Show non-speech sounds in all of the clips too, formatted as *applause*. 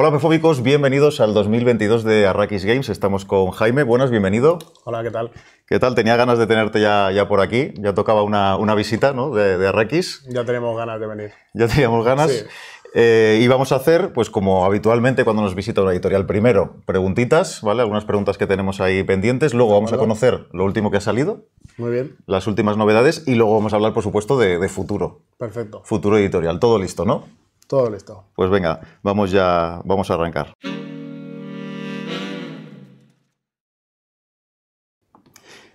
Hola, mefóbicos, bienvenidos al 2022 de Arrakis Games. Estamos con Jaime. Buenas, bienvenido. Hola, ¿qué tal? ¿Qué tal? Tenía ganas de tenerte ya, por aquí. Ya tocaba una, visita de, de Arrakis. Ya tenemos ganas de venir. Ya teníamos ganas. Eh, y vamos a hacer, pues como habitualmente cuando nos visita una editorial, primero preguntitas, ¿vale? Algunas preguntas que tenemos ahí pendientes. Luego vamos a conocer lo último que ha salido. Muy bien. Las últimas novedades. Y luego vamos a hablar, por supuesto, de futuro. Perfecto. Futuro editorial. Todo listo, ¿no? Todo estado. Pues venga, vamos ya, vamos a arrancar.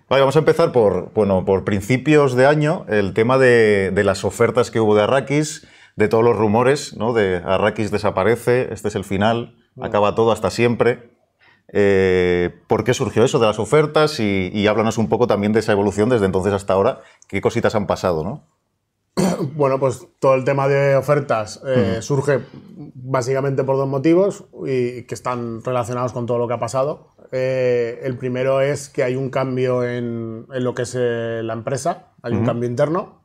vamos a empezar por, bueno, por principios de año, el tema de, las ofertas que hubo de Arrakis, de todos los rumores, ¿no? De Arrakis desaparece, este es el final, mm. acaba todo hasta siempre. Eh, ¿Por qué surgió eso de las ofertas? Y, y háblanos un poco también de esa evolución desde entonces hasta ahora, qué cositas han pasado, ¿no? *coughs* Bueno, pues todo el tema de ofertas eh, surge básicamente por dos motivos y que están relacionados con todo lo que ha pasado. Eh, el primero es que hay un cambio en, en lo que es eh, la empresa, hay un cambio interno.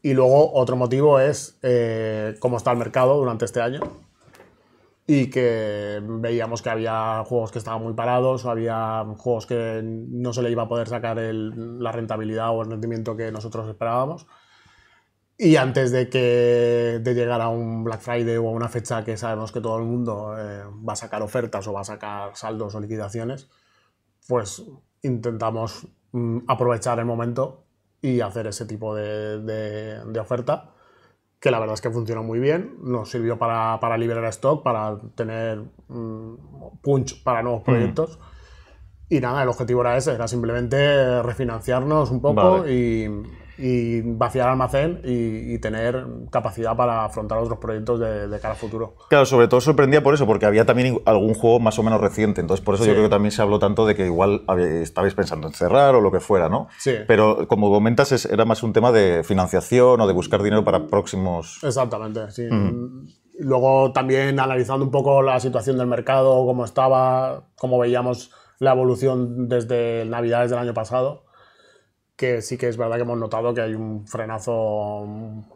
Y luego otro motivo es cómo está el mercado durante este año y que veíamos que había juegos que estaban muy parados o había juegos que no se le iba a poder sacar la rentabilidad o el rendimiento que nosotros esperábamos. Y antes de que de llegar a un Black Friday o a una fecha que sabemos que todo el mundo eh, va a sacar ofertas o va a sacar saldos o liquidaciones, pues intentamos mm, aprovechar el momento y hacer ese tipo de, de, oferta, que la verdad es que funcionó muy bien, nos sirvió para, para liberar stock, para tener mm, punch para nuevos mm. proyectos. Y nada, el objetivo era ese, era simplemente refinanciarnos un poco y y vaciar almacén y, tener capacidad para afrontar otros proyectos de, cara al futuro. Claro, sobre todo sorprendía por eso, porque había también algún juego más o menos reciente, entonces por eso yo creo que también se habló tanto de que igual estabais pensando en cerrar o lo que fuera, ¿no? Sí. Pero como comentas, era más un tema de financiación o de buscar dinero para próximos... Exactamente, sí. Luego también analizando un poco la situación del mercado, cómo estaba, cómo veíamos la evolución desde Navidades del año pasado que sí que es verdad que hemos notado que hay un frenazo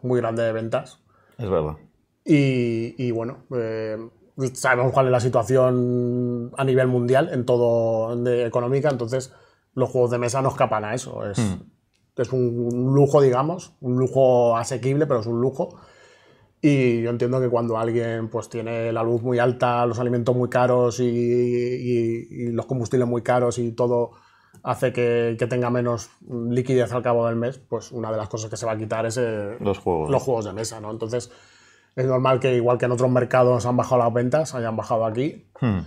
muy grande de ventas. Es verdad. Y, bueno, eh, sabemos cuál es la situación a nivel mundial en todo de económica, entonces los juegos de mesa no escapan a eso. Es, hmm. es un lujo, digamos, un lujo asequible, pero es un lujo. Y yo entiendo que cuando alguien pues tiene la luz muy alta, los alimentos muy caros y los combustibles muy caros y todo hace que, tenga menos liquidez al cabo del mes, pues una de las cosas que se va a quitar es eh, los, juegos. de mesa, ¿no? Entonces, es normal que igual que en otros mercados han bajado las ventas, hayan bajado aquí. Hmm.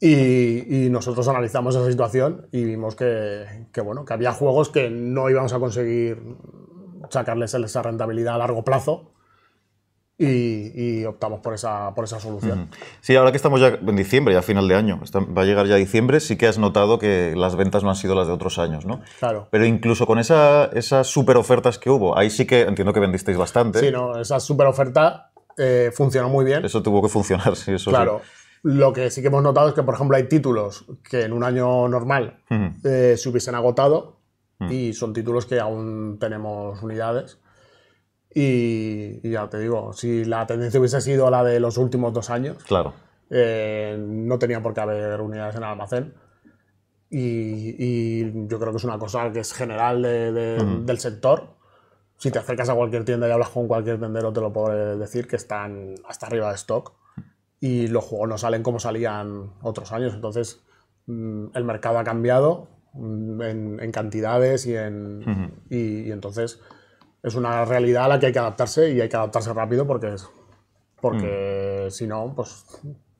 Y, nosotros analizamos esa situación y vimos que, que, bueno, que había juegos que no íbamos a conseguir sacarles esa rentabilidad a largo plazo y, optamos por esa, por esa solución. Sí, ahora que estamos ya en diciembre, ya final de año, va a llegar ya diciembre, sí que has notado que las ventas no han sido las de otros años, ¿no? Claro. Pero incluso con esa, esas super ofertas que hubo, ahí sí que entiendo que vendisteis bastante. Sí, no, esa super oferta eh, funcionó muy bien. Eso tuvo que funcionar, *laughs* sí, eso Claro. Lo que sí que hemos notado es que, por ejemplo, hay títulos que en un año normal eh, se hubiesen agotado y son títulos que aún tenemos unidades y, ya te digo, si la tendencia hubiese sido la de los últimos dos años, claro. Eh, no tenía por qué haber unidades en el almacén. Y, yo creo que es una cosa que es general del sector. Si te acercas a cualquier tienda y hablas con cualquier tendero, te lo puedo decir, que están hasta arriba de stock y los juegos no salen como salían otros años. Entonces, mm, el mercado ha cambiado mm, en, cantidades y, en, y entonces es una realidad a la que hay que adaptarse y hay que adaptarse rápido porque, porque mm. si no, pues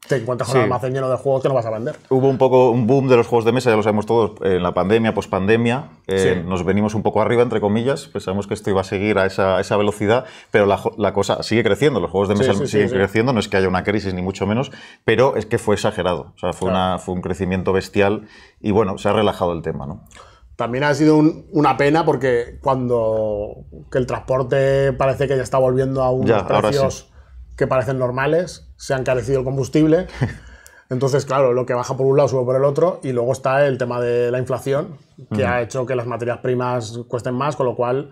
te encuentras con un almacén lleno de juegos que no vas a vender. Hubo un poco un boom de los juegos de mesa, ya lo sabemos todos, en la pandemia, pospandemia, pandemia eh, nos venimos un poco arriba, entre comillas, pensamos que esto iba a seguir a esa, velocidad, pero la, cosa sigue creciendo, los juegos de mesa siguen creciendo, no es que haya una crisis ni mucho menos, pero es que fue exagerado, o sea, fue, una, fue un crecimiento bestial y bueno, se ha relajado el tema, ¿no? También ha sido una pena porque cuando que el transporte parece que ya está volviendo a unos precios que parecen normales, se ha encarecido el combustible. *laughs* Entonces, claro, lo que baja por un lado sube por el otro y luego está el tema de la inflación, que ha hecho que las materias primas cuesten más, con lo cual,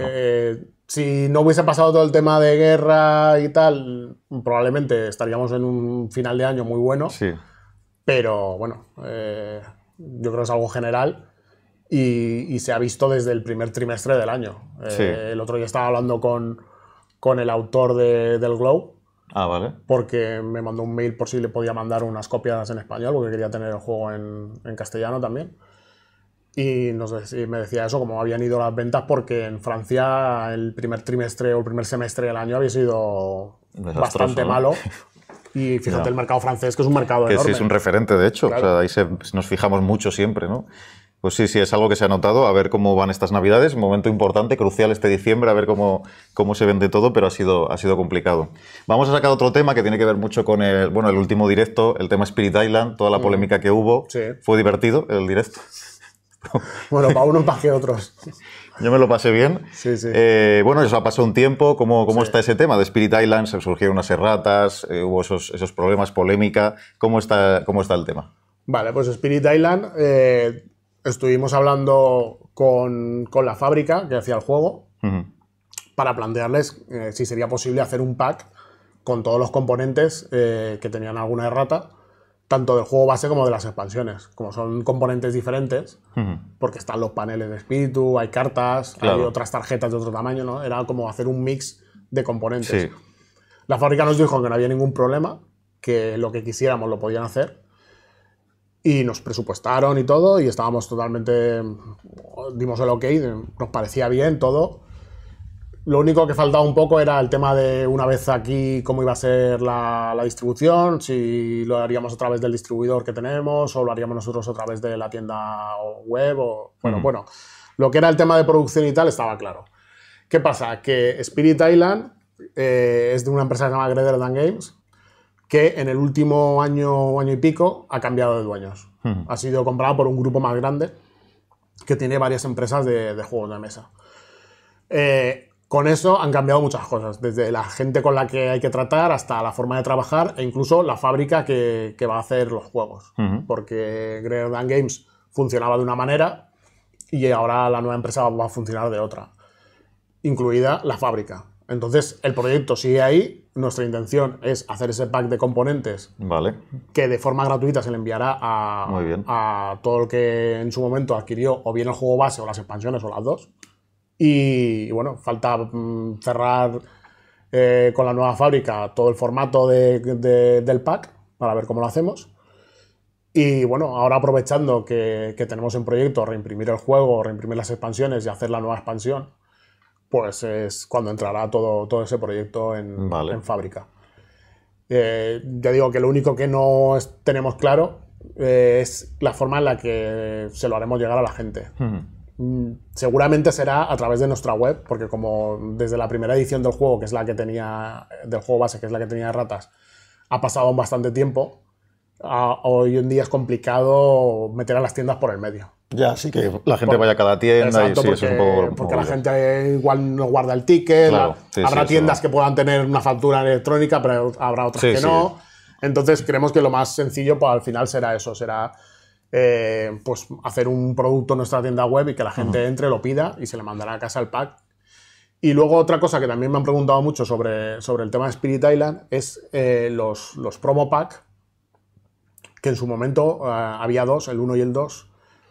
eh, si no hubiese pasado todo el tema de guerra y tal, probablemente estaríamos en un final de año muy bueno. Pero bueno, eh, yo creo que es algo general y, se ha visto desde el primer trimestre del año. Eh, el otro día estaba hablando con, con el autor de, del Glow. Ah, vale. Porque me mandó un mail por si le podía mandar unas copias en español, porque quería tener el juego en, en castellano también. Y, nos me decía eso, cómo habían ido las ventas, porque en Francia el primer trimestre o el primer semestre del año había sido bastante malo. *laughs* Y fíjate el mercado francés, que es un mercado que enorme. Sí, es un referente, de hecho. ahí nos fijamos mucho siempre, ¿no? Pues sí, sí, es algo que se ha notado, a ver cómo van estas navidades, momento importante, crucial este diciembre, a ver cómo, cómo se vende todo, pero ha sido, ha sido complicado. Vamos a sacar otro tema que tiene que ver mucho con el, bueno, el último directo, el tema Spirit Island, toda la mm. polémica que hubo. Fue divertido el directo. *laughs* bueno, para unos, para otros. *laughs* Yo me lo pasé bien. Sí, sí. Eh, bueno, eso ha pasado un tiempo. ¿Cómo, cómo está ese tema? De Spirit Island se surgieron unas erratas, eh, hubo esos, problemas, polémica. ¿Cómo está, ¿Cómo está el tema? Vale, pues Spirit Island... Eh, estuvimos hablando con, la fábrica que hacía el juego para plantearles eh, si sería posible hacer un pack con todos los componentes eh, que tenían alguna errata, tanto del juego base como de las expansiones. Como son componentes diferentes, porque están los paneles de espíritu, hay cartas, hay otras tarjetas de otro tamaño, ¿no? Era como hacer un mix de componentes. La fábrica nos dijo que no había ningún problema, que lo que quisiéramos lo podían hacer y nos presupuestaron y todo, y estábamos totalmente. dimos el ok, nos parecía bien todo. Lo único que faltaba un poco era el tema de una vez aquí cómo iba a ser la, distribución, si lo haríamos a través del distribuidor que tenemos o lo haríamos nosotros a través de la tienda web. O, bueno, mm. bueno, lo que era el tema de producción y tal estaba claro. ¿Qué pasa? Que Spirit Island eh, es de una empresa que se llama Greater Than Games, que en el último año, año y pico ha cambiado de dueños. Hmm. Ha sido comprado por un grupo más grande que tiene varias empresas de, juegos de mesa. Eh, con eso han cambiado muchas cosas, desde la gente con la que hay que tratar hasta la forma de trabajar e incluso la fábrica que, que va a hacer los juegos. Hmm. Porque Greater Than Games funcionaba de una manera y ahora la nueva empresa va a funcionar de otra, incluida la fábrica. Entonces el proyecto sigue ahí, nuestra intención es hacer ese pack de componentes vale. que de forma gratuita se le enviará a, a, todo el que en su momento adquirió o bien el juego base o las expansiones o las dos. Y, bueno, falta mm, cerrar eh, con la nueva fábrica todo el formato de, del pack para ver cómo lo hacemos. Y bueno, ahora aprovechando que, que tenemos en proyecto reimprimir el juego, reimprimir las expansiones y hacer la nueva expansión, pues es cuando entrará todo, todo ese proyecto en, fábrica. Eh, ya digo que lo único que no tenemos claro eh, es la forma en la que se lo haremos llegar a la gente. Mm, seguramente será a través de nuestra web, porque como desde la primera edición del juego, que es la que tenía, del juego base, que es la que tenía ratas, ha pasado bastante tiempo, Ah, hoy en día es complicado meter a las tiendas por el medio. Ya, sí que la gente vaya a cada tienda porque, la gente igual no guarda el ticket. habrá tiendas que puedan tener una factura electrónica, pero habrá otras que no. Entonces creemos que lo más sencillo pues, al final será eso, será eh, pues hacer un producto en nuestra tienda web y que la gente entre, lo pida y se le mandará a casa el pack. Y luego otra cosa que también me han preguntado mucho sobre, sobre el tema de Spirit Island es eh, los, los promo pack que en su momento eh, había dos, el 1 y el 2,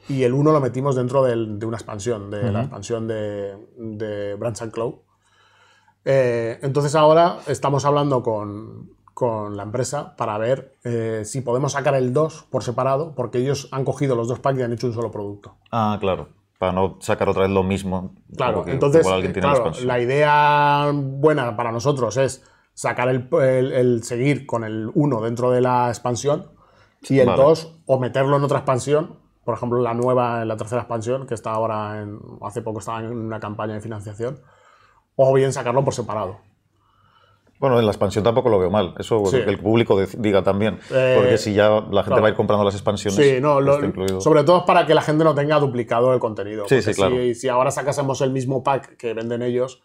y el 1 lo metimos dentro de una expansión, de la expansión de, de Branch and Cloud. Eh, entonces ahora estamos hablando con, la empresa para ver eh, si podemos sacar el 2 por separado, porque ellos han cogido los dos packs y han hecho un solo producto. Ah, claro. Para no sacar otra vez lo mismo. Claro, entonces la idea buena para nosotros es sacar seguir con el 1 dentro de la expansión, y el o meterlo en otra expansión, por ejemplo, la nueva, la tercera expansión, que está ahora, en, hace poco estaba en una campaña de financiación, o bien sacarlo por separado. Bueno, en la expansión tampoco lo veo mal. Eso pues, que el público diga también. Eh, porque si ya la gente va a ir comprando las expansiones. sobre todo es para que la gente no tenga duplicado el contenido. Sí, sí, claro. si, si, ahora sacásemos el mismo pack que venden ellos,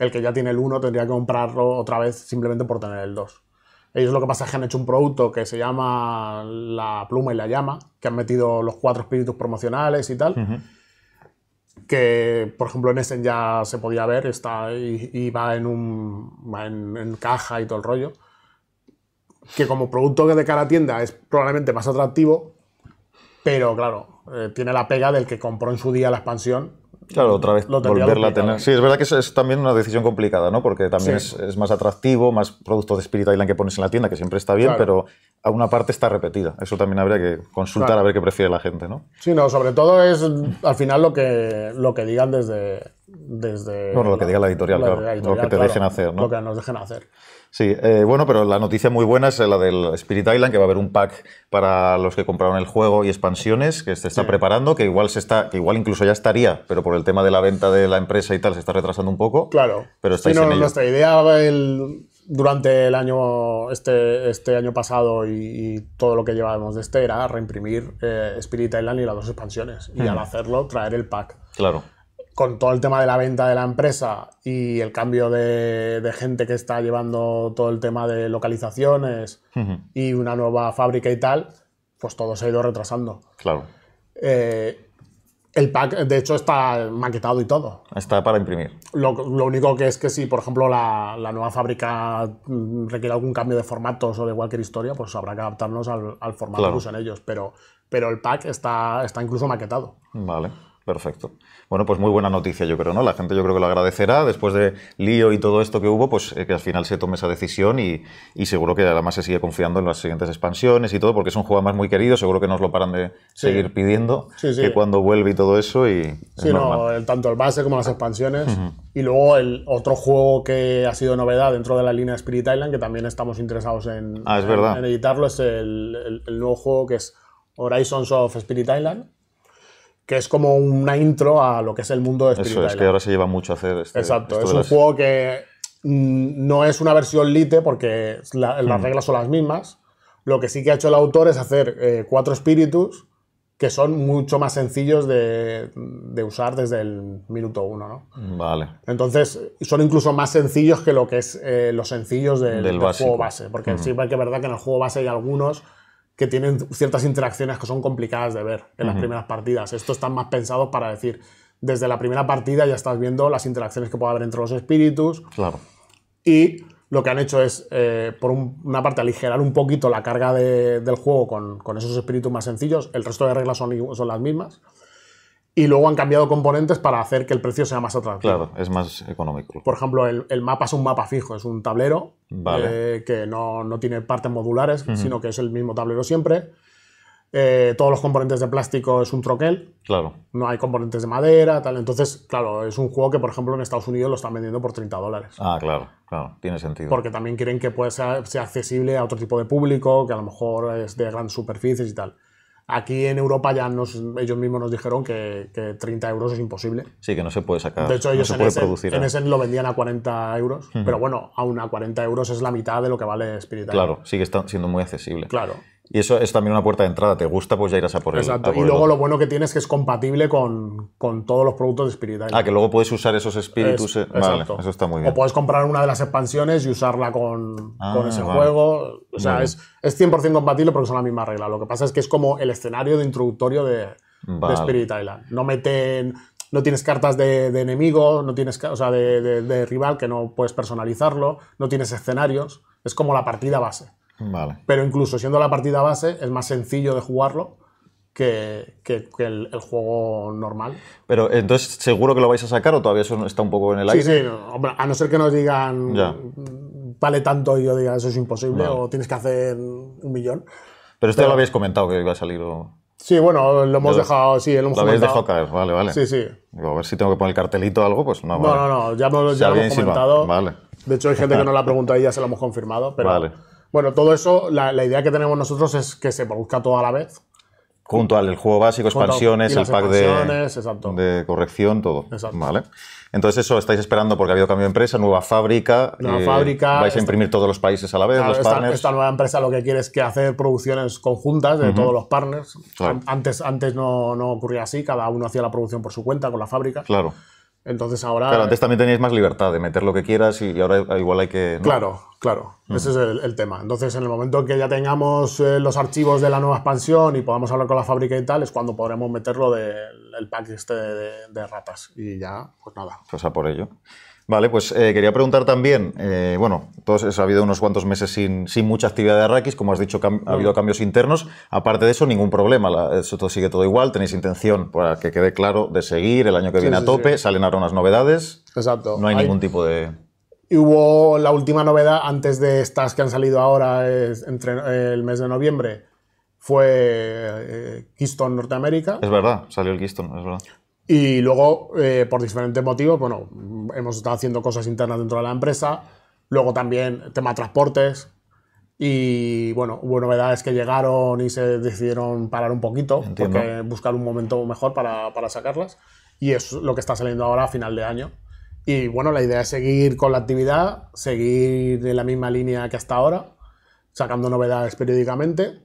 el que ya tiene el 1 tendría que comprarlo otra vez simplemente por tener el 2. Ellos lo que pasa es que han hecho un producto que se llama La Pluma y la Llama, que han metido los cuatro espíritus promocionales y tal. Que, por ejemplo, en Essen ya se podía ver, está y, va, en, un, en, caja y todo el rollo. Que como producto de cara a tienda es probablemente más atractivo, pero claro, eh, tiene la pega del que compró en su día la expansión Claro, otra vez volverla a tener. ¿eh? Sí, es verdad que es, también una decisión complicada, ¿no? Porque también es, más atractivo, más producto de Spirit Island que pones en la tienda, que siempre está bien, pero a una parte está repetida. Eso también habría que consultar a ver qué prefiere la gente, ¿no? Sí, no, sobre todo es al final lo que, lo que digan desde, desde... Bueno, lo que diga la editorial, claro. lo que te dejen hacer, ¿no? Lo que nos dejen hacer. Sí, eh, bueno, pero la noticia muy buena es la del Spirit Island, que va a haber un pack para los que compraron el juego y expansiones que se está preparando, que igual se está, igual incluso ya estaría, pero por el tema de la venta de la empresa y tal se está retrasando un poco. Claro. Pero estáis Nuestra idea durante el año este, este año pasado y, todo lo que llevábamos de este era reimprimir eh, Spirit Island y las dos expansiones y hmm. al hacerlo traer el pack. Claro con todo el tema de la venta de la empresa y el cambio de, gente que está llevando todo el tema de localizaciones y una nueva fábrica y tal, pues todo se ha ido retrasando. Claro. Eh, el pack, de hecho, está maquetado y todo. Está para imprimir. Lo, único que es que si, por ejemplo, la, nueva fábrica requiere algún cambio de formatos o de cualquier historia, pues habrá que adaptarnos al, formato que usan ellos. Pero, pero el pack está, está incluso maquetado. Vale. Perfecto. Bueno, pues muy buena noticia, yo creo, ¿no? La gente yo creo que lo agradecerá después de lío y todo esto que hubo, pues eh, que al final se tome esa decisión y, seguro que además se sigue confiando en las siguientes expansiones y todo, porque es un juego más muy querido, seguro que nos lo paran de seguir pidiendo, que cuando vuelve y todo eso y... sí, no, tanto el base como las expansiones. Y luego el otro juego que ha sido novedad dentro de la línea Spirit Island, que también estamos interesados en, ah, editarlo, es el nuevo juego que es Horizons of Spirit Island que es como una intro a lo que es el mundo de Spirit Eso, es que ahora se lleva mucho a hacer este, Exacto, es un juego que mm, no es una versión lite porque las mm. reglas son las mismas. Lo que sí que ha hecho el autor es hacer eh, cuatro espíritus que son mucho más sencillos de, usar desde el minuto uno, ¿no? Vale. Entonces, son incluso más sencillos que lo que es eh, los sencillos del, juego base. Porque mm. sí sí, es verdad que en el juego base hay algunos que tienen ciertas interacciones que son complicadas de ver en las primeras partidas. esto está más pensado para decir, desde la primera partida ya estás viendo las interacciones que puede haber entre los espíritus. Claro. Y lo que han hecho es, eh, por una parte, aligerar un poquito la carga del juego con, esos espíritus más sencillos. El resto de reglas son, son las mismas y luego han cambiado componentes para hacer que el precio sea más atractivo. Claro, es más económico. Por ejemplo, el, mapa es un mapa fijo, es un tablero eh, que no, tiene partes modulares, sino que es el mismo tablero siempre. Eh, todos los componentes de plástico es un troquel. Claro. No hay componentes de madera, tal. Entonces, claro, es un juego que, por ejemplo, en Estados Unidos lo están vendiendo por 30 dólares. Ah, claro, claro, tiene sentido. Porque también quieren que sea accesible a otro tipo de público, que a lo mejor es de grandes superficies y tal. Aquí en Europa ya nos, ellos mismos nos dijeron que, que, 30 euros es imposible. Sí, que no se puede sacar. De hecho, ellos en, ese producir, en ¿eh? ese lo vendían a 40 euros, pero bueno, aún a 40 euros es la mitad de lo que vale Spirit Claro, sigue siendo muy accesible. Claro. Y eso es también una puerta de entrada. Te gusta, pues ya irás a por él. y luego lo bueno que tienes es que es compatible con, con todos los productos de Spirit Island. Ah, que luego puedes usar esos espíritus. Eh, vale, eso está muy bien. O puedes comprar una de las expansiones y usarla con, ah, ese juego. O sea, es, 100% compatible porque son la misma regla. Lo que pasa es que es como el escenario de introductorio de, Spirit Island. No meten no tienes cartas de, enemigo, no tienes, o sea, de, rival que no puedes personalizarlo, no tienes escenarios. Es como la partida base. Vale. Pero incluso siendo la partida base, es más sencillo de jugarlo que, que, el, juego normal. Pero entonces, ¿seguro que lo vais a sacar o todavía eso está un poco en el aire? Sí, sí, a no ser que nos digan vale tanto y yo diga eso es imposible o tienes que hacer un millón. Pero esto lo habéis comentado que iba a salir Sí, bueno, lo hemos dejado, sí, lo habéis dejado caer, vale, vale. Sí, sí. a ver si tengo que poner cartelito o algo, pues no. No, no, no, ya, ya lo hemos comentado. Vale. De hecho, hay gente que no la *laughs* pregunta y ya se lo hemos confirmado, pero... Vale bueno, todo eso, la, idea que tenemos nosotros es que se produzca todo a la vez. Junto al juego básico, expansiones, el pack de, de, corrección, todo. Vale. Entonces, eso estáis esperando porque ha habido cambio de empresa, nueva fábrica. Nueva eh, fábrica. Vais a imprimir todos los países a la vez, esta, Esta nueva empresa lo que quiere es que hacer producciones conjuntas de todos los partners. Antes, antes no, no, ocurría así, cada uno hacía la producción por su cuenta con la fábrica. Claro. Entonces ahora... antes también teníais más libertad de meter lo que quieras y, ahora igual hay que... Claro, claro. Mm. Ese es el, tema. Entonces, en el momento que ya tengamos eh, los archivos de la nueva expansión y podamos hablar con la fábrica y tal, es cuando podremos meterlo del pack este de, ratas. Y ya, pues nada. cosa pues por ello. Vale, pues eh, quería preguntar también, eh, bueno, todos, ha habido unos cuantos meses sin, sin mucha actividad de Arrakis, como has dicho, ha habido cambios internos. Aparte de eso, ningún problema, eso todo, sigue todo igual, tenéis intención, para que quede claro, de seguir el año que viene a tope, salen ahora unas novedades. Exacto. No hay, ningún tipo de... Y Hubo la última novedad antes de estas que han salido ahora, entre el mes de noviembre, fue eh, Keystone Norteamérica. Es verdad, salió el Keystone, es verdad. Y luego, eh, por diferentes motivos, bueno, hemos estado haciendo cosas internas dentro de la empresa, luego también tema transportes, y bueno, hubo novedades que llegaron y se decidieron parar un poquito, porque buscar un momento mejor para, para, sacarlas. Y es lo que está saliendo ahora a final de año. Y bueno, la idea es seguir con la actividad, seguir en la misma línea que hasta ahora, sacando novedades periódicamente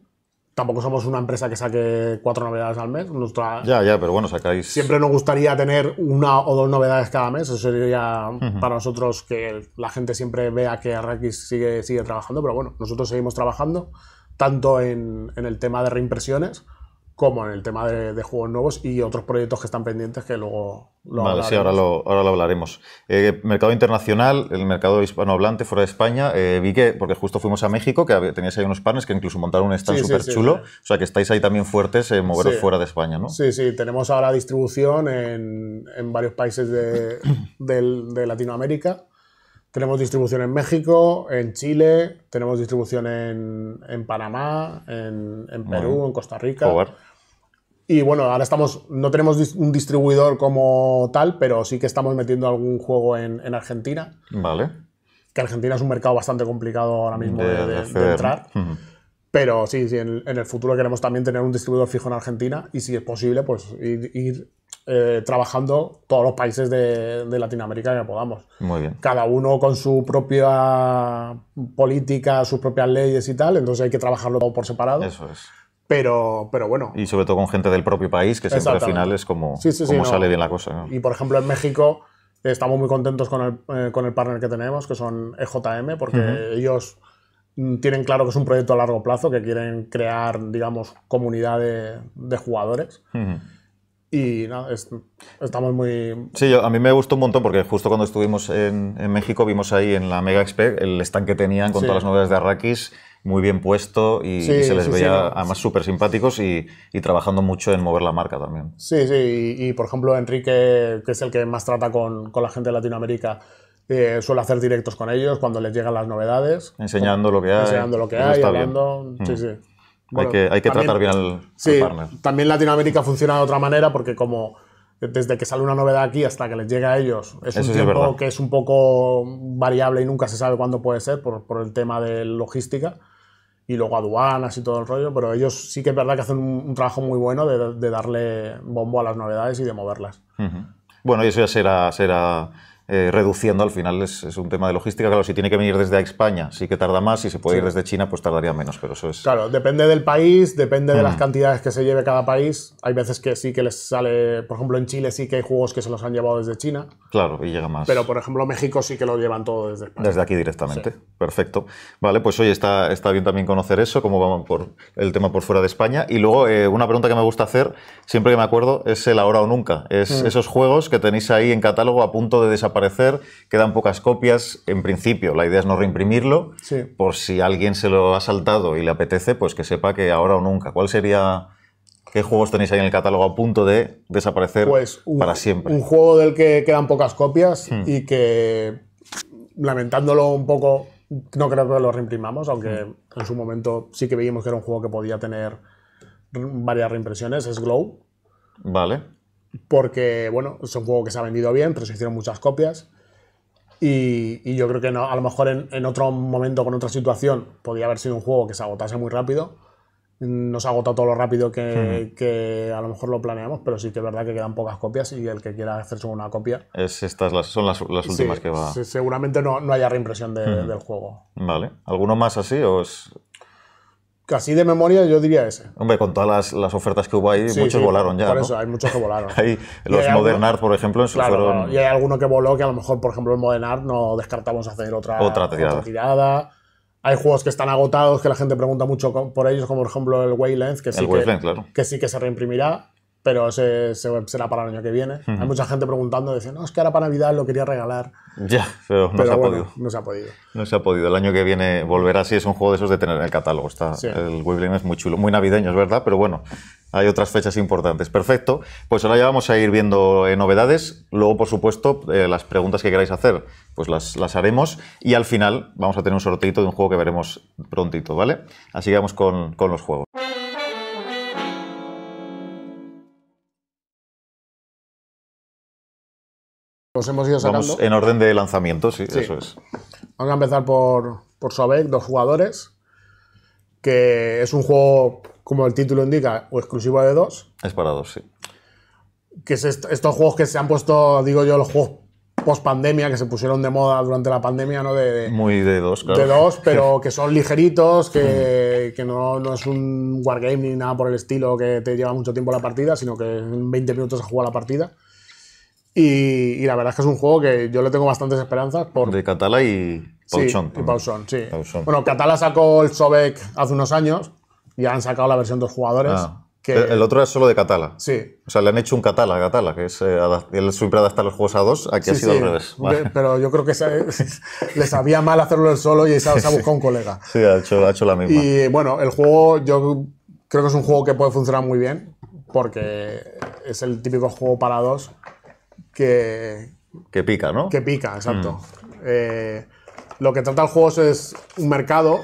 tampoco somos una empresa que saque cuatro novedades al mes. Nuestra, ya, ya, pero bueno, sacáis. Siempre nos gustaría tener una o dos novedades cada mes. Eso sería para nosotros que la gente siempre vea que Arrakis sigue, sigue trabajando. Pero bueno, nosotros seguimos trabajando tanto en, en el tema de reimpresiones como en el tema de, juegos nuevos y otros proyectos que están pendientes que luego lo Vale, sí, ahora lo, ahora lo hablaremos. Eh, mercado internacional, el mercado hispanohablante fuera de España, eh, vi que, porque justo fuimos a México, que teníais ahí unos partners que incluso montaron un stand súper chulo, o sea que estáis ahí también fuertes en moveros fuera de España, ¿no? Sí, sí, tenemos ahora distribución en, varios países *clears throat* de, Latinoamérica. Tenemos distribución en México, en Chile, tenemos distribución en, Panamá, en, Perú, en Costa Rica. Y bueno, ahora estamos, no tenemos un distribuidor como tal, pero sí que estamos metiendo algún juego en, Argentina. Vale. Que Argentina es un mercado bastante complicado ahora mismo de, entrar. Pero sí, en, el futuro queremos también tener un distribuidor fijo en Argentina y si es posible, pues ir, eh, trabajando todos los países de, de, Latinoamérica que podamos. Muy bien. Cada uno con su propia política, sus propias leyes y tal, entonces hay que trabajarlo todo por separado. Eso es. Pero, pero bueno. Y sobre todo con gente del propio país, que siempre al final es como, sale bien la cosa. Y por ejemplo, en México eh, estamos muy contentos con el, eh, con el partner que tenemos, que son EJM, porque ellos mm, tienen claro que es un proyecto a largo plazo, que quieren crear, digamos, comunidad de, jugadores. Y estamos muy... Sí, a mí me gustó un montón porque justo cuando estuvimos en, en México vimos ahí en la Mega Expert el stand que tenían con todas las novedades de Arrakis muy bien puesto y, se les veía además súper simpáticos y, trabajando mucho en mover la marca también. Sí, sí, y, por ejemplo Enrique, que es el que más trata con, con la gente de Latinoamérica, eh, suele hacer directos con ellos cuando les llegan las novedades. Enseñando lo que hay. Enseñando lo que hay, hablando. Mm. Sí, sí. hay que, hay que tratar bien al, sí, También Latinoamérica funciona de otra manera porque como desde que sale una novedad aquí hasta que les llega a ellos, es un tiempo que es un poco variable y nunca se sabe cuándo puede ser por, por el tema de logística y luego aduanas y todo el rollo, pero ellos sí que es verdad que hacen un, trabajo muy bueno de, darle bombo a las novedades y de moverlas. Bueno, y eso ya será, será eh, reduciendo, al final es, un tema de logística. Claro, si tiene que venir desde España, sí que tarda más, si se puede ir desde China, pues tardaría menos, pero eso es... Claro, depende del país, depende de las mm. cantidades que se lleve cada país. Hay veces que sí que les sale, por ejemplo, en Chile sí que hay juegos que se los han llevado desde China. Claro, y llega más. Pero, por ejemplo, México sí que lo llevan todo desde España. Desde aquí directamente, perfecto. Vale, pues hoy está, está bien también conocer eso, cómo va por el tema por fuera de España. Y luego, eh, una pregunta que me gusta hacer, siempre que me acuerdo, es el ahora o nunca. Es mm. esos juegos que tenéis ahí en catálogo a punto de desaparecer desaparecer, quedan pocas copias. En principio, la idea es no reimprimirlo, por si alguien se lo ha saltado y le apetece, pues que sepa que ahora o nunca. ¿Cuál sería ¿Qué juegos tenéis ahí en el catálogo a punto de desaparecer pues para siempre? Un juego del que quedan pocas copias hmm. y que, lamentándolo un poco, no creo que lo reimprimamos, aunque hmm. en su momento sí que veíamos que era un juego que podía tener varias reimpresiones, es Glow. Vale porque, bueno, es un juego que se ha vendido bien, pero se hicieron muchas copias. Y, y yo creo que no, a lo mejor en, en, otro momento, con otra situación, podría haber sido un juego que se agotase muy rápido. No se ha agotado todo lo rápido que, que, a lo mejor lo planeamos, pero sí que es verdad que quedan pocas copias y el que quiera hacerse una copia. Es, estas las, son las, últimas que va. Seguramente no, no haya reimpresión de, del juego. Vale. ¿Alguno más así o es Casi de memoria yo diría ese. Hombre, con todas las, las ofertas que hubo ahí, muchos volaron ya. Por eso, hay muchos que volaron. *laughs* los Modern Art, por ejemplo, claro, claro, Y hay alguno que voló que a lo mejor, por ejemplo, el Modern Art no descartamos hacer otra, otra tirada. Hay juegos que están agotados, que la gente pregunta mucho por ellos, como por ejemplo el Waylands, que, sí, que, que sí que se reimprimirá pero será para el año que viene. Hay mucha gente preguntando, dice, no, es que ahora para Navidad lo quería regalar. Ya, pero, no, se ha podido. no se ha podido. No se ha podido. El año que viene volverá así. Es un juego de esos de tener el catálogo. Está, El Wibbling es muy chulo, muy navideño, es verdad, pero bueno, hay otras fechas importantes. Perfecto. Pues ahora ya vamos a ir viendo eh, novedades. Luego, por supuesto, eh, las preguntas que queráis hacer, pues las, haremos. Y al final vamos a tener un sorteito de un juego que veremos prontito, ¿vale? Así que vamos con los juegos. Pues hemos ido sacando. Vamos en orden de lanzamiento, sí, eso es. Vamos a empezar por, por Sobek, dos jugadores, que es un juego, como el título indica, o exclusivo de dos. Es para dos, sí. Que es estos juegos que se han puesto, digo yo, los juegos post pandemia que se pusieron de moda durante la pandemia, ¿no? De, Muy de dos, claro. De dos, pero que son ligeritos, que, que no, no, es un wargame ni nada por el estilo que te lleva mucho tiempo la partida, sino que en 20 minutos se juega la partida. Y, la verdad es que es un juego que yo le tengo bastantes esperanzas. Por... De Catala y Pauchón. Sí, y sí. Bueno, Catala sacó el Sobek hace unos años y han sacado la versión dos jugadores. Ah. Que... El otro es solo de Catala. Sí. O sea, le han hecho un Catala a Catala, que es eh, siempre adaptar los juegos a dos, aquí ha sido al revés. pero yo creo que *laughs* le sabía mal hacerlo el solo y se ha, *laughs* buscado un colega. Sí, ha hecho, ha hecho la misma. Y bueno, el juego yo creo que es un juego que puede funcionar muy bien, porque es el típico juego para dos que... Que pica, ¿no? Que pica, exacto. Mm. Eh, lo que trata el juego es un mercado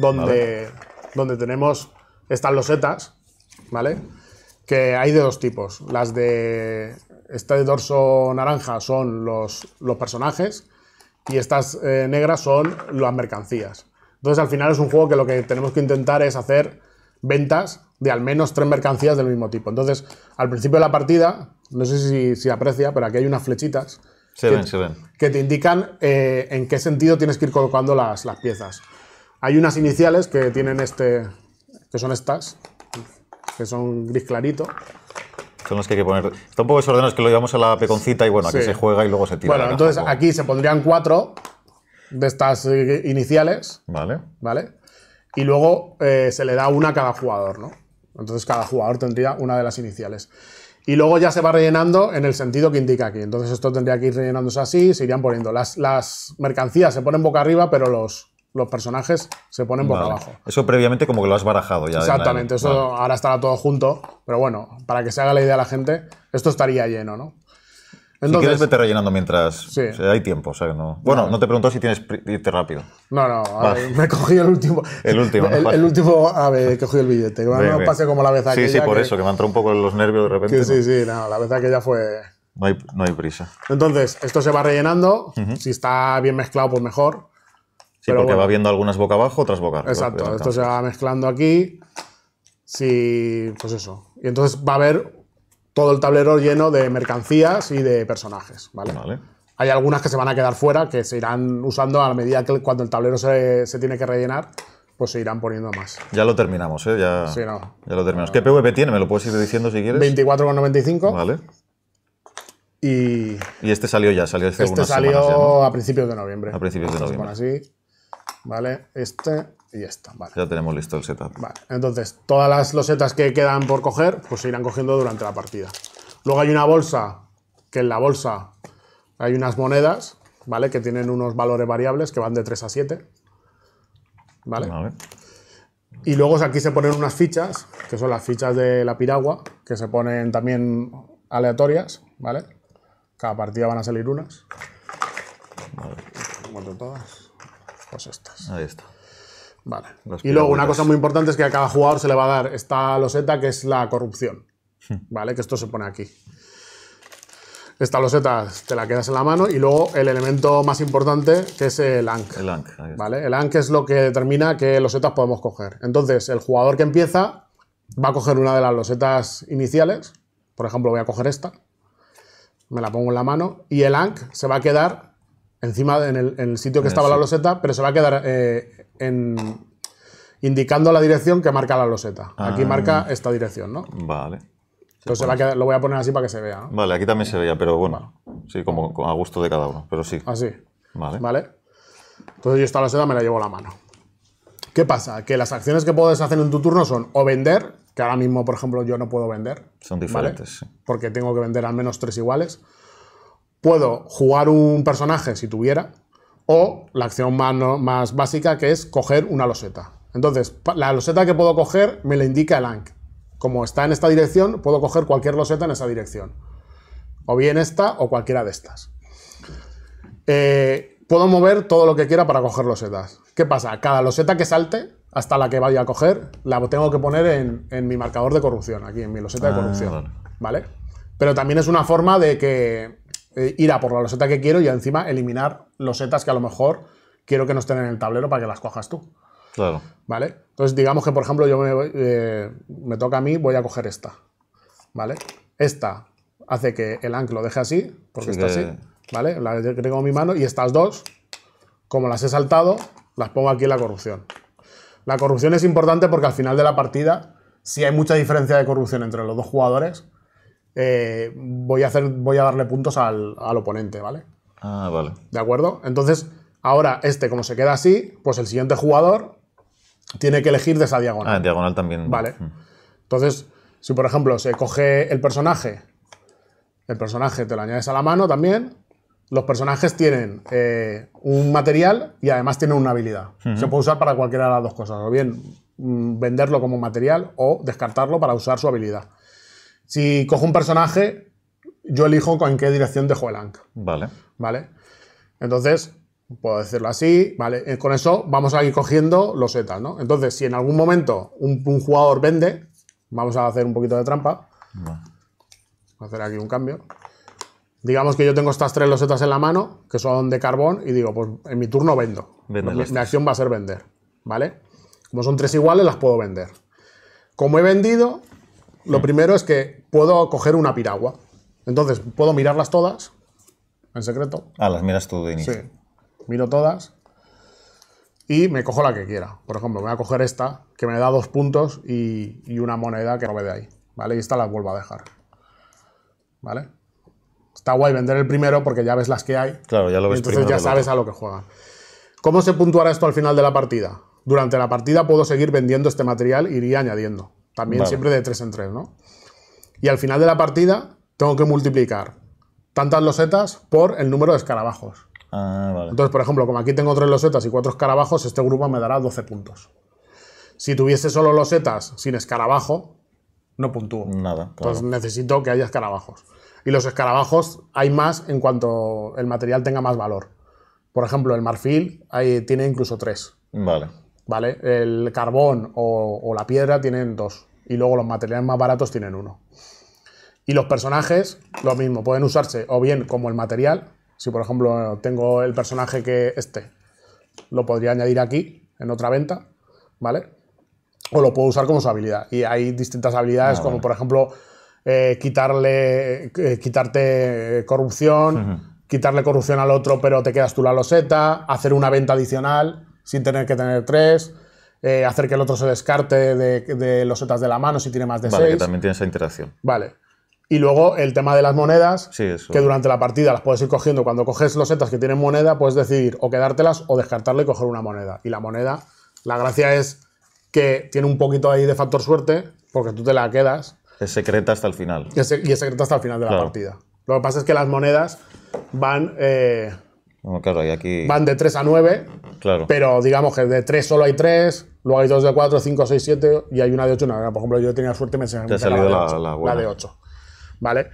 donde, donde tenemos estas losetas, ¿vale? Que hay de dos tipos. Las de este de dorso naranja son los, los personajes y estas eh, negras son las mercancías. Entonces al final es un juego que lo que tenemos que intentar es hacer ventas de al menos tres mercancías del mismo tipo. Entonces, al principio de la partida, no sé si, si aprecia, pero aquí hay unas flechitas que, te indican eh, en qué sentido tienes que ir colocando las, piezas. Hay unas iniciales que tienen este, que son estas, que son gris clarito. Son las que hay que poner. Está un poco desordenado, es que lo llevamos a la peconcita y bueno, aquí se juega y luego se tira. Bueno, entonces aquí se pondrían cuatro de estas eh, iniciales. Vale. Vale y luego eh, se le da una a cada jugador, ¿no? Entonces cada jugador tendría una de las iniciales. Y luego ya se va rellenando en el sentido que indica aquí. Entonces esto tendría que ir rellenándose así, se irían poniendo. Las, las mercancías se ponen boca arriba, pero los, los personajes se ponen boca abajo. Eso previamente como que lo has barajado ya. Exactamente, eso ahora estará todo junto, pero bueno, para que se haga la idea a la gente, esto estaría lleno, ¿no? Entonces, si quieres, vete rellenando mientras sí. o sea, hay tiempo. O sea, no... Bueno, no te pregunto si tienes irte rápido. No, no, a ver, me cogí el último. El último, el, el último, a ver, cogí el billete. No, pase como la vez aquella. Sí, sí, por eso, que me entró un poco los nervios de repente. Sí, sí, sí, no, la vez ya fue. No hay, no hay prisa. Entonces, esto se va rellenando. Si está bien mezclado, pues mejor. Sí, porque va viendo algunas boca abajo, otras boca arriba. Exacto, esto se va mezclando aquí. Sí, pues eso. Y entonces va a haber todo el tablero lleno de mercancías y de personajes, ¿vale? Vale. Hay algunas que se van a quedar fuera, que se irán usando a la medida que cuando el tablero se, tiene que rellenar, pues se irán poniendo más. Ya lo terminamos, ¿eh? sí, no. ya lo terminamos. ¿Qué PVP tiene? ¿Me lo puedes ir diciendo si quieres? 24,95. Vale. Y, y, este salió ya, salió hace Este salió a principios de noviembre. A principios de noviembre. Así, vale, este y ya Ya tenemos listo el setup. entonces todas las losetas que quedan por coger, pues se irán cogiendo durante la partida. Luego hay una bolsa, que en la bolsa hay unas monedas, ¿vale? Que tienen unos valores variables que van de 3 a 7. ¿Vale? Y luego aquí se ponen unas fichas, que son las fichas de la piragua, que se ponen también aleatorias, ¿vale? Cada partida van a salir unas. Vale. todas. Pues estas. Ahí está y luego una cosa muy importante es que a cada jugador se le va a dar esta loseta que es la corrupción. Hmm. ¿Vale? Que esto se pone aquí. Esta loseta te la quedas en la mano y luego el elemento más importante que es el ANC. El ANC, ¿vale? el es lo que determina qué losetas podemos coger. Entonces, el jugador que empieza va a coger una de las losetas iniciales. Por ejemplo, voy a coger esta. Me la pongo en la mano y el ANC se va a quedar encima en el, sitio que estaba la loseta, pero se va a quedar eh, indicando la dirección que marca la loseta. Aquí ah. marca esta dirección, ¿no? Vale. Entonces pues. lo voy a poner así para que se vea. ¿no? Vale, aquí también se veía, pero bueno, sí, como a gusto de cada uno, pero sí. Así. Vale. Vale. Entonces yo esta loseta me la llevo a la mano. ¿Qué pasa? Que las acciones que puedes hacer en tu turno son o vender, que ahora mismo, por ejemplo, yo no puedo vender. Son diferentes, Porque tengo que vender al menos tres iguales. Puedo jugar un personaje si tuviera, o la acción más, más básica que es coger una loseta. Entonces, la loseta que puedo coger me la indica el ANC. Como está en esta dirección, puedo coger cualquier loseta en esa dirección. O bien esta o cualquiera de estas. Eh, puedo mover todo lo que quiera para coger losetas. ¿Qué pasa? Cada loseta que salte, hasta la que vaya a coger, la tengo que poner en, mi marcador de corrupción, aquí en mi loseta de ah, corrupción. ¿Vale? Pero también es una forma de que eh, ir a por la loseta que quiero y encima eliminar losetas que a lo mejor quiero que no estén en el tablero para que las cojas tú. Claro. ¿Vale? Entonces, digamos que, por ejemplo, yo me, eh, me toca a mí, voy a coger esta. ¿Vale? Esta hace que el anclo lo deje así, porque está así. ¿Vale? La tengo en mi mano y estas dos, como las he saltado, las pongo aquí en la corrupción. La corrupción es importante porque al final de la partida, si hay mucha diferencia de corrupción entre los dos jugadores, eh, voy, a hacer, voy a darle puntos al, oponente, ¿vale? Ah, vale. ¿De acuerdo? Entonces, ahora este, como se queda así, pues el siguiente jugador tiene que elegir de esa diagonal. Ah, diagonal también. Vale. Mm. Entonces, si por ejemplo se coge el personaje, el personaje te lo añades a la mano también. Los personajes tienen eh, un material y además tienen una habilidad. Se puede usar para cualquiera de las dos cosas. O bien mm, venderlo como material o descartarlo para usar su habilidad. Si cojo un personaje, yo elijo con qué dirección dejo el Anc. Vale. Vale. Entonces, puedo decirlo así, ¿vale? Eh, con eso vamos a ir cogiendo los setas, ¿no? Entonces, si en algún momento un, jugador vende, vamos a hacer un poquito de trampa. a hacer aquí un cambio. Digamos que yo tengo estas tres losetas en la mano, que son de carbón, y digo, pues en mi turno vendo. mi, acción va a ser vender, ¿vale? Como son tres iguales, las puedo vender. Como he vendido, lo primero es que puedo coger una piragua. Entonces, puedo mirarlas todas, en secreto. Ah, las miras tú de inicio. Sí. Miro todas y me cojo la que quiera. Por ejemplo, me voy a coger esta, que me da dos puntos y, una moneda que no ve de ahí. ¿Vale? Y esta la vuelvo a dejar. ¿Vale? Está guay vender el primero porque ya ves las que hay. Claro, ya lo ves primero Entonces ya sabes a lo que juegan. ¿Cómo se puntuará esto al final de la partida? Durante la partida puedo seguir vendiendo este material y e ir añadiendo. También siempre de 3 en 3, ¿no? Y al final de la partida tengo que multiplicar tantas losetas por el número de escarabajos. Ah, vale. Entonces, por ejemplo, como aquí tengo tres losetas y cuatro escarabajos, este grupo me dará 12 puntos. Si tuviese solo losetas sin escarabajo, no puntúo. Nada. Entonces necesito que haya escarabajos. Y los escarabajos hay más en cuanto el material tenga más valor. Por ejemplo, el marfil tiene incluso tres. Vale. ¿vale? El carbón o, la piedra tienen dos y luego los materiales más baratos tienen uno. Y los personajes, lo mismo, pueden usarse o bien como el material, si por ejemplo tengo el personaje que este, lo podría añadir aquí, en otra venta, ¿vale? O lo puedo usar como su habilidad. Y hay distintas habilidades, ah, como por ejemplo eh, quitarle, eh, quitarte corrupción, quitarle corrupción al otro pero te quedas tú la loseta, hacer una venta adicional, sin tener que tener tres. Eh, hacer que el otro se descarte de, los setas de la mano si tiene más de vale, seis. que también tiene esa interacción. Vale. Y luego el tema de las monedas, que durante la partida las puedes ir cogiendo. Cuando coges los setas que tienen moneda, puedes decidir o quedártelas o descartarla y coger una moneda. Y la moneda, la gracia es que tiene un poquito ahí de factor suerte, porque tú te la quedas. Es secreta hasta el final. Y es, secreta hasta el final de la partida. Lo que pasa es que las monedas van eh, Van de 3 a 9, pero digamos que de 3 solo hay 3, luego hay 2 de 4, 5, 6, 7 y hay una de 8. por ejemplo, yo tenía suerte y me enseñaron que la, de 8. ¿Vale?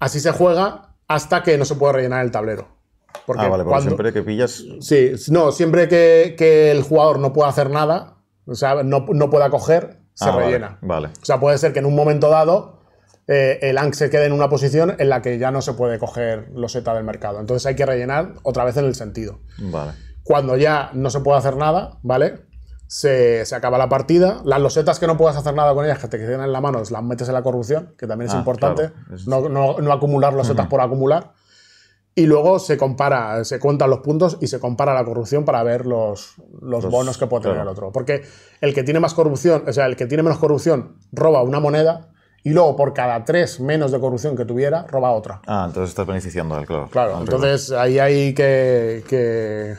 Así se juega hasta que no se puede rellenar el tablero. ah, vale, porque siempre que pillas. Sí, no, siempre que, el jugador no pueda hacer nada, o sea, no, pueda coger, se ah, rellena. O sea, puede ser que en un momento dado eh, el ANC se quede en una posición en la que ya no se puede coger los Z del mercado. Entonces hay que rellenar otra vez en el sentido. Cuando ya no se puede hacer nada, ¿vale? Se, acaba la partida. Las losetas que no puedas hacer nada con ellas, que te quedan en la mano, las metes en la corrupción, que también es ah, importante. No, acumular los uh por acumular. Y luego se compara, se cuentan los puntos y se compara la corrupción para ver los, bonos que puede tener el otro. Porque el que tiene más corrupción, o sea, el que tiene menos corrupción roba una moneda y luego por cada tres menos de corrupción que tuviera, roba otra. Ah, entonces estás beneficiando al cloro. Claro, entonces ahí hay que, que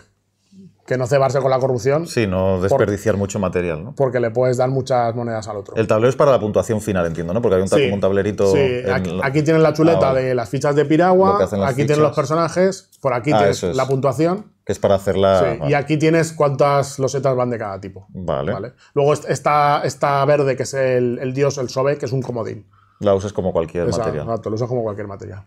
que no cebarse con la corrupción. Sí, no desperdiciar mucho material, ¿no? Porque le puedes dar muchas monedas al otro. El tablero es para la puntuación final, entiendo, ¿no? Porque hay un, un tablerito. Sí, aquí, tienes la ah, chuleta de las fichas de piragua, aquí tienes los personajes, por aquí ah, tienes la puntuación. Que es para hacerla. Sí, Y aquí tienes cuántas losetas van de cada tipo. Vale. vale. Luego está, verde, que es el, dios, el sobe, que es un comodín. La usas como cualquier material. Exacto, la usas como cualquier material.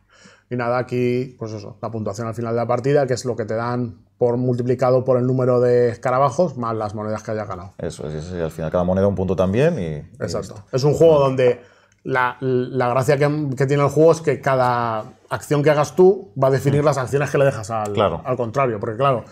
Y nada, aquí, pues eso, la puntuación al final de la partida, que es lo que te dan por multiplicado por el número de escarabajos más las monedas que haya ganado. Eso es, y al final cada moneda un punto también y... Exacto. es un juego donde la, gracia que, tiene el juego es que cada acción que hagas tú va a definir mm. las acciones que le dejas al, al contrario, porque claro,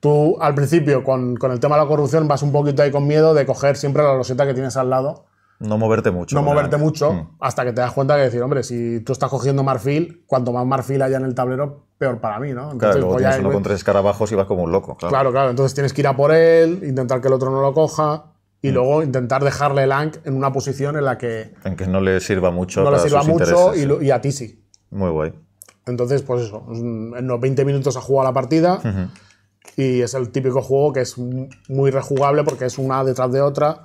tú al principio con, con, el tema de la corrupción vas un poquito ahí con miedo de coger siempre la loseta que tienes al lado no moverte mucho. No moverte mucho mm. hasta que te das cuenta que decir, hombre, si tú estás cogiendo marfil, cuanto más marfil haya en el tablero, peor para mí, ¿no? Entonces, claro, luego uno con tres escarabajos y vas como un loco, claro. Claro, Entonces tienes que ir a por él, intentar que el otro no lo coja y mm. luego intentar dejarle el ankh en una posición en la que... En que no le sirva mucho No le sirva mucho y, a ti sí. Muy guay. Entonces, pues eso, en los 20 minutos ha jugado la partida y es el típico juego que es muy rejugable porque es una detrás de otra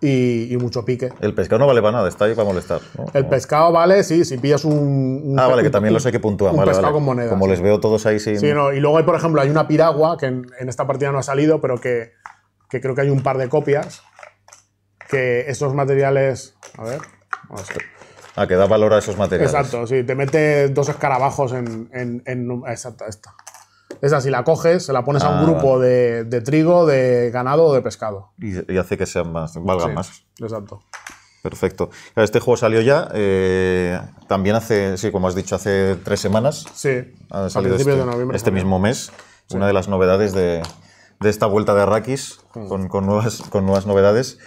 y, mucho pique. El pescado no vale para nada, está ahí para molestar. El pescado vale, sí, si pillas un. ah, vale, que también lo los hay que puntuar. Un pescado con monedas. Como les veo todos ahí sin. Sí, no, y luego hay, por ejemplo, hay una piragua que en, esta partida no ha salido, pero que, que, creo que hay un par de copias. Que esos materiales. A ver. a Ah, que da valor a esos materiales. Exacto, sí, te mete dos escarabajos en. en, en exacto, esta. Esa, así, la coges, se la pones a un ah, grupo de, trigo, de ganado o de pescado. Y, hace que sean más, valgan más. Exacto. Perfecto. Este juego salió ya, eh, también hace, sí, como has dicho, hace tres semanas. Sí, a este, de noviembre. Este mismo mes. es Una de las novedades de, esta vuelta de Arrakis, mm. con, nuevas, con nuevas novedades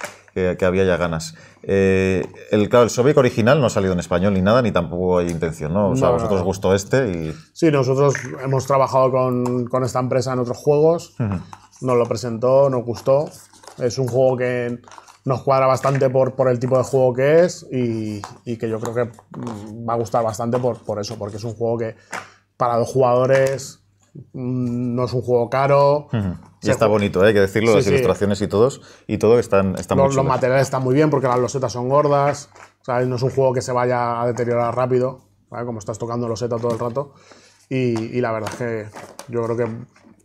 que, había ya ganas. Eh, el, claro, el original no ha salido en español ni nada, ni tampoco hay intención, ¿no? O sea, vosotros gustó este y... Sí, nosotros hemos trabajado con, con esta empresa en otros juegos, nos lo presentó, nos gustó. Es un juego que nos cuadra bastante por, por el tipo de juego que es y, y que yo creo que va a gustar bastante por, por eso, porque es un juego que para dos jugadores mm, no es un juego caro, está bonito, ¿eh? hay que decirlo, las ilustraciones y todos, y todo están, están los, Los materiales están muy bien porque las losetas son gordas, no es un juego que se vaya a deteriorar rápido, como estás tocando loseta todo el rato. Y, la verdad que yo creo que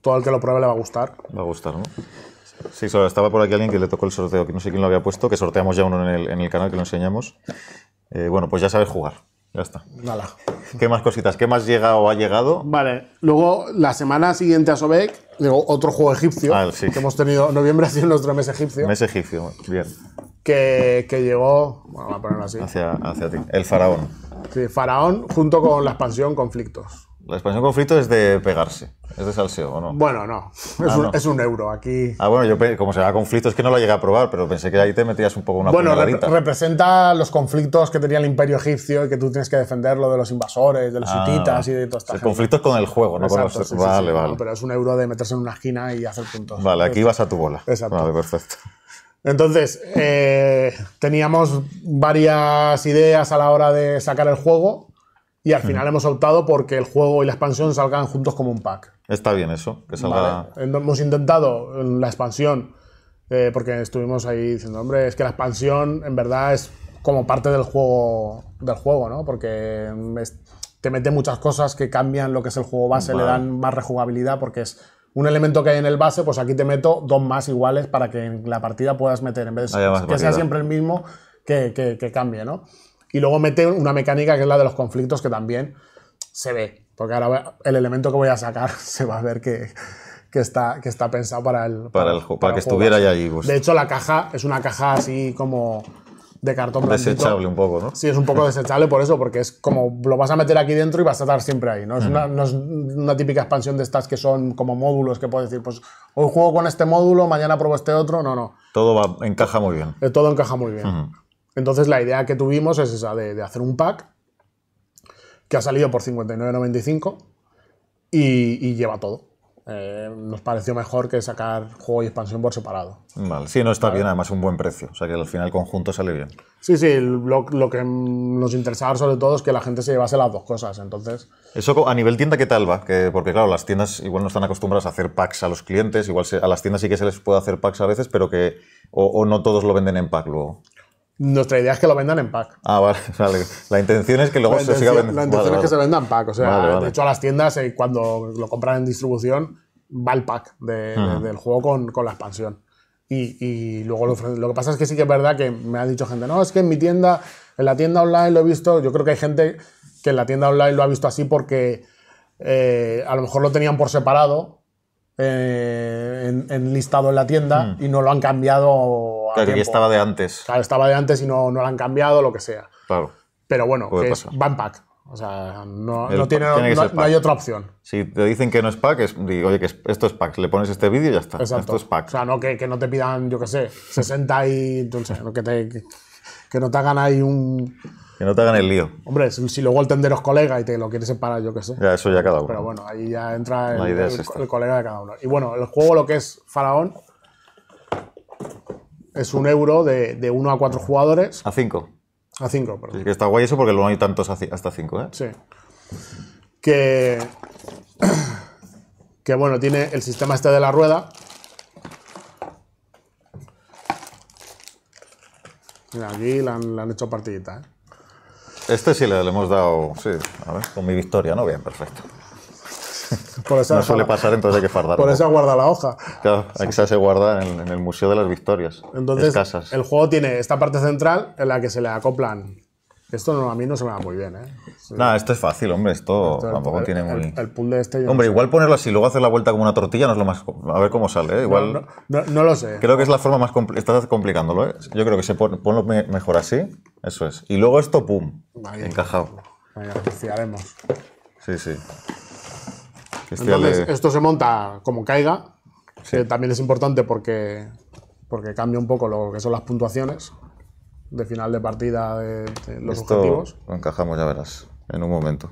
todo el que lo pruebe le va a gustar. Va a gustar, ¿no? Sí, estaba por aquí alguien que le tocó el sorteo, que no sé quién lo había puesto, que sorteamos ya uno en el, en el canal que lo enseñamos. Eh, bueno, pues ya sabes jugar. Ya está. Nada. ¿Qué más cositas? ¿Qué más llega o ha llegado? Vale. Luego, la semana siguiente a Sobek, otro juego egipcio ah, que hemos tenido. Noviembre ha sido nuestro mes egipcio. Mes egipcio, bien. Que, que llegó, bueno, voy a ponerlo así. Hacia, hacia ti. El faraón. Sí, faraón junto con la expansión Conflictos. La expansión conflicto es de pegarse, es de salseo, ¿o no? Bueno, no. Ah, es, un, euro aquí. Ah, bueno, yo como se llama conflicto es que no lo llegué a probar, pero pensé que ahí te metías un poco una Bueno, representa los conflictos que tenía el imperio egipcio y que tú tienes que defenderlo de los invasores, de los ah, hititas y de todas estas. El el es Conflictos con el juego, ¿no? con los... vale, vale. pero es un euro de meterse en una esquina y hacer puntos. Vale, aquí vas a tu bola. Exacto. Vale, perfecto. Entonces, eh, teníamos varias ideas a la hora de sacar el juego y al final hemos optado porque el juego y la expansión salgan juntos como un pack. Está bien eso, Hemos intentado la expansión, eh, porque estuvimos ahí diciendo, hombre, es que la expansión en verdad es como parte del juego, del juego ¿no? Porque te mete muchas cosas que cambian lo que es el juego base, le dan más rejugabilidad porque es un elemento que hay en el base, pues aquí te meto dos más iguales para que en la partida puedas meter, en vez de que sea siempre el mismo, que, que cambie, ¿no? Y luego mete una mecánica que es la de los conflictos que también se ve, porque ahora el elemento que voy a sacar *laughs* se va a ver que, que está, que está pensado para el... Para, el, para, que estuviera ya ahí. Pues. De hecho, la caja es una caja así como de cartón. Desechable un poco, ¿no? Sí, es un poco desechable por eso, porque es como lo vas a meter aquí dentro y vas a estar siempre ahí. No es, una, no es una, típica expansión de estas que son como módulos que puedes decir, pues hoy juego con este módulo, mañana pruebo este otro. No, no. Todo va, encaja muy bien. Eh, todo encaja muy bien. Entonces la idea que tuvimos es esa de, hacer un pack que ha salido por 59.95 y, y lleva todo. Eh, nos pareció mejor que sacar juego y expansión por separado. Vale, sí, no está bien, además un buen precio, o sea que al final el conjunto sale bien. Sí, sí, lo, que nos interesaba sobre todo es que la gente se llevase las dos cosas, entonces... Eso a nivel tienda, ¿qué tal va? Que, porque claro, las tiendas igual no están acostumbradas a hacer packs a los clientes, igual a las tiendas sí que se les puede hacer packs a veces, pero que o no todos lo venden en pack luego. Nuestra idea es que lo vendan en pack. Ah, vale. *laughs* La intención es que luego se siga vendiendo. La intención es que se venda en pack. O sea, de hecho, a las tiendas, eh, cuando lo compran en distribución, va el pack ah. del juego con, con la expansión. Y, y, luego lo, lo, que pasa es que sí que es verdad que me ha dicho gente, no, es que en mi tienda, en la tienda online lo he visto, yo creo que hay gente que en la tienda online lo ha visto así porque eh, a lo mejor lo tenían por separado, eh, en, listado en la tienda, hmm. y no lo han cambiado estaba de antes. Claro, estaba de antes y no, no la han cambiado, lo que sea. Claro. Pero bueno, va pack. O sea, no, tiene, hay otra opción. Si te dicen que no es pack, digo, oye, que esto es pack. Le pones este vídeo y ya está. Esto es pack. O sea, no que, no te pidan, yo qué sé, 60 y. Entonces, que, te, que, no te hagan ahí un. Que no te hagan el lío. Hombre, si, luego el tendero colega y te lo quieres separar, yo qué sé. Ya, eso ya cada uno. Pero bueno, ahí ya entra el colega de cada uno. Y bueno, el juego lo que es Faraón es un euro de, de uno a cuatro jugadores. A cinco. A cinco, perdón. que está guay eso porque luego no hay tantos hasta cinco, ¿eh? Sí. Que. *clears throat* Que bueno, tiene el sistema este de la rueda. Mira, aquí le han, hecho partidita, ¿eh? Este sí le, le, hemos dado, sí, a ver, con mi victoria, ¿no? Bien, perfecto no suele pasar, entonces hay que fardar. Por eso guarda la hoja. Claro, se guarda en, el Museo de las Victorias. Entonces, el juego tiene esta parte central en la que se le acoplan. Esto a mí no se me va muy bien, ¿eh? Nada, esto es fácil, hombre. Esto, tampoco tiene muy. El, pool de este. hombre, igual ponerlo así, luego hacer la vuelta como una tortilla no es lo más. A ver cómo sale, ¿eh? Igual. No, lo sé. Creo que es la forma más. complicada Estás complicándolo, ¿eh? Yo creo que se pone mejor así. Eso es. Y luego esto, pum. encajado. Ahí, si pues sí, sí. Entonces, esto se monta como caiga, que también es importante porque, porque cambia un poco lo que son las puntuaciones de final de partida de, los objetivos. Lo encajamos, ya verás, en un momento.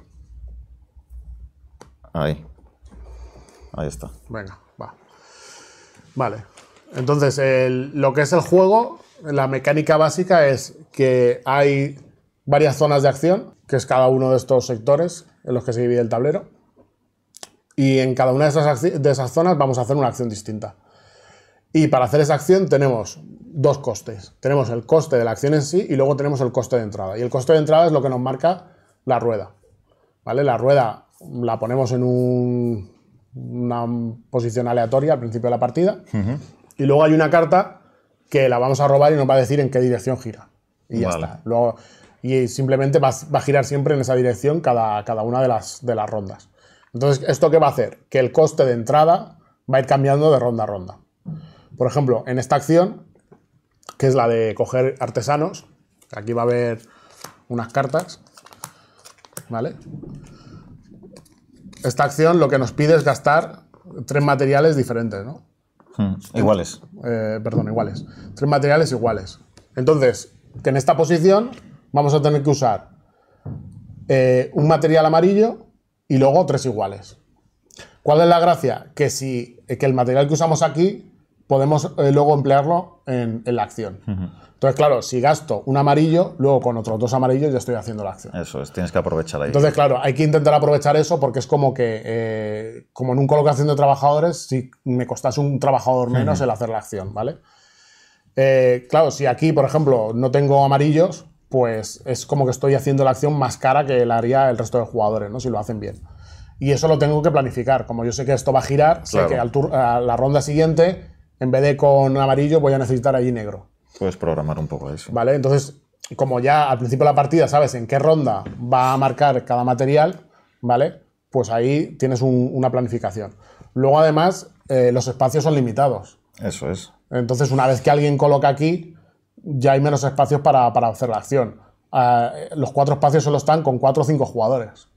Ahí. Ahí está. Venga, va. Vale. Entonces, lo que es el juego, la mecánica básica es que hay varias zonas de acción, que es cada uno de estos sectores en los que se divide el tablero. Y en cada una de esas, de esas zonas vamos a hacer una acción distinta. Y para hacer esa acción tenemos dos costes. Tenemos el coste de la acción en sí y luego tenemos el coste de entrada. Y el coste de entrada es lo que nos marca la rueda. ¿Vale? La rueda la ponemos en una posición aleatoria al principio de la partida. Y luego hay una carta que la vamos a robar y nos va a decir en qué dirección gira. Y Luego, y simplemente va, va, a girar siempre en esa dirección cada, cada una de las, de las rondas. Entonces, ¿esto qué va a hacer? Que el coste de entrada va a ir cambiando de ronda a ronda. Por ejemplo, en esta acción, que es la de coger artesanos, aquí va a haber unas cartas, ¿vale? Esta acción lo que nos pide es gastar tres materiales diferentes, ¿no? Hmm, iguales. Eh, perdón, iguales. Tres materiales iguales. Entonces, que en esta posición vamos a tener que usar eh, un material amarillo y luego tres iguales. ¿Cuál es la gracia? Que si que el material que usamos aquí podemos eh, luego emplearlo en, la acción. Entonces, claro, si gasto un amarillo, luego con otros dos amarillos ya estoy haciendo la acción. Eso tienes que aprovechar ahí. Entonces, claro, hay que intentar aprovechar eso porque es como que, eh, como en un colocación de trabajadores, si me costas un trabajador menos el hacer la acción, ¿vale? Eh, claro, si aquí, por ejemplo, no tengo amarillos, pues es como que estoy haciendo la acción más cara que la haría el resto de jugadores, ¿no? Si lo hacen bien. Y eso lo tengo que planificar. Como yo sé que esto va a girar, sé que a la ronda siguiente, en vez de con amarillo, voy a necesitar allí negro. Puedes programar un poco eso. Vale, entonces, como ya al principio de la partida sabes en qué ronda va a marcar cada material, ¿vale? Pues ahí tienes una planificación. Luego, además, eh, los espacios son limitados. Eso es. Entonces, una vez que alguien coloca aquí, ya hay menos espacios para, para hacer la acción. Ah, los cuatro espacios solo están con cuatro o cinco jugadores.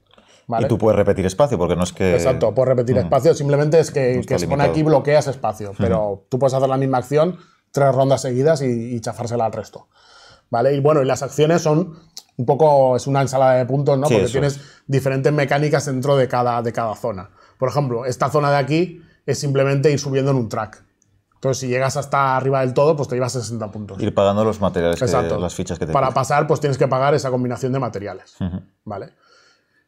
Y tú puedes repetir espacio, porque no es que. Exacto, puedes repetir mm. espacio, simplemente es que, que se pone aquí bloqueas espacio, pero tú puedes hacer la misma acción tres rondas seguidas y, chafársela al resto. ¿Vale? Y bueno, y las acciones son un poco. es una ensalada de puntos, ¿no? porque tienes diferentes mecánicas dentro de cada, de cada zona. Por ejemplo, esta zona de aquí es simplemente ir subiendo en un track. Entonces, si llegas hasta arriba del todo, pues te llevas 60 puntos. Ir pagando los materiales, Exacto. las fichas que te Para pasar, pues tienes que pagar esa combinación de materiales. ¿Vale?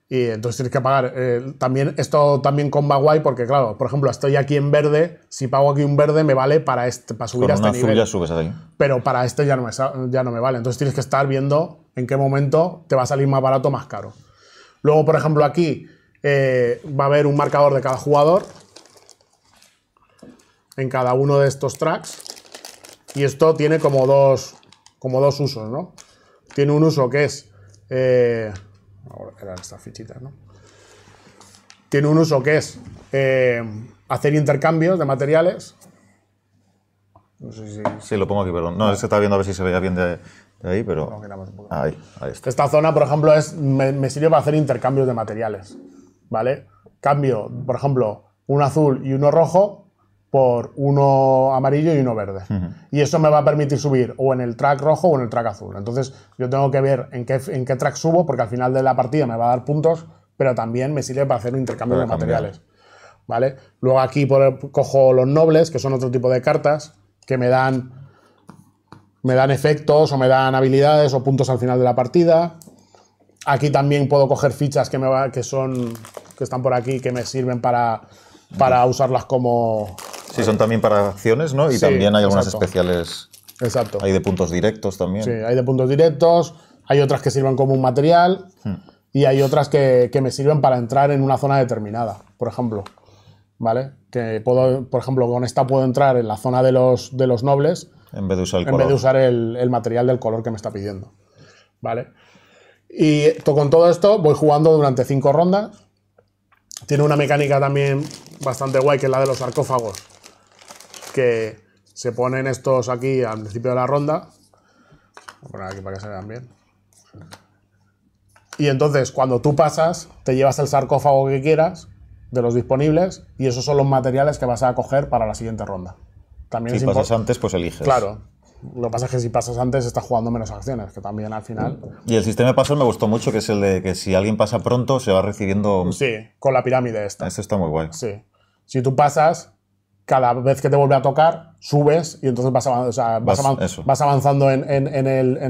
Y entonces tienes que pagar. Eh, también, esto también con guay, porque claro, por ejemplo, estoy aquí en verde. Si pago aquí un verde, me vale para, este, para subir hasta este subes ahí. Pero para este ya no, me, vale. Entonces tienes que estar viendo en qué momento te va a salir más barato o más caro. Luego, por ejemplo, aquí eh, va a haber un marcador de cada jugador en cada uno de estos tracks. Y esto tiene como dos, como dos usos, ¿no? Tiene un uso que es... Eh, ahora eran estas fichitas, ¿no? Tiene un uso que es eh, hacer intercambios de materiales. No sé si... Sí, lo pongo aquí, perdón. No, es que estaba viendo a ver si se veía bien de, ahí, pero... ahí, ahí Esta zona, por ejemplo, es, me, me sirve para hacer intercambios de materiales, ¿vale? Cambio, por ejemplo, un azul y uno rojo por uno amarillo y uno verde. Y eso me va a permitir subir o en el track rojo o en el track azul. Entonces yo tengo que ver en qué, en qué track subo porque al final de la partida me va a dar puntos, pero también me sirve para hacer un intercambio de materiales. ¿Vale? Luego aquí cojo los nobles, que son otro tipo de cartas, que me dan, me dan efectos o me dan habilidades o puntos al final de la partida. Aquí también puedo coger fichas que, me va, que, son, que están por aquí, que me sirven para, para usarlas como, Sí, son también para acciones, ¿no? Y también hay algunas especiales. Exacto. Hay de puntos directos también. Sí, hay de puntos directos, hay otras que sirven como un material hmm. y hay otras que, me sirven para entrar en una zona determinada, por ejemplo. ¿Vale? Que puedo, por ejemplo, con esta puedo entrar en la zona de los, de los nobles en vez de usar el, Vez de usar el, el material del color que me está pidiendo. ¿Vale? Y con todo esto voy jugando durante cinco rondas. Tiene una mecánica también bastante guay, que es la de los sarcófagos que se ponen estos aquí al principio de la ronda. Voy aquí para que se vean bien. Y entonces, cuando tú pasas, te llevas el sarcófago que quieras de los disponibles y esos son los materiales que vas a coger para la siguiente ronda. También si pasas antes, pues eliges. Claro. Lo que pasa es que si pasas antes estás jugando menos acciones, que también al final... Y el sistema de pasos me gustó mucho, que es el de que si alguien pasa pronto se va recibiendo... Sí, con la pirámide esta. Esto está muy guay. Sí. Si tú pasas, cada vez que te vuelve a tocar, subes y entonces vas, avanzando, vas, avanzando en,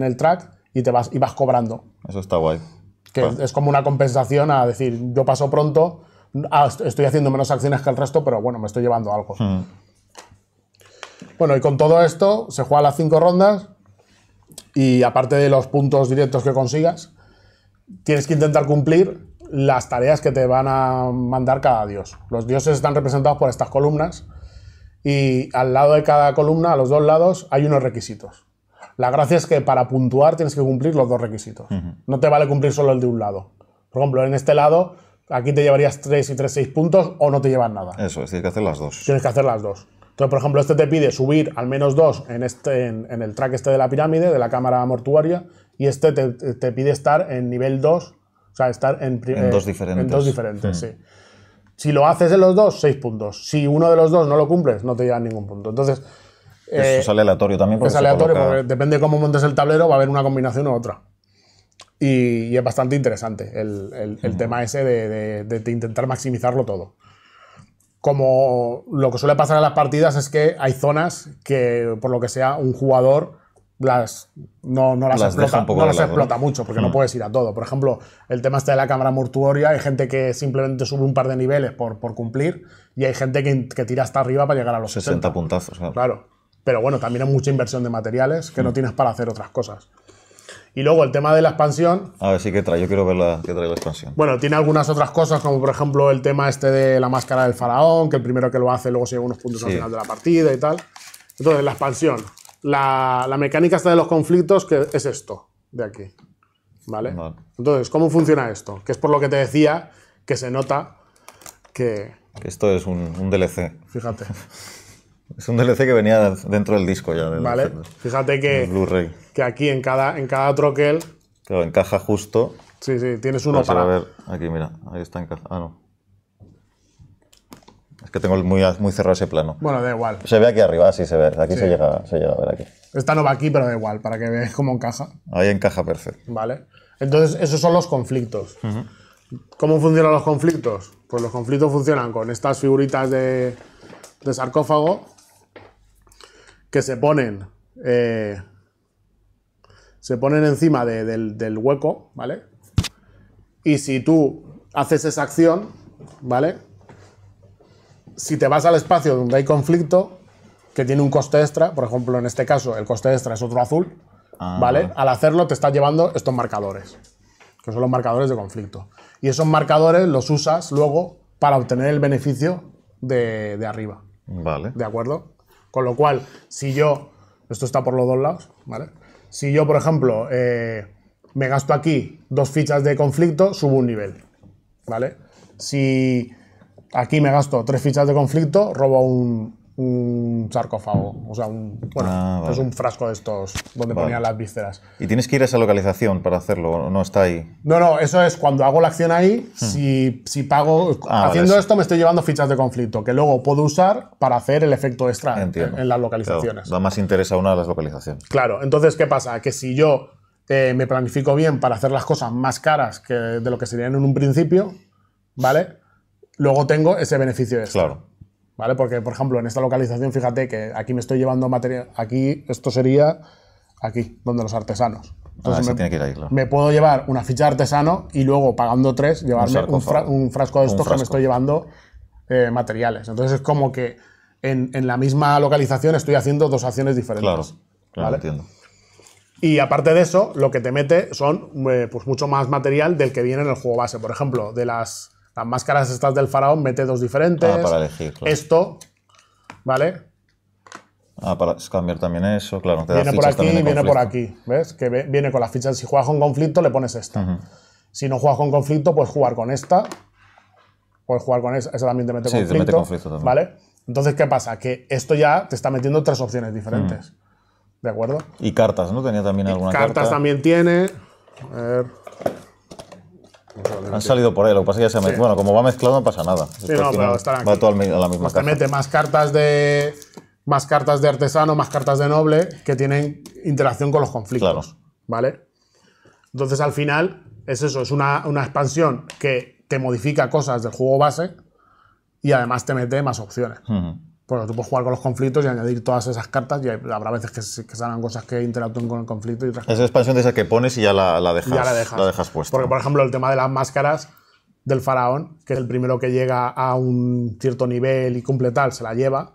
el, track y te vas, y vas cobrando. Eso está guay. Que pues es como una compensación a decir, yo paso pronto, ah, estoy haciendo menos acciones que el resto, pero bueno, me estoy llevando algo. Hmm. Bueno, y con todo esto, se juega las cinco rondas y aparte de los puntos directos que consigas, tienes que intentar cumplir las tareas que te van a mandar cada dios. Los dioses están representados por estas columnas y al lado de cada columna, a los dos lados, hay unos requisitos. La gracia es que para puntuar tienes que cumplir los dos requisitos. No te vale cumplir solo el de un lado. Por ejemplo, en este lado, aquí te llevarías 3 y 3, 6 puntos o no te llevas nada. Eso, es, tienes que hacer las dos. Tienes que hacer las dos. Entonces, por ejemplo, este te pide subir al menos dos en, este, en, el track este de la pirámide, de la cámara mortuaria, y este te, pide estar en nivel 2, o sea, estar en, en dos eh, diferentes. En dos diferentes, sí. Si lo haces en los dos, 6 puntos. Si uno de los dos no lo cumples, no te llevan ningún punto. Entonces. Eso eh, sale aleatorio también. Es aleatorio, porque depende de cómo montes el tablero, va a haber una combinación u otra. Y, es bastante interesante el, tema ese de, de, intentar maximizarlo todo. Como lo que suele pasar en las partidas es que hay zonas que, por lo que sea, un jugador las no, no las, explota, mucho porque no mm. puedes ir a todo. Por ejemplo, el tema este de la cámara mortuoria, hay gente que simplemente sube un par de niveles por, por cumplir y hay gente que, tira hasta arriba para llegar a los 60, puntazos. Claro. Pero bueno, también hay mucha inversión de materiales que no mm. tienes para hacer otras cosas. Y luego el tema de la expansión. A ver, sí que trae, yo quiero ver la, trae la expansión. Bueno, tiene algunas otras cosas, como por ejemplo el tema este de la máscara del faraón, que el primero que lo hace luego se unos puntos al final de la partida y tal. Entonces, la expansión la, mecánica está de los conflictos, que es esto de aquí. ¿Vale? Entonces, ¿cómo funciona esto? Que es por lo que te decía, que se nota que... esto es un, DLC. Fíjate. *laughs* es un DLC que venía dentro del disco ya. ¿Vale? Fíjate que, que aquí en cada, en cada troquel... Claro, encaja justo. Sí, sí, tienes uno para... ver, aquí mira, ahí está encajado. Ah, no que tengo muy, muy cerrado ese plano. Bueno, da igual. Se ve aquí arriba, sí, se ve. Aquí se, llega, a ver aquí. Esta no va aquí, pero da igual, para que veáis cómo encaja. Ahí encaja perfecto. Vale. Entonces, esos son los conflictos. ¿Cómo funcionan los conflictos? Pues los conflictos funcionan con estas figuritas de, sarcófago que se ponen. Eh, se ponen encima del, hueco, ¿vale? Y si tú haces esa acción, ¿vale? si te vas al espacio donde hay conflicto, que tiene un coste extra, por ejemplo, en este caso el coste extra es otro azul, ah. ¿vale? Al hacerlo te estás llevando estos marcadores, que son los marcadores de conflicto. Y esos marcadores los usas luego para obtener el beneficio de, arriba. Vale. ¿De acuerdo? Con lo cual, si yo, esto está por los dos lados, ¿vale? Si yo, por ejemplo, eh, me gasto aquí dos fichas de conflicto, subo un nivel, ¿vale? Si aquí me gasto tres fichas de conflicto, robo un, sarcófago, o sea, un, bueno, ah, es pues un frasco de estos donde ponían las vísceras. ¿Y tienes que ir a esa localización para hacerlo no está ahí? No, no, eso es cuando hago la acción ahí, hmm. si, pago... Ah, haciendo esto me estoy llevando fichas de conflicto que luego puedo usar para hacer el efecto extra en, las localizaciones. no da más interés a una de las localizaciones. Claro, entonces, ¿qué pasa? Que si yo eh, me planifico bien para hacer las cosas más caras que de lo que serían en un principio, ¿vale? luego tengo ese beneficio extra. Claro. ¿Vale? Porque, por ejemplo, en esta localización, fíjate que aquí me estoy llevando material. Aquí, esto sería aquí, donde los artesanos. Ah, Entonces me, tiene que ir claro. me, puedo llevar una ficha artesano y luego, pagando tres, llevarme un, frasco de esto que me estoy llevando eh, materiales. Entonces es como que en, la misma localización estoy haciendo dos acciones diferentes. Claro, entiendo. Y aparte de eso, lo que te mete son eh, pues mucho más material del que viene en el juego base. Por ejemplo, de las las máscaras estas del faraón, mete dos diferentes. Ah, para elegir, Esto, ¿vale? Ah, para cambiar también eso, claro. viene por aquí, viene por aquí. ¿Ves? Que viene con las fichas. Si juegas con conflicto, le pones esta. Si no juegas con conflicto, puedes jugar con esta. Puedes jugar con esa. Esa también te mete sí, conflicto. ¿Vale? Entonces, ¿qué pasa? Que esto ya te está metiendo tres opciones diferentes. ¿De acuerdo? Y cartas, ¿no? Tenía también alguna cartas también tiene. Han salido por ahí, lo que pasa es que ya se mezclado. Bueno, como va mezclado no pasa nada. va todo a la misma pues Te mete más cartas de. Más cartas de artesano, más cartas de noble que tienen interacción con los conflictos. Claro. ¿Vale? Entonces, al final, es eso, es una, expansión que te modifica cosas del juego base y además te mete más opciones. Pues tú puedes jugar con los conflictos y añadir todas esas cartas y habrá veces que, que salgan cosas que interactúen con el conflicto y Esa expansión de esa que pones y ya la, dejas, puesta. Porque, por ejemplo, el tema de las máscaras del faraón, que es el primero que llega a un cierto nivel y cumple tal, se la lleva.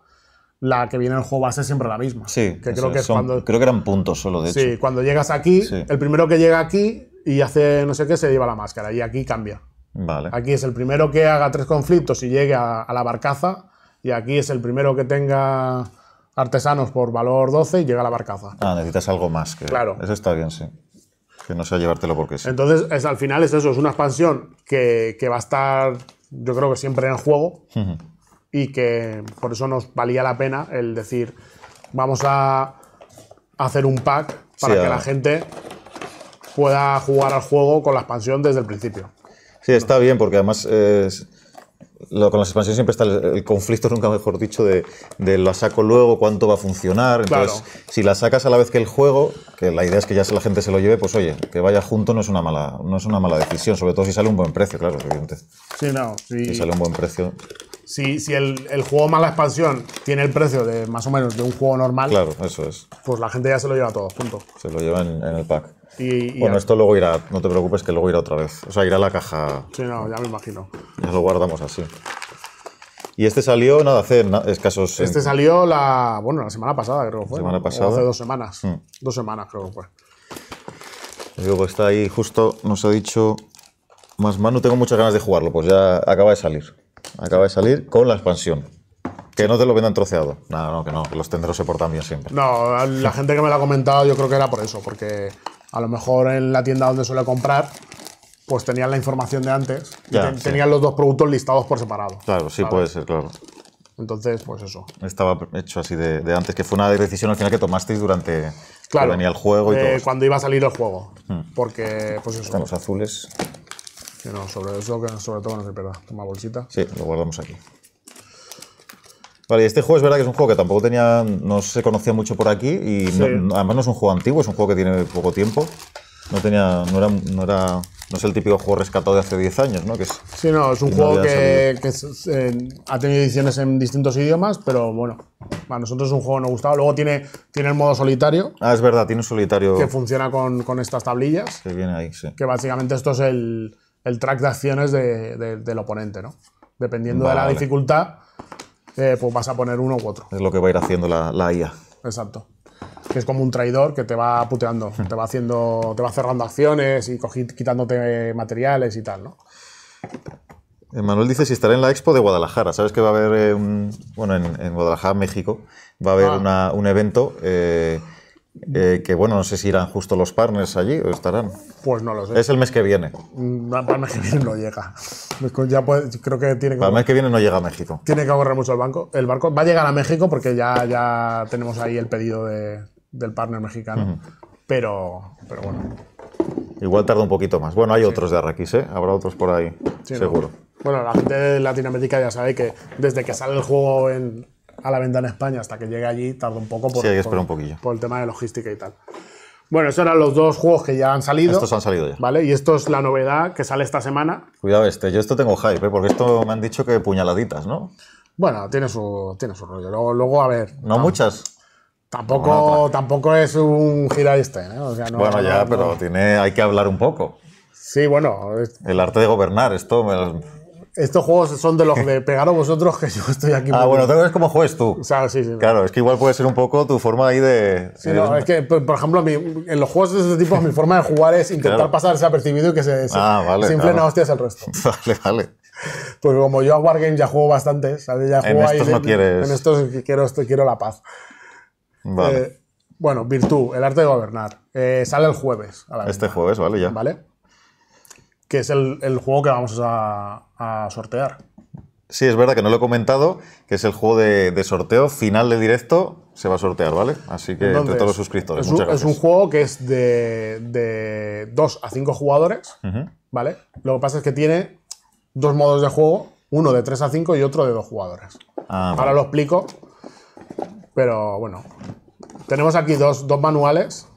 La que viene en el juego base es siempre la misma. Sí, que creo, que creo que eran puntos solo, de sí, hecho. Sí, cuando llegas aquí, el primero que llega aquí y hace no sé qué se lleva la máscara y aquí cambia. Vale. Aquí es el primero que haga tres conflictos y llegue a la barcaza y aquí es el primero que tenga artesanos por valor 12 y llega a la barcaza. Ah, necesitas algo más. Que claro. Eso está bien, sí. Que no sea llevártelo porque sí. Entonces, es, al final es eso, es una expansión que, va a estar, yo creo que siempre en juego y que por eso nos valía la pena el decir, vamos a hacer un pack para que la gente pueda jugar al juego con la expansión desde el principio. Sí, está bien, porque además con las expansiones siempre está el, conflicto, *laughs* nunca mejor dicho, de, de, la saco luego, cuánto va a funcionar. Entonces, si la sacas a la vez que el juego, que la idea es que ya la gente se lo lleve, pues oye, que vaya junto no es una mala, no es una mala decisión, sobre todo si sale un buen precio, claro, evidente. Sí, no, sí. Si sale un buen precio. Si, si el, juego más la expansión tiene el precio de más o menos de un juego normal, claro, eso es. Pues la gente ya se lo lleva todo, punto. Se lo lleva en el pack bueno, esto luego irá, no te preocupes que luego irá otra vez. O sea, irá a la caja. Sí, no, ya me imagino. Ya lo guardamos así. Y este salió, nada, hace escasos. Este salió la, bueno, la semana pasada, creo que fue. Semana pasada. hace dos semanas. Mm. Dos semanas, creo que fue. Luego está ahí, justo nos ha dicho más más no tengo muchas ganas de jugarlo, pues ya acaba de salir. Acaba de salir con la expansión. Que no te lo vendan troceado. No, no, que no, los tenderos se portan bien siempre. No, la gente que me lo ha comentado yo creo que era por eso, porque a lo mejor en la tienda donde suele comprar, pues tenían la información de antes, tenían los dos productos listados por separado. Claro, sí, puede ser, claro. Entonces, pues eso. Estaba hecho así de, antes, que fue una decisión al final que tomasteis durante claro, el juego y eh, Cuando iba a salir el juego. Hmm. Porque, pues eso. Están los azules. Que no, sobre eso, que sobre todo no se pierda. Toma bolsita. Sí, lo guardamos aquí. Vale, este juego es verdad que es un juego que tampoco tenía, no se conocía mucho por aquí y además no es un juego antiguo, es un juego que tiene poco tiempo. No tenía, no era, no es el típico juego rescatado de hace 10 años, ¿no? Que es, sí, no, es un juego que, eh, ha tenido ediciones en distintos idiomas, pero bueno, a nosotros es un juego que nos gustado Luego tiene, tiene el modo solitario. Ah, es verdad, tiene un solitario. Que funciona con, con estas tablillas. Que viene ahí, sí. Que básicamente esto es el, el track de acciones del oponente, ¿no? Dependiendo de la dificultad, eh, pues vas a poner uno u otro. Es lo que va a ir haciendo la, IA. Exacto. Que es como un traidor que te va puteando, *laughs* te va haciendo, te va cerrando acciones y quitándote materiales y tal, ¿no? Manuel dice si estaré en la expo de Guadalajara. Sabes que va a haber, eh, un, bueno, en, Guadalajara, México, va a haber ah. un evento eh, eh, que bueno, no sé si irán justo los partners allí o estarán. Pues no lo sé. Es el mes que viene. Mm, el mes que viene no llega. Pues ya creo que tiene que para el mes que viene no llega a México. Tiene que ahorrar mucho el banco. El barco va a llegar a México porque ya, ya tenemos ahí el pedido de, del partner mexicano. pero, pero bueno. Igual tarda un poquito más. Bueno, hay otros de Arrakis, ¿eh? Habrá otros por ahí, seguro. Bueno, la gente de Latinoamérica ya sabe que desde que sale el juego en, a la venta en España. Hasta que llegue allí tarda un poco por, un poquillo. por el tema de logística y tal. Bueno, esos eran los dos juegos que ya han salido. Estos han salido ya. ¿Vale? Y esto es la novedad que sale esta semana. Cuidado este, yo esto tengo hype, ¿eh? porque esto me han dicho que puñaladitas, ¿no? Bueno, tiene su, tiene rollo. Luego, a ver. No muchas. Tampoco, tampoco es un gira este, ¿eh? no, bueno, ya, pero tiene, hay que hablar un poco. Sí, bueno. El arte de gobernar, esto me, estos juegos son de los de pegaros vosotros que yo estoy aquí. Ah, bueno, es como juegues tú. O sea, sí, sí, claro, es que igual puede ser un poco tu forma ahí de. Sí, no, es que, por ejemplo, en los juegos de este tipo, mi forma de jugar es intentar claro. pasar desapercibido y que se, ah, vale, Simple hostias el resto. *laughs* vale, vale. Pues como yo a Wargame ya juego bastante, ¿sabes? Ya juego en estos no quieres. En estos quiero, la paz. Vale. Eh, bueno, Virtud, el arte de gobernar. Eh, sale el jueves. A la este jueves, vale, ya. Vale que es el, juego que vamos a, sortear. Sí, es verdad que no lo he comentado, que es el juego de, sorteo final de directo, se va a sortear, ¿vale? Así que entre todos los suscriptores. Es un, juego que es de, de 2 a 5 jugadores, ¿vale? Lo que pasa es que tiene dos modos de juego, uno de 3 a 5 y otro de dos jugadores. Ah, Ahora lo explico, pero bueno, tenemos aquí dos, dos manuales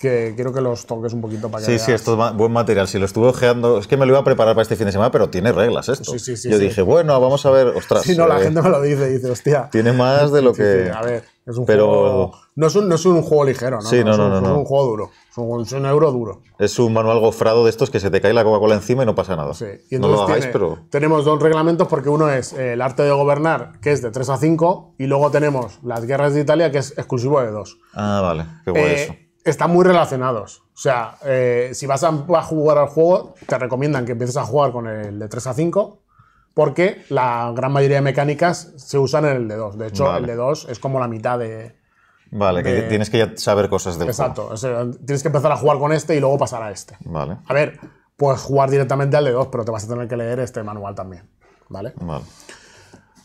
que quiero que los toques un poquito para que. Sí, sí, esto es buen material. Si lo estuve ojeando, es que me lo iba a preparar para este fin de semana, pero tiene reglas esto. Sí, sí, sí, Yo dije, bueno, vamos a ver, ostras. Si no, la eh, gente me lo dice, y dice, hostia. Tiene más de lo que. a ver, es un pero... juego. No es un, no es un juego ligero, ¿no? Sí, no, no, no. Es un, juego duro. Es un, euro duro. Es un manual gofrado de estos que se te cae la Coca-Cola encima y no pasa nada. Sí, y entonces pero. Tenemos dos reglamentos porque uno es eh, el arte de gobernar, que es de 3 a 5, y luego tenemos las guerras de Italia, que es exclusivo de 2. Ah, vale, qué bueno eh, eso están muy relacionados. O sea, eh, si vas a, jugar al juego, te recomiendan que empieces a jugar con el de 3 a 5, porque la gran mayoría de mecánicas se usan en el de 2. De hecho, el de 2 es como la mitad de. Vale, que tienes que ya saber cosas del juego. Exacto, tienes que empezar a jugar con este y luego pasar a este. Vale. A ver, puedes jugar directamente al de 2, pero te vas a tener que leer este manual también. ¿Vale? Vale.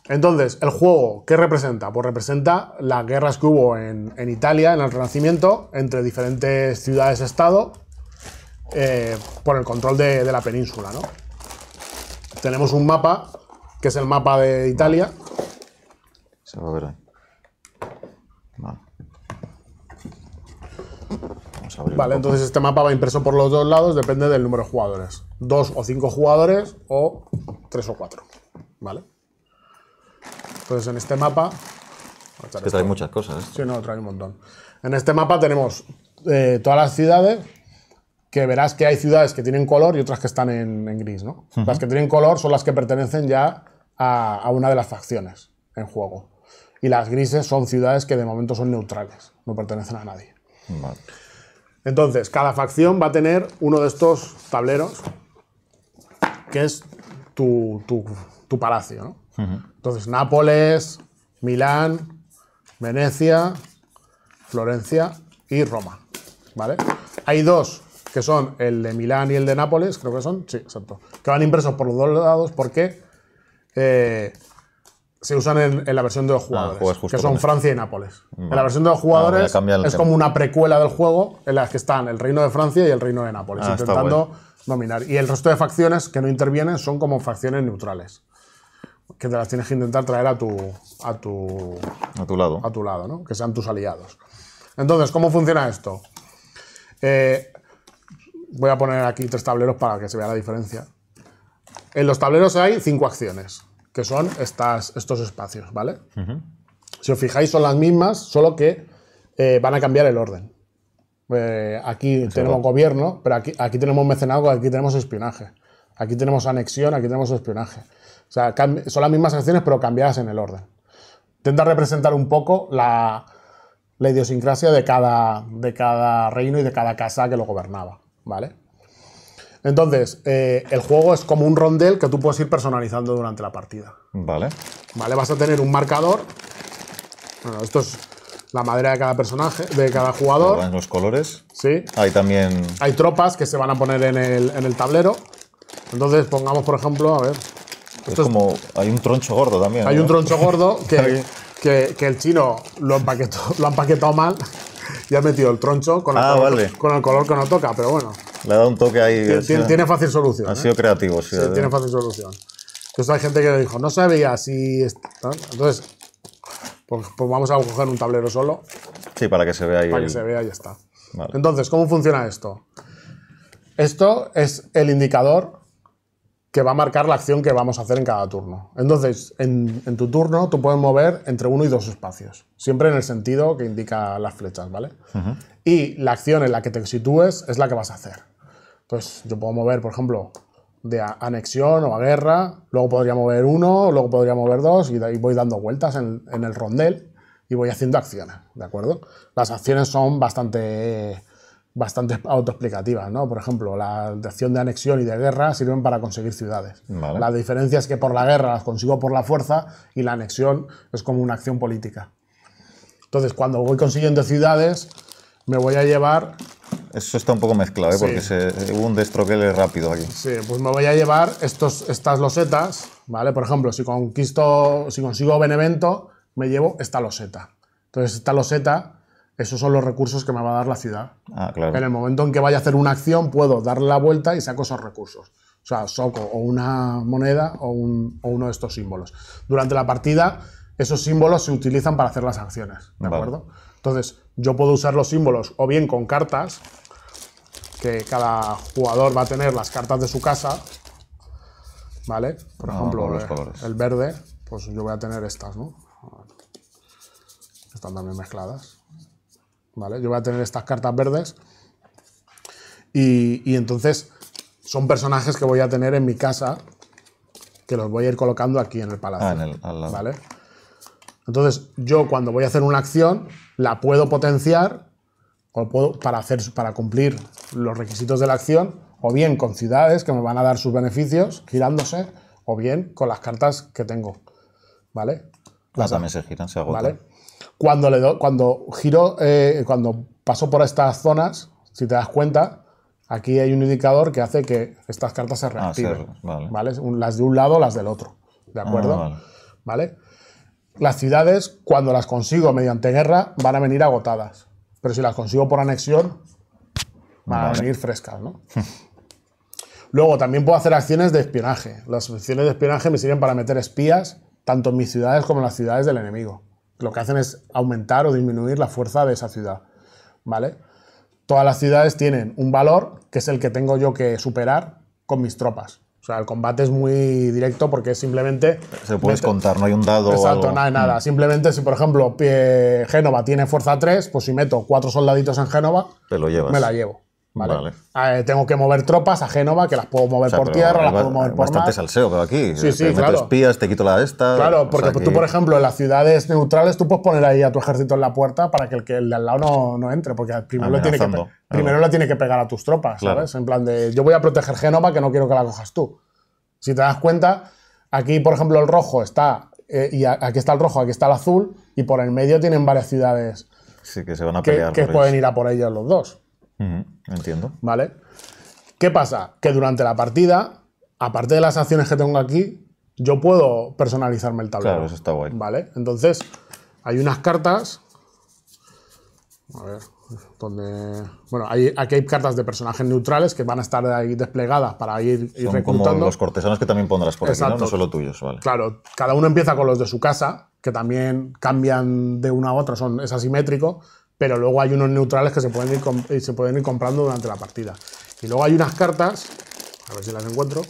Entonces, ¿el juego qué representa? Pues representa las guerras que hubo en, Italia, en el Renacimiento, entre diferentes ciudades-estado, eh, por el control de, la península, ¿no? Tenemos un mapa, que es el mapa de Italia. Se va a ver ahí. Vale. vale, entonces este mapa va impreso por los dos lados, depende del número de jugadores. Dos o cinco jugadores o tres o cuatro. ¿Vale? Entonces, en este mapa. que trae muchas cosas. ¿eh? Sí, no, trae un montón. En este mapa tenemos eh, todas las ciudades, que verás que hay ciudades que tienen color y otras que están en, gris, ¿no? Las que tienen color son las que pertenecen ya a, una de las facciones en juego. Y las grises son ciudades que de momento son neutrales, no pertenecen a nadie. Entonces, cada facción va a tener uno de estos tableros, que es tu, palacio. ¿no? Entonces, Nápoles, Milán, Venecia, Florencia y Roma. ¿Vale? Hay dos que son el de Milán y el de Nápoles, creo que son, sí, exacto, que van impresos por los dos lados porque eh, se usan en, la versión de los ah, jugadores, que son Francia y Nápoles. En la versión de los ah, jugadores es como una precuela del juego en la que están el reino de Francia y el reino de Nápoles, ah, intentando dominar. Y el resto de facciones que no intervienen son como facciones neutrales que te las tienes que intentar traer a tu, a tu, lado, a tu lado ¿no? que sean tus aliados. Entonces, ¿cómo funciona esto? Eh, voy a poner aquí tres tableros para que se vea la diferencia. En los tableros hay cinco acciones, que son estas, estos espacios, ¿vale? Si os fijáis, son las mismas, solo que eh, van a cambiar el orden. Eh, aquí tenemos gobierno, pero aquí, aquí tenemos mecenazgo, aquí tenemos espionaje. Aquí tenemos anexión, aquí tenemos espionaje. O sea, son las mismas acciones pero cambiadas en el orden. Intenta representar un poco la, idiosincrasia de cada, de cada reino y de cada casa que lo gobernaba, ¿vale? Entonces, eh, el juego es como un rondel que tú puedes ir personalizando durante la partida. Vale. Vale, vas a tener un marcador. Bueno, esto es la madera de cada personaje, de cada jugador. En los colores. Sí. Hay también. Hay tropas que se van a poner en el, en el tablero. Entonces, pongamos, por ejemplo, a ver, es como, hay un troncho gordo también. Hay un troncho gordo *laughs* que, que, el chino lo, *laughs* lo ha empaquetado mal *laughs* y ha metido el troncho con el, ah, color, con el color que no toca, pero bueno. Le ha dado un toque ahí. Tiene, fácil solución. Ha ¿eh? sido creativo, sí. tiene ¿eh? fácil solución. Entonces hay gente que le dijo, no sabía si... Entonces, pues, pues, vamos a coger un tablero solo. Sí, para que se vea ahí. Para que se vea ya está. Entonces, ¿cómo funciona esto? Esto es el indicador que va a marcar la acción que vamos a hacer en cada turno. Entonces, en, tu turno tú puedes mover entre uno y dos espacios, siempre en el sentido que indica las flechas, ¿vale? Y la acción en la que te sitúes es la que vas a hacer. Entonces, yo puedo mover, por ejemplo, de anexión o a guerra, luego podría mover uno, luego podría mover dos, y, ahí voy dando vueltas en, en, el rondel y voy haciendo acciones, ¿de acuerdo? Las acciones son bastante bastante autoexplicativas, ¿no? Por ejemplo, la acción de anexión y de guerra sirven para conseguir ciudades. La diferencia es que por la guerra las consigo por la fuerza y la anexión es como una acción política. Entonces, cuando voy consiguiendo ciudades, me voy a llevar... Eso está un poco mezclado, ¿eh? porque se, hubo un destroquele rápido aquí. Sí, pues me voy a llevar estos, estas losetas, ¿vale? Por ejemplo, si conquisto, si consigo Benevento, me llevo esta loseta. Entonces, esta loseta esos son los recursos que me va a dar la ciudad. Ah, en el momento en que vaya a hacer una acción, puedo darle la vuelta y saco esos recursos. O sea, soco o una moneda o, uno de estos símbolos. Durante la partida, esos símbolos se utilizan para hacer las acciones. ¿De acuerdo? Entonces, yo puedo usar los símbolos o bien con cartas, que cada jugador va a tener las cartas de su casa. ¿Vale? Por ah, ejemplo, eh, el verde, pues yo voy a tener estas, ¿no? Están también mezcladas. Yo voy a tener estas cartas verdes y, entonces son personajes que voy a tener en mi casa que los voy a ir colocando aquí en el palacio. Ah, ¿Vale? Entonces, yo cuando voy a hacer una acción, la puedo potenciar o puedo, para, hacer, para cumplir los requisitos de la acción, o bien con ciudades que me van a dar sus beneficios girándose, o bien con las cartas que tengo. ¿Vale? Las ah, también se giran, se agotan. ¿Vale? Cuando, le do, cuando giro, eh, cuando paso por estas zonas, si te das cuenta, aquí hay un indicador que hace que estas cartas se ah, reactiven. vale. Las de un lado, las del otro. ¿De ah, acuerdo? vale. Las ciudades, cuando las consigo mediante guerra, van a venir agotadas. Pero si las consigo por anexión, van a venir frescas, ¿no? *laughs* Luego, también puedo hacer acciones de espionaje. Las acciones de espionaje me sirven para meter espías tanto en mis ciudades como en las ciudades del enemigo lo que hacen es aumentar o disminuir la fuerza de esa ciudad. ¿Vale? Todas las ciudades tienen un valor que es el que tengo yo que superar con mis tropas. O sea, el combate es muy directo porque es simplemente. Se puede puedes contar, no hay un dado. Exacto, nada, nada. Mm. Simplemente si, por ejemplo, eh, Génova tiene fuerza 3, pues si meto cuatro soldaditos en Génova, me la llevo. Eh, tengo que mover tropas a Génova, que las puedo mover por tierra, las puedo mover por mar bastante salseo, pero aquí. Sí, sí, eh, te claro. meto espías, te quito la esta. Claro, porque tú, por ejemplo, en las ciudades neutrales, tú puedes poner ahí a tu ejército en la puerta para que el, que el de al lado no, entre, porque primero, lo tiene, que pegar a tus tropas, ¿sabes? En plan de, yo voy a proteger Génova, que no quiero que la cojas tú. Si te das cuenta, aquí, por ejemplo, el rojo está, eh, y aquí está el rojo, aquí está el azul, y por el medio tienen varias ciudades. que pueden ir a por ellas los dos entiendo. ¿Vale? ¿Qué pasa? Que durante la partida, aparte de las acciones que tengo aquí, yo puedo personalizarme el tablero. Claro, eso está guay. ¿Vale? Entonces, hay unas cartas. A ver, donde. Bueno, aquí hay cartas de personajes neutrales que van a estar ahí desplegadas para ir, Son Como los cortesanos que también pondrás por ¿no? solo tuyos, Claro, cada uno empieza con los de su casa, que también cambian de una a otra, son, es asimétrico, pero luego hay unos neutrales que se pueden ir, se pueden ir comprando durante la partida. Y luego hay unas cartas, a ver si las encuentro.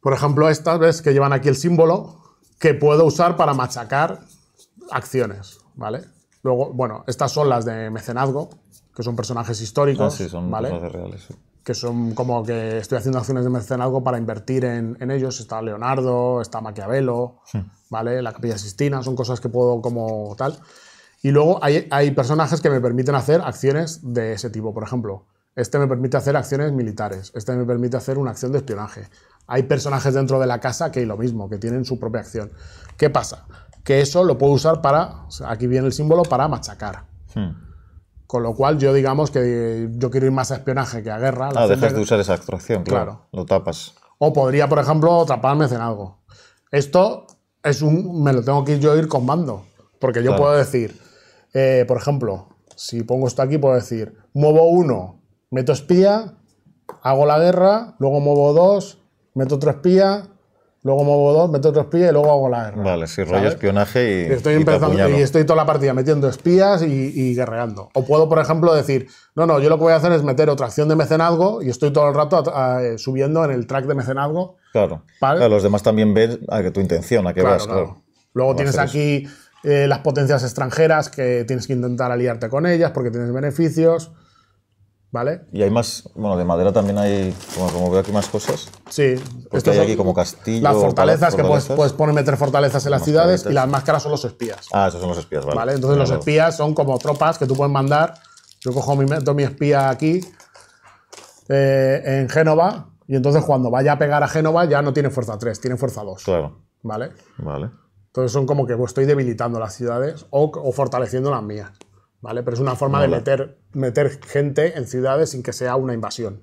Por ejemplo, estas, ¿ves? Que llevan aquí el símbolo que puedo usar para machacar acciones, ¿vale? Luego, bueno, estas son las de mecenazgo, que son personajes históricos, ah, son Personajes reales, Que son como que estoy haciendo acciones de mecenazgo para invertir en, ellos. Está Leonardo, está Maquiavelo, hmm. ¿vale? La Capilla Sistina, son cosas que puedo como tal. Y luego hay, hay, personajes que me permiten hacer acciones de ese tipo. Por ejemplo, este me permite hacer acciones militares, este me permite hacer una acción de espionaje. Hay personajes dentro de la casa que hay lo mismo, que tienen su propia acción. ¿Qué pasa? Que eso lo puedo usar para, aquí viene el símbolo, para machacar. Hmm. Con lo cual yo digamos que yo quiero ir más a espionaje que a guerra. ah, dejas de usar esa extracción, claro. Lo tapas. O podría, por ejemplo, atraparme en algo. Esto es un, me lo tengo que yo ir con mando, porque yo puedo decir, eh, por ejemplo, si pongo esto aquí, puedo decir, muevo uno, meto espía, hago la guerra, luego muevo dos, meto otro espía, luego muevo dos, meto otro espía y luego hago la guerra. Vale, si rollo espionaje y. Estoy empezando y estoy toda la partida metiendo espías y, y, guerreando. O puedo, por ejemplo, decir, no, no, yo lo que voy a hacer es meter otra acción de mecenazgo y estoy todo el rato eh, subiendo en el track de mecenazgo. Claro. Para... Los demás también ven a que tu intención, a qué vas, claro. Luego tienes aquí eh, las potencias extranjeras que tienes que intentar aliarte con ellas porque tienes beneficios. ¿Vale? Y hay más, bueno, de madera también hay, como, veo aquí, más cosas. Sí. Porque hay aquí como castillos, Las fortalezas, que puedes, puedes poner, meter fortalezas en las ciudades y las más caras son los espías. Ah, esos son los espías, vale. Entonces los espías son como tropas que tú puedes mandar. Yo cojo mi, mi espía aquí eh, en Génova y entonces cuando vaya a pegar a Génova ya no tiene fuerza 3, tiene fuerza 2. Claro. ¿Vale? Vale. Entonces son como que pues estoy debilitando las ciudades o, fortaleciendo las mías, ¿vale? Pero es una forma de meter, meter gente en ciudades sin que sea una invasión.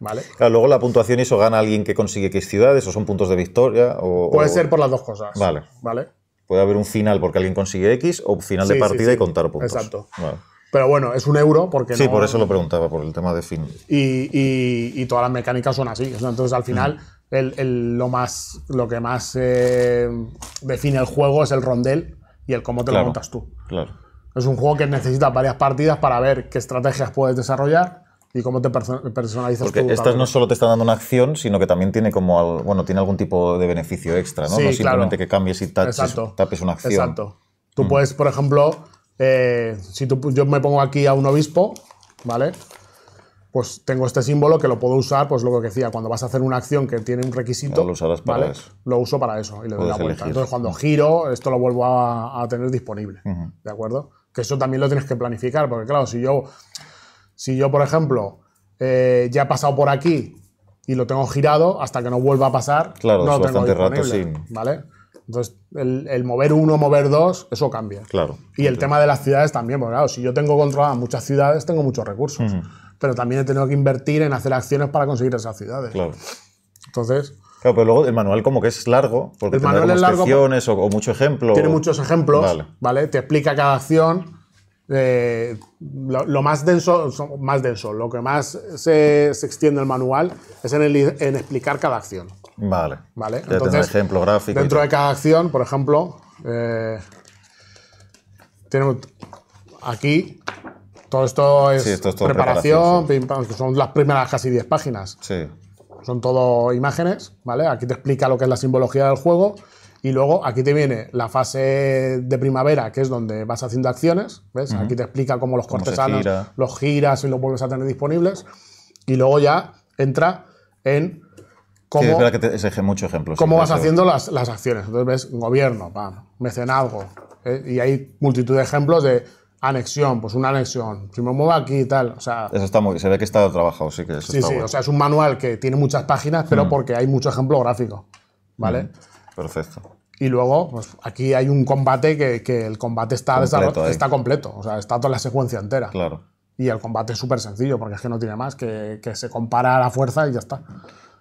¿Vale? Claro, luego la puntuación eso gana alguien que consigue X ciudades o son puntos de victoria o, Puede ser por las dos cosas. Vale. ¿Vale? Puede haber un final porque alguien consigue X o final de partida y contar puntos. Exacto. Pero bueno, es un euro porque Sí, por eso lo preguntaba, por el tema de fin. Y, todas las mecánicas son así. Entonces al final el, el, lo, más, lo que más eh, define el juego es el rondel y el cómo te lo montas tú. Claro. Es un juego que necesita varias partidas para ver qué estrategias puedes desarrollar y cómo te personalizas Porque estas no solo te están dando una acción, sino que también tiene como bueno, tiene algún tipo de beneficio extra, ¿no? Sí, no simplemente que cambies y tapes una acción. Exacto. Tú mm. puedes, por ejemplo, eh, si tú, yo me pongo aquí a un obispo, ¿vale? pues tengo este símbolo que lo puedo usar, pues lo que decía, cuando vas a hacer una acción que tiene un requisito, lo, lo uso para eso y le doy la vuelta. Entonces cuando giro, esto lo vuelvo a, tener disponible, ¿de acuerdo? Que eso también lo tienes que planificar, porque claro, si yo, si yo por ejemplo, eh, ya he pasado por aquí y lo tengo girado, hasta que no vuelva a pasar, claro, no lo tengo rato ¿vale? Entonces, el, mover uno, mover dos, eso cambia. Claro. Y el tema de las ciudades también, porque claro, si yo tengo controladas muchas ciudades, tengo muchos recursos pero también he tenido que invertir en hacer acciones para conseguir esas ciudades. Claro. Entonces. Claro, pero luego el manual como que es largo, porque tiene manual es o, mucho ejemplo. Tiene muchos ejemplos, vale. Te explica cada acción. Eh, lo, más denso, más denso, lo que más se, extiende el manual es en, explicar cada acción. Vale. Vale. Entonces, ejemplo gráfico. Dentro de cada acción, por ejemplo, eh, tenemos aquí todo esto es, preparación, son las primeras casi 10 páginas. Son todo imágenes, ¿vale? Aquí te explica lo que es la simbología del juego. Y luego aquí te viene la fase de primavera, que es donde vas haciendo acciones. ¿ves? Aquí te explica cómo los cortesanos los giras y los vuelves a tener disponibles. Y luego ya entra en cómo, vas haciendo las, las, acciones. Entonces ves gobierno, mecenazgo. ¿eh? Y hay multitud de ejemplos de anexión, pues una anexión, si me muevo aquí y tal, o sea... Eso está muy, se ve que está trabajado, sí que eso Sí, sí, o sea, es un manual que tiene muchas páginas, pero mm. porque hay mucho ejemplo gráfico, ¿vale? Mm, perfecto. Y luego, pues aquí hay un combate que, que el combate está completo, está completo, o sea, está toda la secuencia entera. Claro. Y el combate es súper sencillo, porque es que no tiene más, que, que se compara a la fuerza y ya está.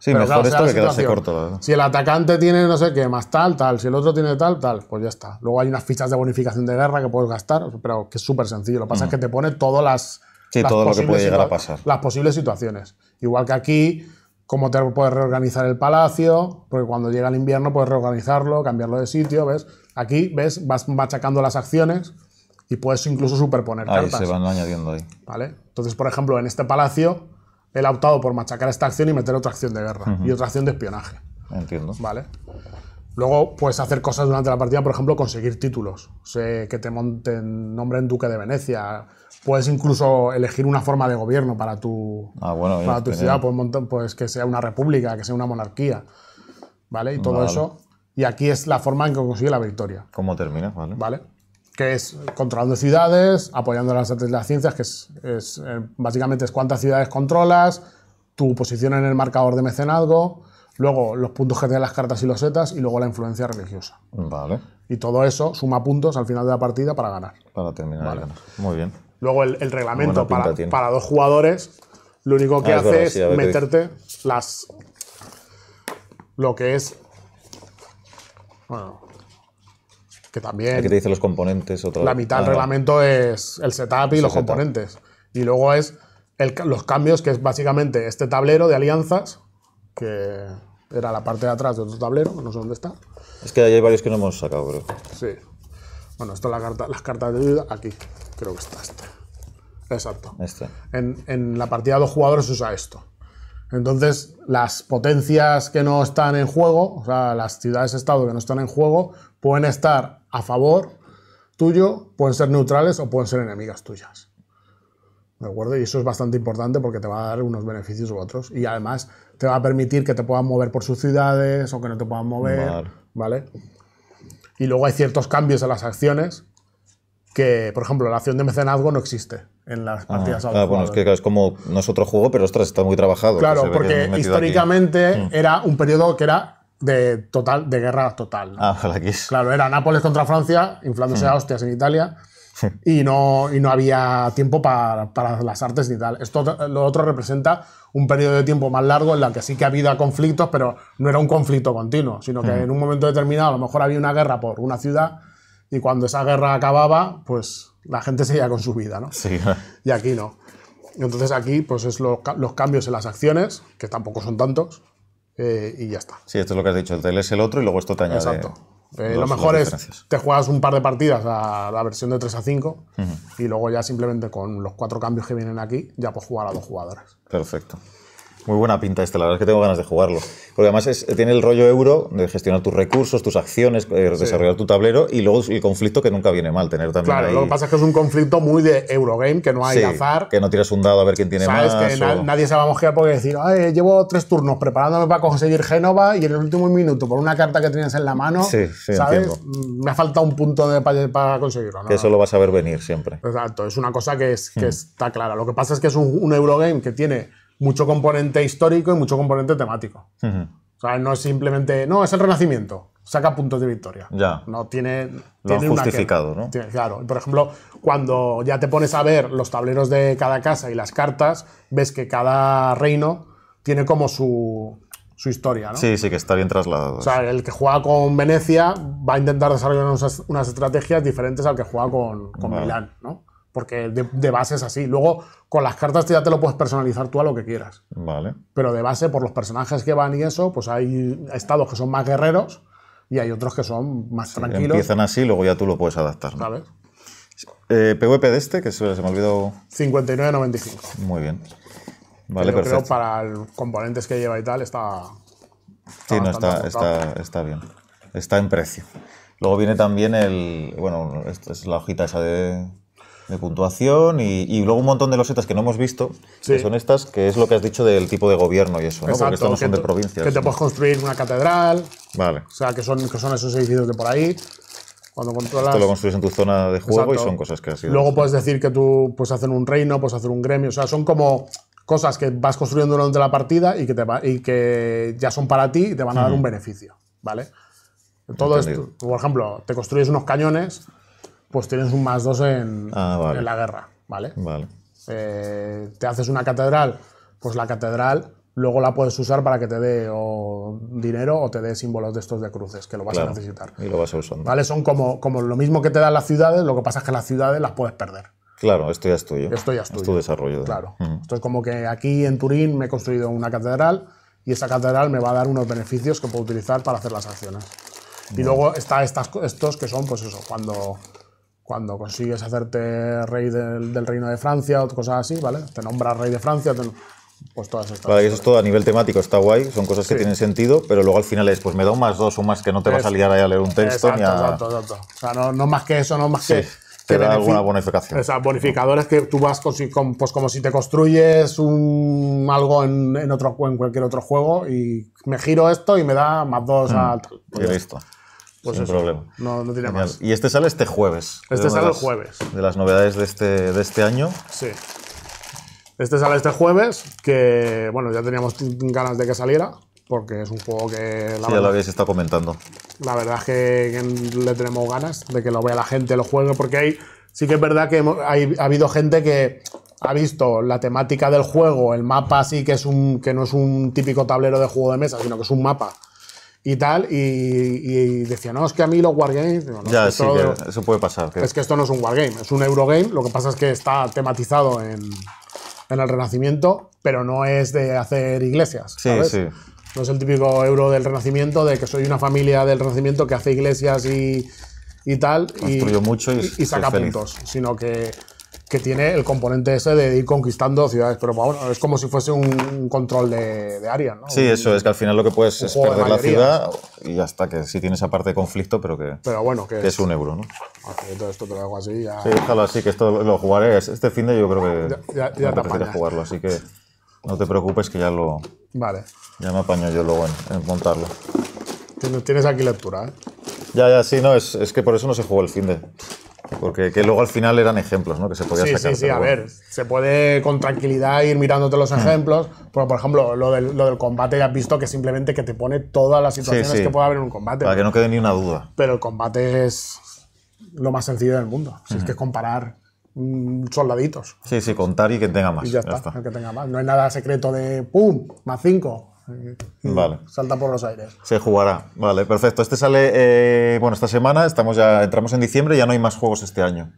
Sí, esto que quedarse corto. Si el atacante tiene no sé qué, más tal, tal, si el otro tiene tal, tal, pues ya está. Luego hay unas fichas de bonificación de guerra que puedes gastar, pero que es súper sencillo. Lo que pasa es mm. que te pone todas las. Sí, todo lo que puede llegar a pasar. Las posibles situaciones. Igual que aquí, cómo te puedes reorganizar el palacio, porque cuando llega el invierno puedes reorganizarlo, cambiarlo de sitio, ¿ves? Aquí, ¿ves? Vas machacando las acciones y puedes incluso superponer ahí se van añadiendo ahí. ¿Vale? Entonces, por ejemplo, en este palacio él ha optado por machacar esta acción y meter otra acción de guerra y otra acción de espionaje. Entiendo. Vale. Luego puedes hacer cosas durante la partida, por ejemplo, conseguir títulos. que te monten nombre en Duque de Venecia. Puedes incluso elegir una forma de gobierno para tu, ah, eh, ciudad. Puedes pues, que sea una república, que sea una monarquía. ¿Vale? Y todo eso. Y aquí es la forma en que consigue la victoria. ¿Cómo termina? Vale. ¿Vale? que es controlando ciudades, apoyando las las ciencias, que es, eh, básicamente es cuántas ciudades controlas, tu posición en el marcador de mecenazgo, luego los puntos que tienen las cartas y los setas y luego la influencia religiosa. Vale. Y todo eso suma puntos al final de la partida para ganar. Para terminar. Vale. Ganar. Muy bien. Luego el, reglamento para, para, dos jugadores, lo único que ah, hace es meterte las... Lo que es... Bueno, que también... te dice los componentes. la mitad del ah, reglamento es el setup y los componentes. Y luego es los cambios, que es básicamente este tablero de alianzas, que era la parte de atrás de otro tablero, no sé dónde está. Es que hay varios que no hemos sacado, creo Sí. Bueno, esto es la carta, las cartas de ayuda, aquí creo que está este. Exacto. Este. En, en la partida de dos jugadores se usa esto. Entonces, las potencias que no están en juego, o sea, las ciudades-estado que no están en juego, pueden estar a favor tuyo, pueden ser neutrales o pueden ser enemigas tuyas. ¿De acuerdo? Y eso es bastante importante porque te va a dar unos beneficios u otros. Y además te va a permitir que te puedan mover por sus ciudades o que no te puedan mover. ¿Vale? Y luego hay ciertos cambios en las acciones que, por ejemplo, la acción de mecenazgo no existe en las ah, partidas ah, bueno, es que es como no es otro juego, pero ostras, está muy trabajado. Claro, porque históricamente hmm. era un periodo que era de total, de guerra total. Ah, claro, era Nápoles contra Francia, inflándose hmm. a hostias en Italia, y, no, no había tiempo para, las artes ni tal. Esto, lo otro representa un periodo de tiempo más largo en el que sí que ha habido conflictos, pero no era un conflicto continuo, sino que hmm. en un momento determinado a lo mejor había una guerra por una ciudad, y cuando esa guerra acababa, pues la gente seguía con su vida, ¿no? Sí. Y aquí no. Entonces aquí, pues es los cambios en las acciones, que tampoco son tantos, eh, y ya está. Sí, esto es lo que has dicho, el TL es el otro y luego esto te añade. Exacto. Eh, lo mejor es te juegas un par de partidas a la versión de 3 a 5 y luego ya simplemente con los cuatro cambios que vienen aquí ya puedes jugar a dos jugadores. Perfecto. Muy buena pinta este, la verdad es que tengo ganas de jugarlo. Porque además tiene el rollo euro de gestionar tus recursos, tus acciones, eh, desarrollar tu tablero y luego el conflicto que nunca viene mal tener también. Claro, lo que pasa es que es un conflicto muy de Eurogame, que no hay azar. Que no tiras un dado a ver quién tiene más. Que nadie se va a mojar porque decir, llevo tres turnos preparándome para conseguir Génova y en el último minuto, por una carta que tienes en la mano, Me ha faltado un punto para, conseguirlo. Que eso lo vas a ver venir siempre. Exacto, es una cosa que, es, mm. está clara. Lo que pasa es que es un Eurogame que tiene mucho componente histórico y mucho componente temático. O sea, no es simplemente, no, es el Renacimiento, saca puntos de victoria. Ya. No tiene. tiene justificado, ¿no? claro. Por ejemplo, cuando ya te pones a ver los tableros de cada casa y las cartas, ves que cada reino tiene como su, historia, ¿no? Sí, sí, que está bien trasladado. O sea, el que juega con Venecia va a intentar desarrollar unas, estrategias diferentes al que juega con, con Milán, ¿no? Porque de, base es así. Luego, con las cartas ya te lo puedes personalizar tú a lo que quieras. Vale. Pero de base, por los personajes que van y eso, pues hay estados que son más guerreros y hay otros que son más tranquilos. Empiezan así, luego ya tú lo puedes adaptar. ¿no? PVP eh, de este, que se, me olvidó. 59.95. Muy bien. Vale, perfecto. para los componentes que lleva y tal, está. sí, no, está, está, está, bien. Está en precio. Luego viene también el. Bueno, esta es la hojita esa de de puntuación y, luego un montón de losetas que no hemos visto, que son estas, que es lo que has dicho del tipo de gobierno y eso, ¿no? Porque estas no son de provincia. Que te puedes construir una catedral. Vale. O sea, que son, son esos edificios de por ahí. Cuando controlas. Esto lo construyes en tu zona de juego y son cosas que así. Luego puedes decir que tú puedes hacer un reino, puedes hacer un gremio. O sea, son como cosas que vas construyendo durante la partida y que, ya son para ti y te van a dar un beneficio. ¿Vale? Todo esto, por ejemplo, te construyes unos cañones pues tienes un más dos en, ah, la guerra, ¿vale? Vale. Eh, te haces una catedral, pues la catedral luego la puedes usar para que te dé dinero o te dé símbolos de estos de cruces, que lo vas a necesitar. Y lo vas a usar. ¿Vale? Son como, como lo mismo que te dan las ciudades, lo que pasa es que las ciudades las puedes perder. Claro, esto ya es tuyo. Esto ya es, tuyo. es tu desarrollo. Claro. Esto es como que aquí en Turín me he construido una catedral y esa catedral me va a dar unos beneficios que puedo utilizar para hacer las acciones. Y luego está estos que son, pues eso, cuando cuando consigues hacerte rey del, reino de Francia o cosas así, ¿vale? Te nombras rey de Francia, pues todas estas. Vale, eso es todo a nivel temático, está guay, son cosas que tienen sentido, pero luego al final es, pues me da un más dos, o más que no te vas a liar ahí a leer un texto. ni a... exacto, O sea, no, más que eso, no más sí, que... Te da alguna bonificación. sea, bonificadores que tú vas pues como si te construyes un, algo en, otro, cualquier otro juego y me giro esto y me da más dos mm. al y listo. Pues problema. No, tiene más. Y este sale este jueves. Este sale el jueves. De las novedades de este, de este año. Sí. Este sale este jueves, que bueno, ya teníamos ganas de que saliera, porque es un juego que... La verdad, ya lo habéis estado comentando. La verdad es que, le tenemos ganas de que lo vea la gente, lo juegue, porque hay, sí que es verdad que ha habido gente que ha visto la temática del juego, el mapa así, que, es un, que no es un típico tablero de juego de mesa, sino que es un mapa y tal, y, y, decía, no, es que a mí los wargames... No, ya, es eso puede pasar. Es que esto no es un wargame, es un Eurogame, lo que pasa es que está tematizado en, el Renacimiento, pero no es de hacer iglesias, ¿sabes? Sí. No es el típico euro del Renacimiento, de que soy una familia del Renacimiento que hace iglesias y, tal. y, mucho y saca puntos, sino que que tiene el componente ese de ir conquistando ciudades. Pero bueno, es como si fuese un control de, área, ¿no? Sí, eso es que al final lo que puedes es perder la ciudad y ya está, que sí tiene esa parte de conflicto, pero que, pero bueno, que, es, un euro, ¿no? esto lo así. Ya. Sí, déjalo así, que esto lo jugaré. Este finde yo creo que ya, ya, ya jugarlo, así que no te preocupes que ya lo. Vale. Ya me apaño yo luego en, montarlo. Tienes aquí lectura, ¿eh? Ya, ya, sí, no, es, es que por eso no se jugó el finde. Porque que luego al final eran ejemplos, ¿no? Que se podía sí, sacar. Sí, sí, a ver, se puede con tranquilidad ir mirándote los hmm. ejemplos. Pero, por ejemplo, lo del, combate ya has visto que simplemente que te pone todas las situaciones que puede haber en un combate. Para que no quede ni una duda. Pero el combate es lo más sencillo del mundo. Si es hmm. que es comparar mm, soldaditos. Sí, sí, contar y que tenga más. Y ya, está, que tenga más. No hay nada secreto de ¡pum! más 5 Vale. Salta por los aires. Se jugará. Vale, perfecto. Este sale, eh, bueno, esta semana estamos ya, entramos en diciembre, ya no hay más juegos este año.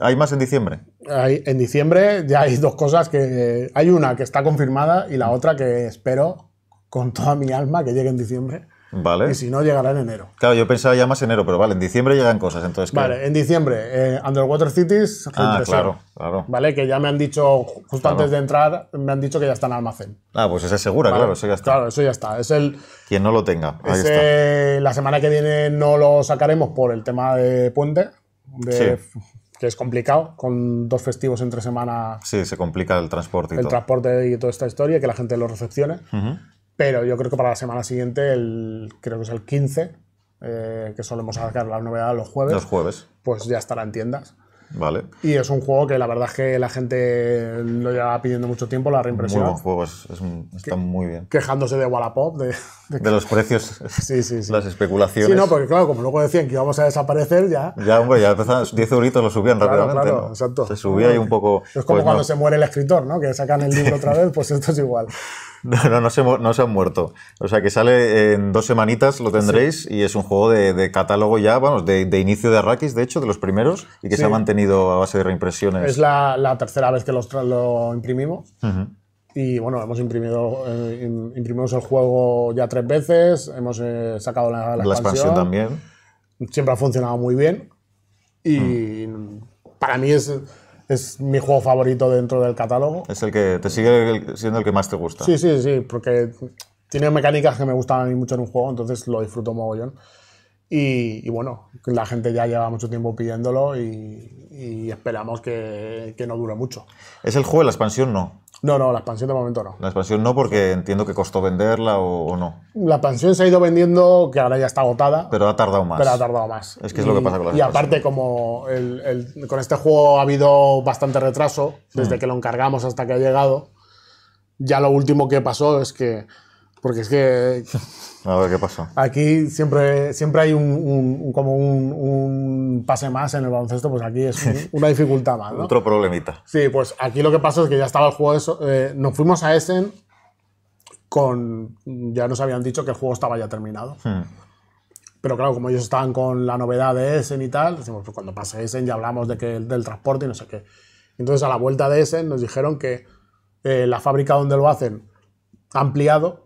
¿Hay más en diciembre? en diciembre ya hay dos cosas que... Hay una que está confirmada y la otra que espero con toda mi alma que llegue en diciembre. Vale. Y si no, llegará en enero. Claro, yo pensaba ya más enero, pero vale, en diciembre llegan cosas, entonces. Vale, en diciembre, eh, Underwater Cities. Ah, claro, claro. Vale, que ya me han dicho, justo antes de entrar, me han dicho que ya está en almacén. Ah, pues esa es segura, claro, eso ya está. Claro, eso ya está. Es el. Quien no lo tenga. Ahí está. la semana que viene no lo sacaremos por el tema de puente. que es complicado con dos festivos entre semana. Sí, se complica el transporte y el transporte y toda esta historia, que la gente lo recepcione. Ajá. Pero yo creo que para la semana siguiente, el, creo que es el 15, eh, que solemos sacar la novedad los jueves. Los jueves. Pues ya estará en tiendas. Vale. Y es un juego que la verdad es que la gente lo lleva pidiendo mucho tiempo, la reimpresión. Muy buen juego, está muy bien. Quejándose de Wallapop, de, los precios, *laughs* sí, sí, sí. las especulaciones. Sí, no, porque claro, como luego decían que íbamos a desaparecer, ya. Ya, hombre, ya empezaban, 10 euritos lo subían rápidamente. Claro, exacto. Se subía y un poco. Es como pues, cuando se muere el escritor, ¿no? Que sacan el libro otra vez, pues esto es igual. No, no, se, han muerto. O sea, que sale en dos semanitas, lo tendréis, y es un juego de, catálogo ya, vamos, de, inicio de Arrakis, de hecho, de los primeros, y que se ha mantenido a base de reimpresiones. Es la, tercera vez que los lo imprimimos. Y bueno, hemos imprimido eh, imprimimos el juego ya tres veces, hemos eh, sacado la, la, expansión. también. Siempre ha funcionado muy bien. Y mm. para mí es es mi juego favorito dentro del catálogo. Es el que te sigue siendo el que más te gusta. Sí, sí, sí, porque tiene mecánicas que me gustan a mí mucho en un juego, entonces lo disfruto mogollón. Y, bueno, la gente ya lleva mucho tiempo pidiéndolo y, esperamos que, no dure mucho. ¿Es el juego la expansión no? No, no, la expansión de momento no. La expansión no porque entiendo que costó venderla o, no. La expansión se ha ido vendiendo, que ahora ya está agotada. Pero ha tardado más. Pero ha tardado más. Es que es lo que pasa con la Y aparte, como con este juego ha habido bastante retraso, desde mm. que lo encargamos hasta que ha llegado, ya lo último que pasó es que porque es que. A ver qué pasó? Aquí siempre, siempre hay un, como un, pase más en el baloncesto, pues aquí es una dificultad más. ¿no? Otro problemita. Sí, pues aquí lo que pasa es que ya estaba el juego. De eh, nos fuimos a Essen con. Ya nos habían dicho que el juego estaba ya terminado. Hmm. Pero claro, como ellos estaban con la novedad de Essen y tal, decimos, pues cuando pase Essen ya hablamos de que, del transporte y no sé qué. Entonces a la vuelta de Essen nos dijeron que eh, la fábrica donde lo hacen ha ampliado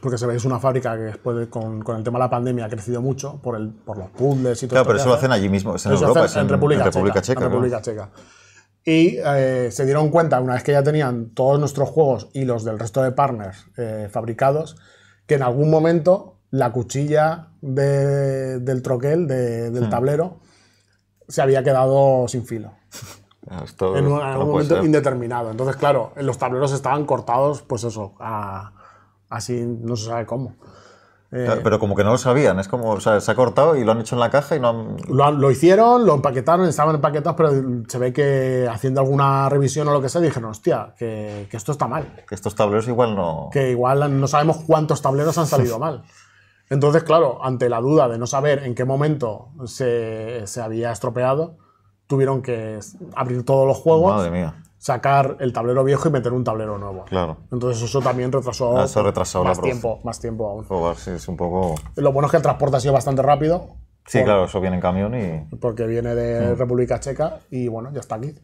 porque se ve, es una fábrica que después con, con, el tema de la pandemia ha crecido mucho por, el, por los puzzles y todo Claro, pero eso lo hacen allí mismo, en Europa, en, República, en Checa, Y eh, se dieron cuenta, una vez que ya tenían todos nuestros juegos y los del resto de partners eh, fabricados, que en algún momento la cuchilla de, del troquel, del hmm. tablero, se había quedado sin filo. *laughs* en un, momento indeterminado. Entonces, claro, los tableros estaban cortados, pues eso, a así no se sabe cómo. Eh, pero como que no lo sabían, es como, o sea, se ha cortado y lo han hecho en la caja y no han... Lo, hicieron, lo empaquetaron, estaban empaquetados, pero se ve que haciendo alguna revisión o lo que sea, dijeron, hostia, que, que esto está mal. Que estos tableros igual no... Que igual no sabemos cuántos tableros han salido *laughs* mal. Entonces, claro, ante la duda de no saber en qué momento se, se había estropeado, tuvieron que abrir todos los juegos. Madre mía sacar el tablero viejo y meter un tablero nuevo. Claro. Entonces eso también retrasó, ah, más tiempo, más tiempo aún. es un poco... Lo bueno es que el transporte ha sido bastante rápido. Sí, claro, eso viene en camión y... Porque viene de mm. República Checa y bueno, ya está aquí.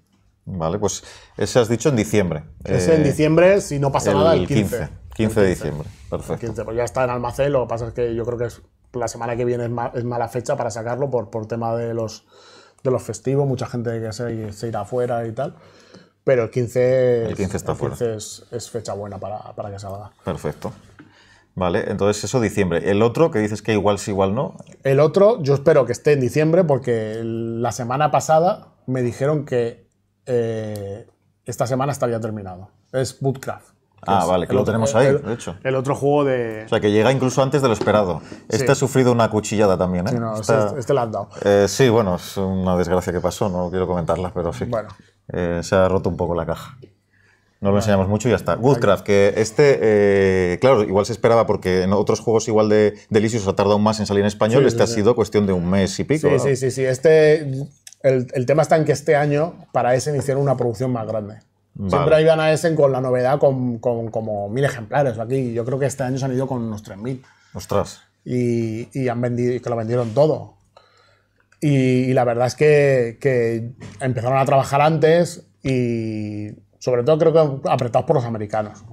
Vale, pues ese has dicho en diciembre. Ese en eh, diciembre, si no pasa nada, el 15. 15, de diciembre, perfecto. El 15, pues ya está en almacén, lo que pasa es que yo creo que es, la semana que viene es, mala fecha para sacarlo por, por tema de los, de los festivos, mucha gente que se, se irá afuera y tal. Pero el 15 está Es, fecha buena para, para, que salga. Perfecto. Vale, entonces eso diciembre. ¿El otro que dices que igual sí, igual no? El otro yo espero que esté en diciembre porque la semana pasada me dijeron que eh, esta semana estaría terminado. Es Bootcraft. Ah, vale, que lo tenemos ahí, de hecho. El otro juego de. O sea, que llega incluso antes de lo esperado. Este ha sufrido una cuchillada también, ¿eh? Sí, este, este dado. Eh, sí, bueno, es una desgracia que pasó, no quiero comentarla, pero sí. Bueno, eh, se ha roto un poco la caja. No lo enseñamos mucho y ya está. Woodcraft, que este, eh, claro, igual se esperaba porque en otros juegos igual de deliciosos ha tardado más en salir en español. este ha sido cuestión de un mes y pico. Sí, sí, sí, sí. Este, el, el, tema está en que este año para ese hicieron una producción más grande. Vale. Siempre iban a Essen con la novedad con, con como mil ejemplares. Aquí yo creo que este año se han ido con unos 3.000. Ostras. Y, y han vendido, y que lo vendieron todo. Y, la verdad es que, empezaron a trabajar antes y sobre todo creo que apretados por los americanos.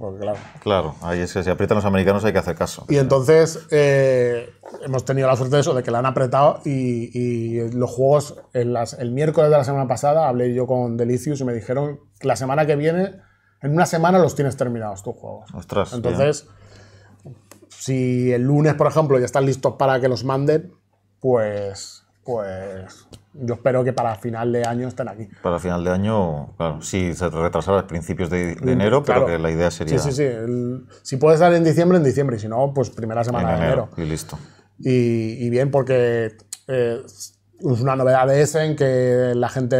claro. ahí es que si aprietan los americanos hay que hacer caso. Y entonces eh, hemos tenido la suerte de eso, de que la han apretado y, los juegos, el miércoles de la semana pasada hablé yo con Delicius y me dijeron que la semana que viene, en una semana los tienes terminados tus juegos. Ostras. Entonces... si el lunes, por ejemplo, ya están listos para que los manden, pues pues yo espero que para final de año estén aquí. Para final de año, claro, sí, se retrasará a principios de, enero, pero que la idea sería... Sí, sí, sí. si puede estar en diciembre, en diciembre, y si no, pues primera semana de enero, Y listo. Y, bien, porque eh, es una novedad de ese en que la gente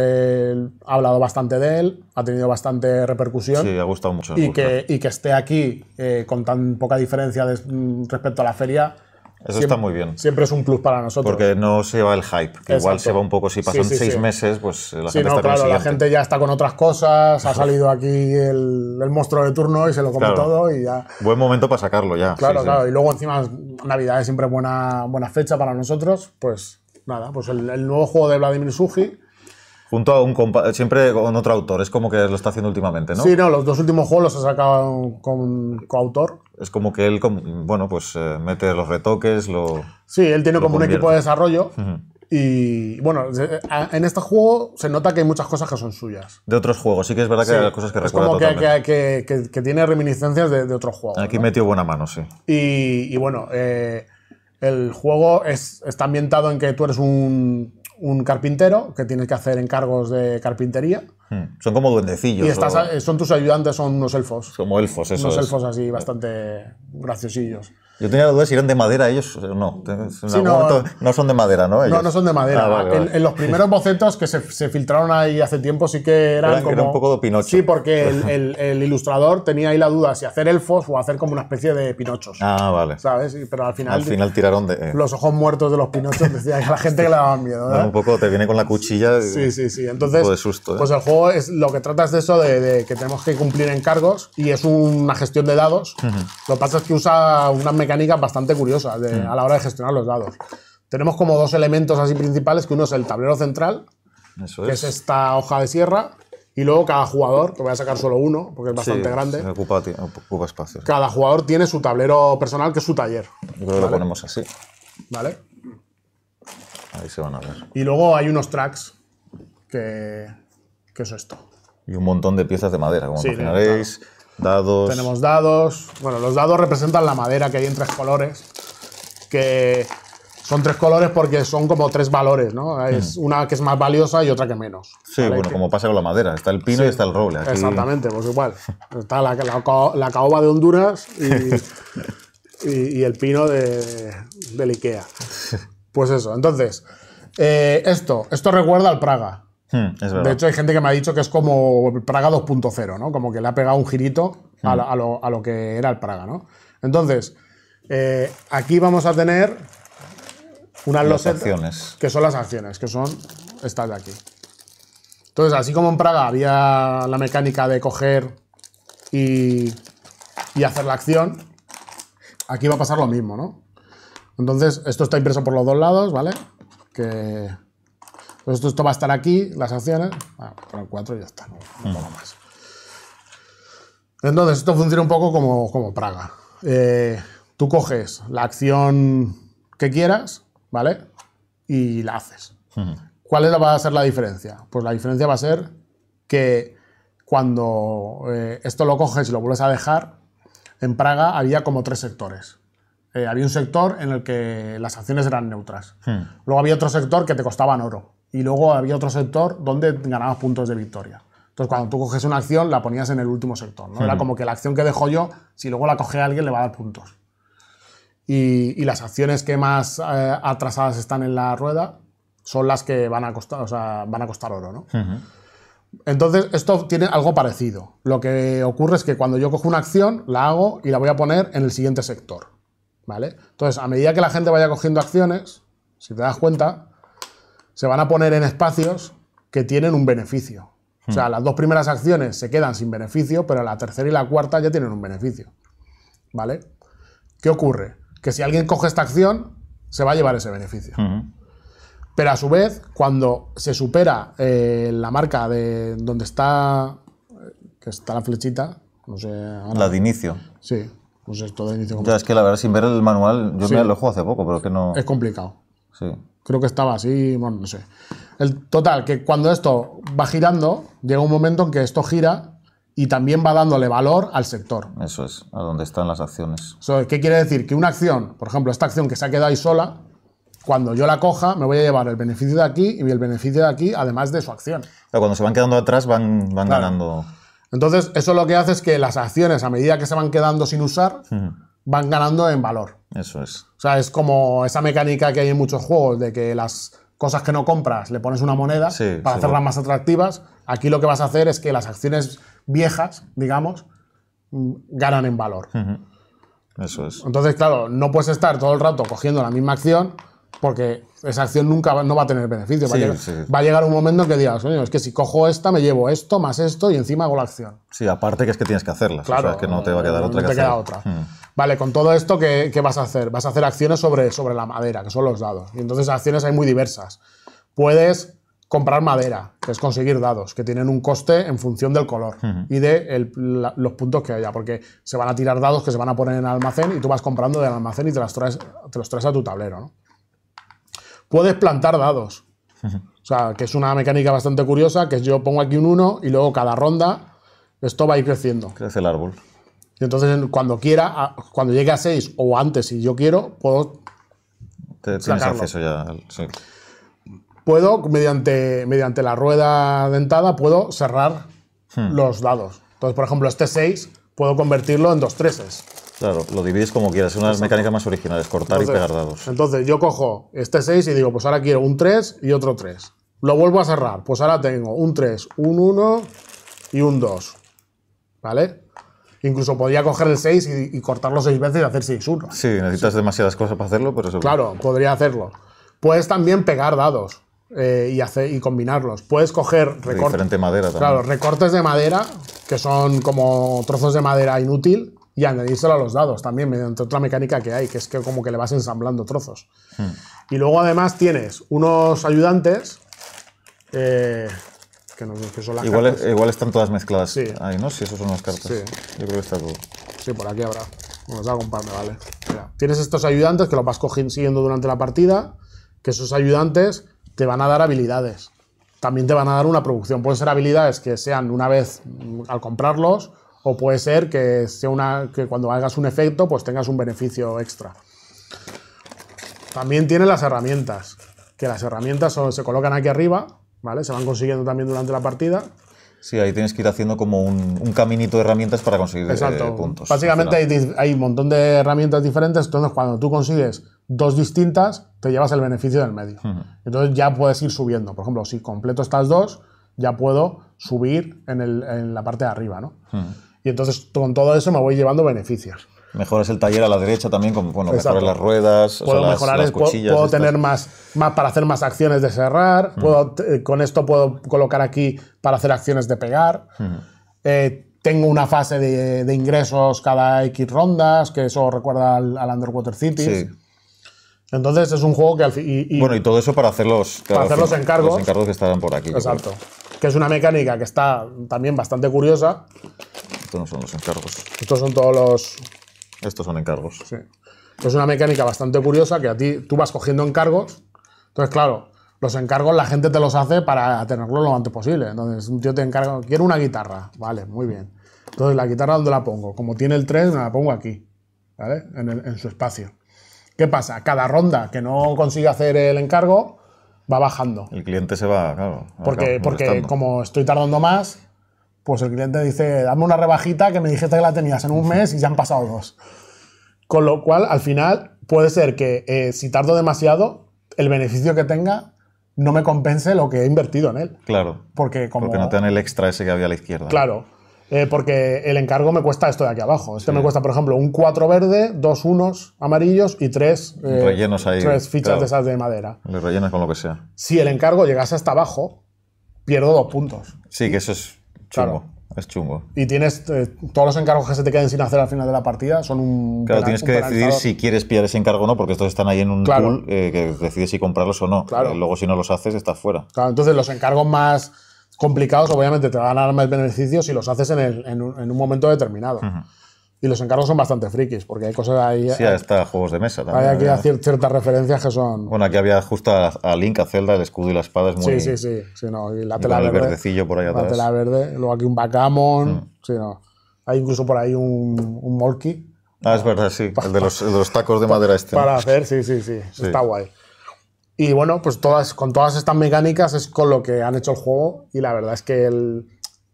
ha hablado bastante de él, ha tenido bastante repercusión. Sí, ha gustado mucho. Y, que, y que esté aquí eh, con tan poca diferencia mm, respecto a la feria, eso está muy bien. Siempre es un plus para nosotros. Porque no se va el hype, que igual se va un poco si pasan seis meses, pues la gente no, claro, la gente ya está con otras cosas, ha salido aquí el, monstruo de turno y se lo come todo y ya. Buen momento para sacarlo ya. Claro, claro. Y luego encima Navidad es siempre buena, buena fecha para nosotros, pues nada, pues el, el nuevo juego de Vladimir Suji junto a un compa siempre con otro autor, es como que lo está haciendo últimamente, ¿no? Sí, no, los dos últimos juegos los ha sacado con coautor es como que él, bueno, pues eh, mete los retoques, lo... Sí, él tiene como un equipo de desarrollo y, bueno, en este juego se nota que hay muchas cosas que son suyas. De otros juegos, sí que es verdad que hay cosas que recuerda Es como que, tiene reminiscencias de, otro otros juegos. Aquí metió buena mano, sí. Y, bueno, eh, el juego es, está ambientado en que tú eres un un carpintero que tiene que hacer encargos de carpintería. Hmm. Son como duendecillos. Y son tus ayudantes, son unos elfos. Como elfos, eso. Unos elfos así bastante graciosillos. Yo tenía dudas si eran de madera ellos no. no, son de madera, ¿no? No, no son de madera. Ah, en, los primeros bocetos que se, filtraron ahí hace tiempo sí que eran, como... Era un poco de Pinocho. Sí, porque *laughs* el, ilustrador tenía ahí la duda si hacer elfos o hacer como una especie de Pinochos. Ah, vale. ¿Sabes? Pero al final... Al final tiraron de... Eh. Los ojos muertos de los Pinochos decía que la gente que le daban miedo. un poco te viene con la cuchilla. Sí, sí, sí. Entonces, de susto, ¿eh? pues el juego es lo que trata es de eso, de, que tenemos que cumplir encargos y es una gestión de dados. Lo que pasa es que usa unas bastante curiosa mm. a la hora de gestionar los dados. Tenemos como dos elementos así principales, que uno es el tablero central, Eso que es. esta hoja de sierra, y luego cada jugador, que voy a sacar solo uno, porque es bastante grande. Ocupa, ocupa espacio. Cada jugador tiene su tablero personal, que es su taller. Yo lo ponemos así. ¿Vale? Ahí se van a ver. Y luego hay unos tracks, que, que es esto. Y un montón de piezas de madera, como imaginaréis. Dados. Tenemos dados. Bueno, los dados representan la madera que hay en tres colores. Que son tres colores porque son como tres valores, ¿no? Es mm. una que es más valiosa y otra que menos. Sí, bueno, como pasa con la madera. Está el pino y está el roble. Exactamente, pues igual. *laughs* Está la, caoba de Honduras y, *laughs* el pino de, de Ikea. Pues eso, entonces, eh, esto, esto recuerda al Praga. Hmm, de hecho, hay gente que me ha dicho que es como Praga 2.0, ¿no? Como que le ha pegado un girito a, hmm. lo, que era el Praga, ¿no? Entonces, eh, aquí vamos a tener unas acciones que son las acciones, que son estas de aquí. Entonces, así como en Praga había la mecánica de coger y, y hacer la acción, aquí va a pasar lo mismo, ¿no? Entonces, esto está impreso por los dos lados, ¿vale? Que pues esto, va a estar aquí, las acciones. Ah, el 4 ya está, un poco mm. más. Entonces, esto funciona un poco como, Praga. Eh, tú coges la acción que quieras, ¿vale? Y la haces. Mm. ¿Cuál va a ser la diferencia? Pues la diferencia va a ser que cuando eh, esto lo coges y lo vuelves a dejar, en Praga había como tres sectores. Eh, había un sector en el que las acciones eran neutras. Mm. Luego había otro sector que te costaban oro y luego había otro sector donde ganabas puntos de victoria. Entonces, cuando tú coges una acción, la ponías en el último sector. ¿no? Era como que la acción que dejo yo, si luego la coge alguien, le va a dar puntos. Y, las acciones que más eh, atrasadas están en la rueda son las que van a costar, van a costar oro. ¿no? Entonces, esto tiene algo parecido. Lo que ocurre es que cuando yo cojo una acción, la hago y la voy a poner en el siguiente sector. ¿vale? Entonces, a medida que la gente vaya cogiendo acciones, si te das cuenta, se van a poner en espacios que tienen un beneficio. O sea, hmm. las dos primeras acciones se quedan sin beneficio, pero la tercera y la cuarta ya tienen un beneficio. ¿Vale? ¿Qué ocurre? Que si alguien coge esta acción, se va a llevar ese beneficio. Hmm. Pero a su vez, cuando se supera eh, la marca de donde está, eh, que está la flechita, no sé. la de inicio. Sí, pues esto de inicio. es que la verdad, sin ver el manual, yo me lo juego hace poco, pero que no. Es complicado. Sí. Creo que estaba así, bueno, no sé. El total, que cuando esto va girando, llega un momento en que esto gira y también va dándole valor al sector. Eso es, a donde están las acciones. ¿Qué quiere decir? Que una acción, por ejemplo, esta acción que se ha quedado ahí sola, cuando yo la coja, me voy a llevar el beneficio de aquí y el beneficio de aquí, además de su acción. Pero cuando se van quedando atrás, van, ganando. Entonces, eso lo que hace es que las acciones, a medida que se van quedando sin usar, van ganando en valor. Eso es. O sea, es como esa mecánica que hay en muchos juegos de que las cosas que no compras le pones una moneda para hacerlas más atractivas. Aquí lo que vas a hacer es que las acciones viejas, digamos, mm, ganan en valor. Eso es. Entonces, claro, no puedes estar todo el rato cogiendo la misma acción porque esa acción nunca va, no va a tener beneficio. va, a llegar, un momento en que digas, Oye, es que si cojo esta, me llevo esto, más esto y encima hago la acción. Sí, aparte que es que tienes que hacerla. Claro, es que no te va a quedar otra. Que te queda otra. Mm. Vale, con todo esto, ¿qué, vas a hacer? Vas a hacer acciones sobre, sobre la madera, que son los dados. Y entonces acciones hay muy diversas. Puedes comprar madera, que es conseguir dados, que tienen un coste en función del color y de los puntos que haya, porque se van a tirar dados que se van a poner en almacén y tú vas comprando del almacén y te, las los traes a tu tablero. Puedes plantar dados, o sea, que es una mecánica bastante curiosa, que yo pongo aquí un uno y luego cada ronda esto va a ir creciendo. Crece el árbol. Y entonces cuando quiera, cuando llegue a 6 o antes, si yo quiero, puedo... Te, tienes acceso ya. Al, sí. Puedo, mediante, mediante la rueda dentada, puedo cerrar hmm. los dados. Entonces, por ejemplo, este 6 puedo convertirlo en dos 3s. Claro, lo divides como quieras, es una de las mecánicas más originales, cortar y pegar dados. Entonces yo cojo este 6 y digo, pues ahora quiero un 3 y otro 3. Lo vuelvo a cerrar, pues ahora tengo un 3, un 1 y un 2. ¿Vale? Incluso podría coger el 6 y, cortarlo 6 veces y hacer 6-1. Sí, necesitas demasiadas cosas para hacerlo, pero eso Claro, podría hacerlo. Puedes también pegar dados eh, y, hacer, y combinarlos. Puedes coger recortes. De madera también. Claro, recortes de madera, que son como trozos de madera inútil, y añadírselo a los dados también, mediante otra mecánica que hay, que es que como que le vas ensamblando trozos. Hmm. Y luego además tienes unos ayudantes. Eh, que igual, igual están todas mezcladas ahí, ¿no? Si esos son las cartas. Sí. Yo creo que está todo. Sí, por aquí habrá. Bueno, a vale. tienes estos ayudantes que los vas siguiendo durante la partida, que esos ayudantes te van a dar habilidades. También te van a dar una producción. Pueden ser habilidades que sean una vez mm, al comprarlos, o puede ser que, sea una, que cuando hagas un efecto, pues tengas un beneficio extra. También tienes las herramientas, que las herramientas se colocan aquí arriba ¿vale? Se van consiguiendo también durante la partida. Sí, ahí tienes que ir haciendo como un, caminito de herramientas para conseguir eh, puntos. Básicamente hay, un montón de herramientas diferentes, entonces cuando tú consigues dos distintas, te llevas el beneficio del medio. Entonces ya puedes ir subiendo. Por ejemplo, si completo estas dos, ya puedo subir en, el, en la parte de arriba, ¿no? Y entonces con todo eso me voy llevando beneficios. Mejoras el taller a la derecha también, como bueno, las ruedas, puedo mejorar las, cuchillas. Puedo tener más, más para hacer más acciones de cerrar, eh, con esto puedo colocar aquí para hacer acciones de pegar. Eh, tengo una fase de, ingresos cada X rondas, que eso recuerda al, Underwater Cities. Entonces es un juego que al bueno, y todo eso para hacer los, para hacer los encargos. que estarán por aquí. Exacto. que es una mecánica que está también bastante curiosa. Estos no son los encargos. Estos son todos los, estos son encargos. Sí. Es una mecánica bastante curiosa que a ti tú vas cogiendo encargos. Entonces, claro, los encargos la gente te los hace para tenerlo lo antes posible. Entonces, un tío te encarga, quiero una guitarra. Vale, muy bien. Entonces, la guitarra, ¿dónde la pongo? Como tiene el tren, me la pongo aquí, ¿vale? En, en su espacio. ¿Qué pasa? Cada ronda que no consigue hacer el encargo, va bajando. El cliente se va, claro. Porque, porque como estoy tardando más, pues el cliente dice, dame una rebajita que me dijiste que la tenías en un mes y ya han pasado dos. Con lo cual, al final, puede ser que eh, si tardo demasiado, el beneficio que tenga no me compense lo que he invertido en él. Claro. Porque, como, no te dan el extra ese que había a la izquierda. Claro. Eh, porque el encargo me cuesta esto de aquí abajo. Este me cuesta, por ejemplo, un 4 verde, dos unos amarillos y tres, eh, Rellenos ahí, tres fichas de esas de madera. Le rellenas con lo que sea. Si el encargo llegase hasta abajo, pierdo dos puntos. Sí, que eso es chungo. Es chungo. Y tienes eh, todos los encargos que se te queden sin hacer al final de la partida son un. Claro, tienes que decidir si quieres pillar ese encargo o no, porque estos están ahí en un pool eh, que decides si comprarlos o no. Claro. Eh, luego, si no los haces, estás fuera. Claro, entonces los encargos más complicados, obviamente, te van a dar más beneficios si los haces en, el, en, un, momento determinado. Y los encargos son bastante frikis, porque hay cosas ahí. Sí, hasta juegos de mesa también. Hay aquí ¿eh? ciertas referencias que son. Bueno, aquí había justo a, Link, a Zelda, el escudo y la espada muy. Sí, sí, sí. sí no. y la tela verdecillo por ahí atrás. La tela verde. Luego aquí un Backgammon. Mm. Sí, no. Hay incluso por ahí un, un Molky. Ah, es verdad, sí. el, de los, tacos de madera este. Para hacer, sí, sí, sí, Está guay. Y bueno, pues todas, con todas estas mecánicas es con lo que han hecho el juego. Y la verdad es que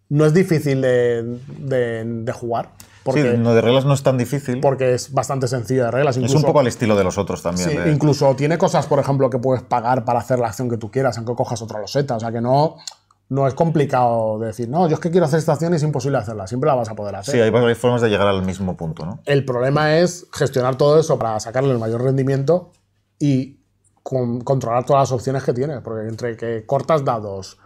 no es difícil de, de jugar sí, de reglas no es tan difícil. Porque es bastante sencilla de reglas. es un poco al estilo de los otros también. Sí, ¿eh? Incluso tiene cosas, por ejemplo, que puedes pagar para hacer la acción que tú quieras, aunque cojas otra loseta. O sea que no, no es complicado decir, no, yo es que quiero hacer esta acción y es imposible hacerla, siempre la vas a poder hacer. Sí, hay varias formas de llegar al mismo punto, El problema es gestionar todo eso para sacarle el mayor rendimiento y controlar todas las opciones que tiene, porque entre que cortas dados,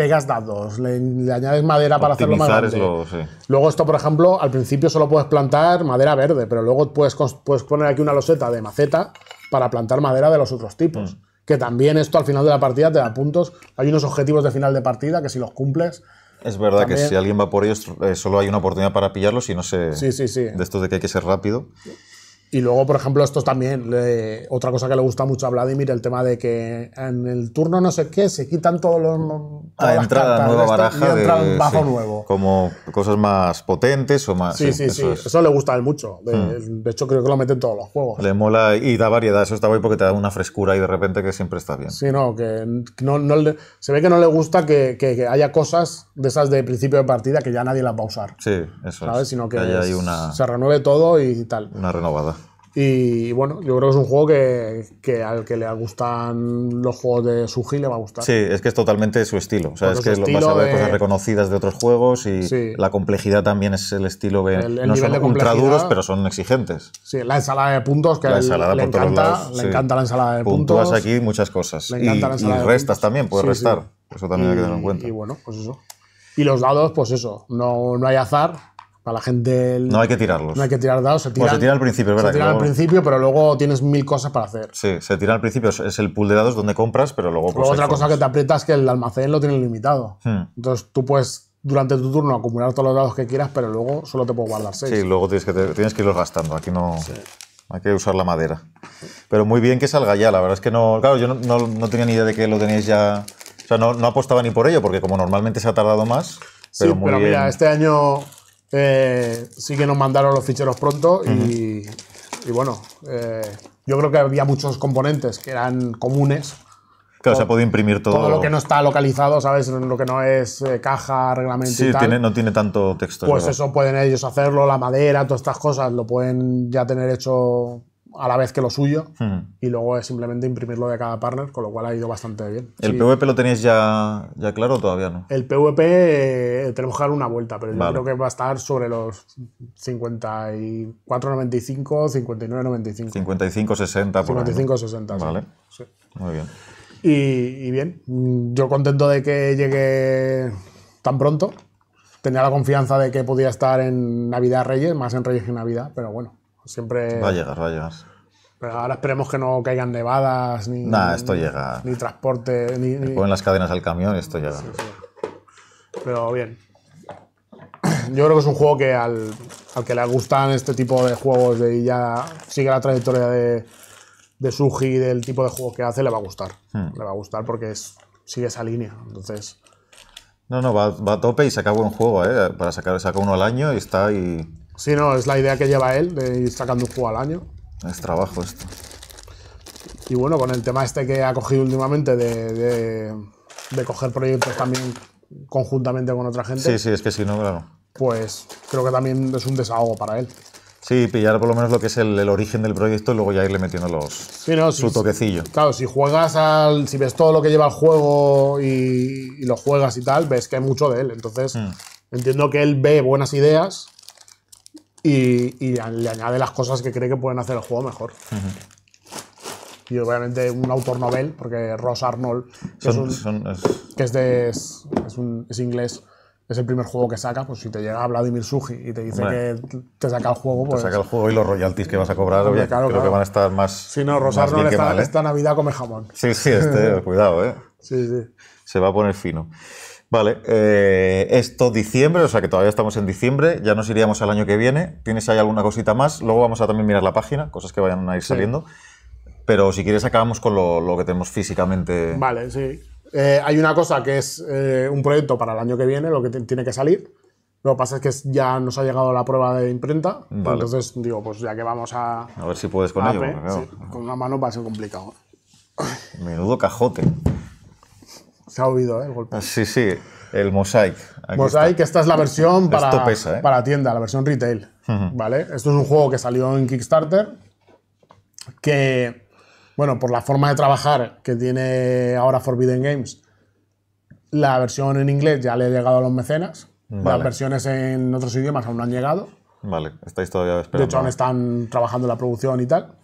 pegas dados, le, añades madera para hacerlo más grande. Luego esto, por ejemplo, al principio solo puedes plantar madera verde, pero luego puedes, puedes poner aquí una loseta de maceta para plantar madera de los otros tipos. Mm. Que también esto al final de la partida te da puntos. Hay unos objetivos de final de partida que si los cumples es verdad que si alguien va por ellos, eh, solo hay una oportunidad para pillarlos y no sé. Sí, sí, sí. De esto de que hay que ser rápido. Y luego, por ejemplo, esto también, otra cosa que le gusta mucho a Vladimir, el tema de que en el turno no sé qué se quitan todos los. Todas ah, entrada, nueva baraja. Y bajo nuevo. Como cosas más potentes o más. Sí, sí, sí. Eso, le gusta a él mucho. Hmm. De, hecho, creo que lo mete en todos los juegos. Le mola y da variedad. Eso está guay porque te da una frescura y de repente que siempre está bien. Sí, no, que no, no se ve que no le gusta que, haya cosas de esas de principio de partida que ya nadie las va a usar. Sí, eso Sino que, se renueve todo y tal. Una renovada. Y bueno, yo creo que es un juego que, que, al que le gustan los juegos de Suji le va a gustar. Sí, es que es totalmente su estilo. O sea, es que vas a ver de... cosas reconocidas de otros juegos y la complejidad también es el estilo que no son ultra duros, pero son exigentes. Sí, la ensalada de puntos que la ensalada le, encanta, le encanta la ensalada de puntos. Puntúas aquí muchas cosas. Le y, la restas también, puedes restar. Eso también hay que tenerlo en cuenta. Y bueno, pues eso. Y los dados, pues eso, no, no hay azar, para la gente. no hay que tirarlos. No hay que tirar dados. Se tiran, tira al principio, ¿verdad? Se tira al principio, pero luego tienes mil cosas para hacer. Sí, se tira al principio, es el pool de dados donde compras, pero luego. Pues, otra cosa que te aprieta es que el almacén lo tiene limitado. Hmm. Entonces tú puedes durante tu turno acumular todos los dados que quieras, pero luego solo te puedo guardar seis. Sí, luego tienes que, tienes que irlos gastando. Aquí no. Hay que usar la madera. Pero muy bien que salga ya, la verdad es que no. Claro, yo no, no, tenía ni idea de que lo teníais ya. O sea, no, apostaba ni por ello, porque como normalmente se ha tardado más. Pero sí, pero mira, este año eh, sí que nos mandaron los ficheros pronto y, bueno, eh, yo creo que había muchos componentes que eran comunes. Claro, todo, se puede imprimir todo. Todo lo que no está localizado, ¿sabes? Lo que no es eh, caja, reglamento sí, y tal. Tiene, no tiene tanto texto. Pues eso pueden ellos hacerlo, la madera, todas estas cosas, lo pueden ya tener hecho a la vez que lo suyo hmm. y luego es simplemente imprimirlo de cada partner, con lo cual ha ido bastante bien. ¿El PvP lo tenéis ya, ya claro o todavía no? El PvP eh, tenemos que dar una vuelta, pero yo creo que va a estar sobre los 54,95, 59,95. 55,60 55,60, Vale. Muy bien. Y, y bien, mm, yo contento de que llegue tan pronto. Tenía la confianza de que podía estar en Navidad Reyes, más en Reyes que Navidad, pero bueno. Siempre. Va a llegar, va a llegar. Pero ahora esperemos que no caigan nevadas, ni. esto llega. Ni transporte, ni. ponen las cadenas al camión y esto llega. Pero bien. *clears throat* Yo creo que es un juego que al, que le gustan este tipo de juegos de ya sigue la trayectoria de, de Suji, del tipo de juego que hace, le va a gustar. Hmm. Le va a gustar porque es, sigue esa línea. Entonces. No, no, va, va a tope y saca un juego, ¿eh? Para sacar, saca uno al año y está ahí Sí, no, es la idea que lleva él de ir sacando un juego al año. Es trabajo esto. Y bueno, con el tema este que ha cogido últimamente de, coger proyectos también conjuntamente con otra gente. Sí, sí, es que si no, claro. Pues creo que también es un desahogo para él. Sí, pillar por lo menos lo que es el, origen del proyecto y luego ya irle metiendo los, sí, su toquecillo. Claro, si juegas al. Si ves todo lo que lleva el juego y, lo juegas y tal, ves que hay mucho de él. Entonces, mm. entiendo que él ve buenas ideas y, le añade las cosas que cree que pueden hacer el juego mejor. Y obviamente un autor novel, porque Ross Arnold, que, es, inglés, es el primer juego que saca, pues si te llega Vladimir Suji y te dice que te saca el juego, pues... saca el juego y los royalties que vas a cobrar, obviamente creo que van a estar más... Si no, Ross Arnold esta, ¿eh? esta Navidad come jamón. Sí, sí, este, *laughs* cuidado, ¿eh? Sí, sí. Se va a poner fino. Vale, eh, esto diciembre, o sea que todavía estamos en diciembre, ya nos iríamos al año que viene. ¿Tienes ahí alguna cosita más? Luego vamos a también mirar la página, cosas que vayan a ir saliendo. Pero si quieres acabamos con lo, que tenemos físicamente. Vale, sí. Eh, hay una cosa que es eh, un proyecto para el año que viene, lo que tiene que salir. Lo que pasa es que ya nos ha llegado la prueba de imprenta. Entonces, digo, pues ya que vamos a. A ver si puedes con ello. con una mano va a ser complicado. Menudo cajote. Se ha oído ¿eh? el golpe. Ah, sí, sí, el Mosaic. Mosaic, esta es la versión ¿eh? para, tienda, la versión retail. ¿vale? Esto es un juego que salió en Kickstarter, que, bueno, por la forma de trabajar que tiene ahora Forbidden Games, la versión en inglés ya le ha llegado a los mecenas, las versiones en otros idiomas aún no han llegado. Vale, estáis todavía esperando. De hecho, aún están trabajando la producción y tal.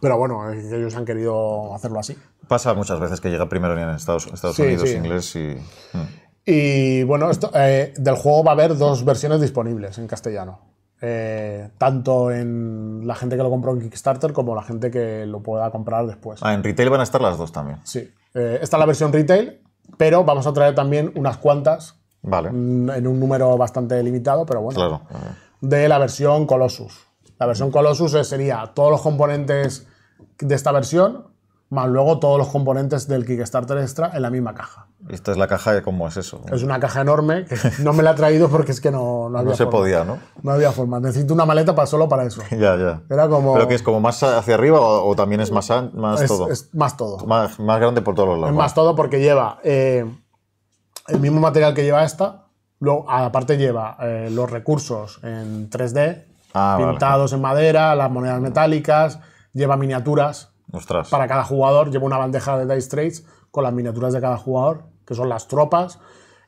Pero bueno, ellos han querido hacerlo así. Pasa muchas veces que llega primero en Estados, Estados Unidos inglés y... Mm. Y bueno, eh, del juego va a haber dos versiones disponibles en castellano. Eh, tanto en la gente que lo compró en Kickstarter como la gente que lo pueda comprar después. Ah, en retail van a estar las dos también. Sí. Eh, está la versión retail, pero vamos a traer también unas cuantas. Vale. Mm, en un número bastante limitado, pero bueno. De la versión Colossus. La versión Colossus sería todos los componentes de esta versión, más luego todos los componentes del Kickstarter extra en la misma caja. Esta es la caja de cómo es eso. Es una caja enorme que no me la ha traído porque es que no, no había No se podía, ¿no? No había forma. Necesito una maleta para, solo para eso. *laughs* ya, ya. Era como... ¿Pero que es como más hacia arriba o, también es más, más es, todo? Es más todo. Más, más, grande por todos los lados. Es más todo porque lleva eh, el mismo material que lleva esta. Luego, aparte lleva eh, los recursos en 3D, Ah, pintados en madera, las monedas metálicas, lleva miniaturas Ostras. para cada jugador, lleva una bandeja de Dice Trades con las miniaturas de cada jugador, que son las tropas,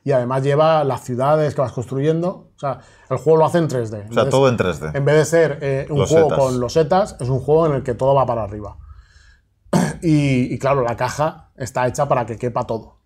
y además lleva las ciudades que vas construyendo. O sea, el juego lo hace en 3D. o sea, todo en 3D. En vez de ser eh, un juego con losetas, es un juego en el que todo va para arriba. *clears throat* Y, y, claro, la caja está hecha para que quepa todo.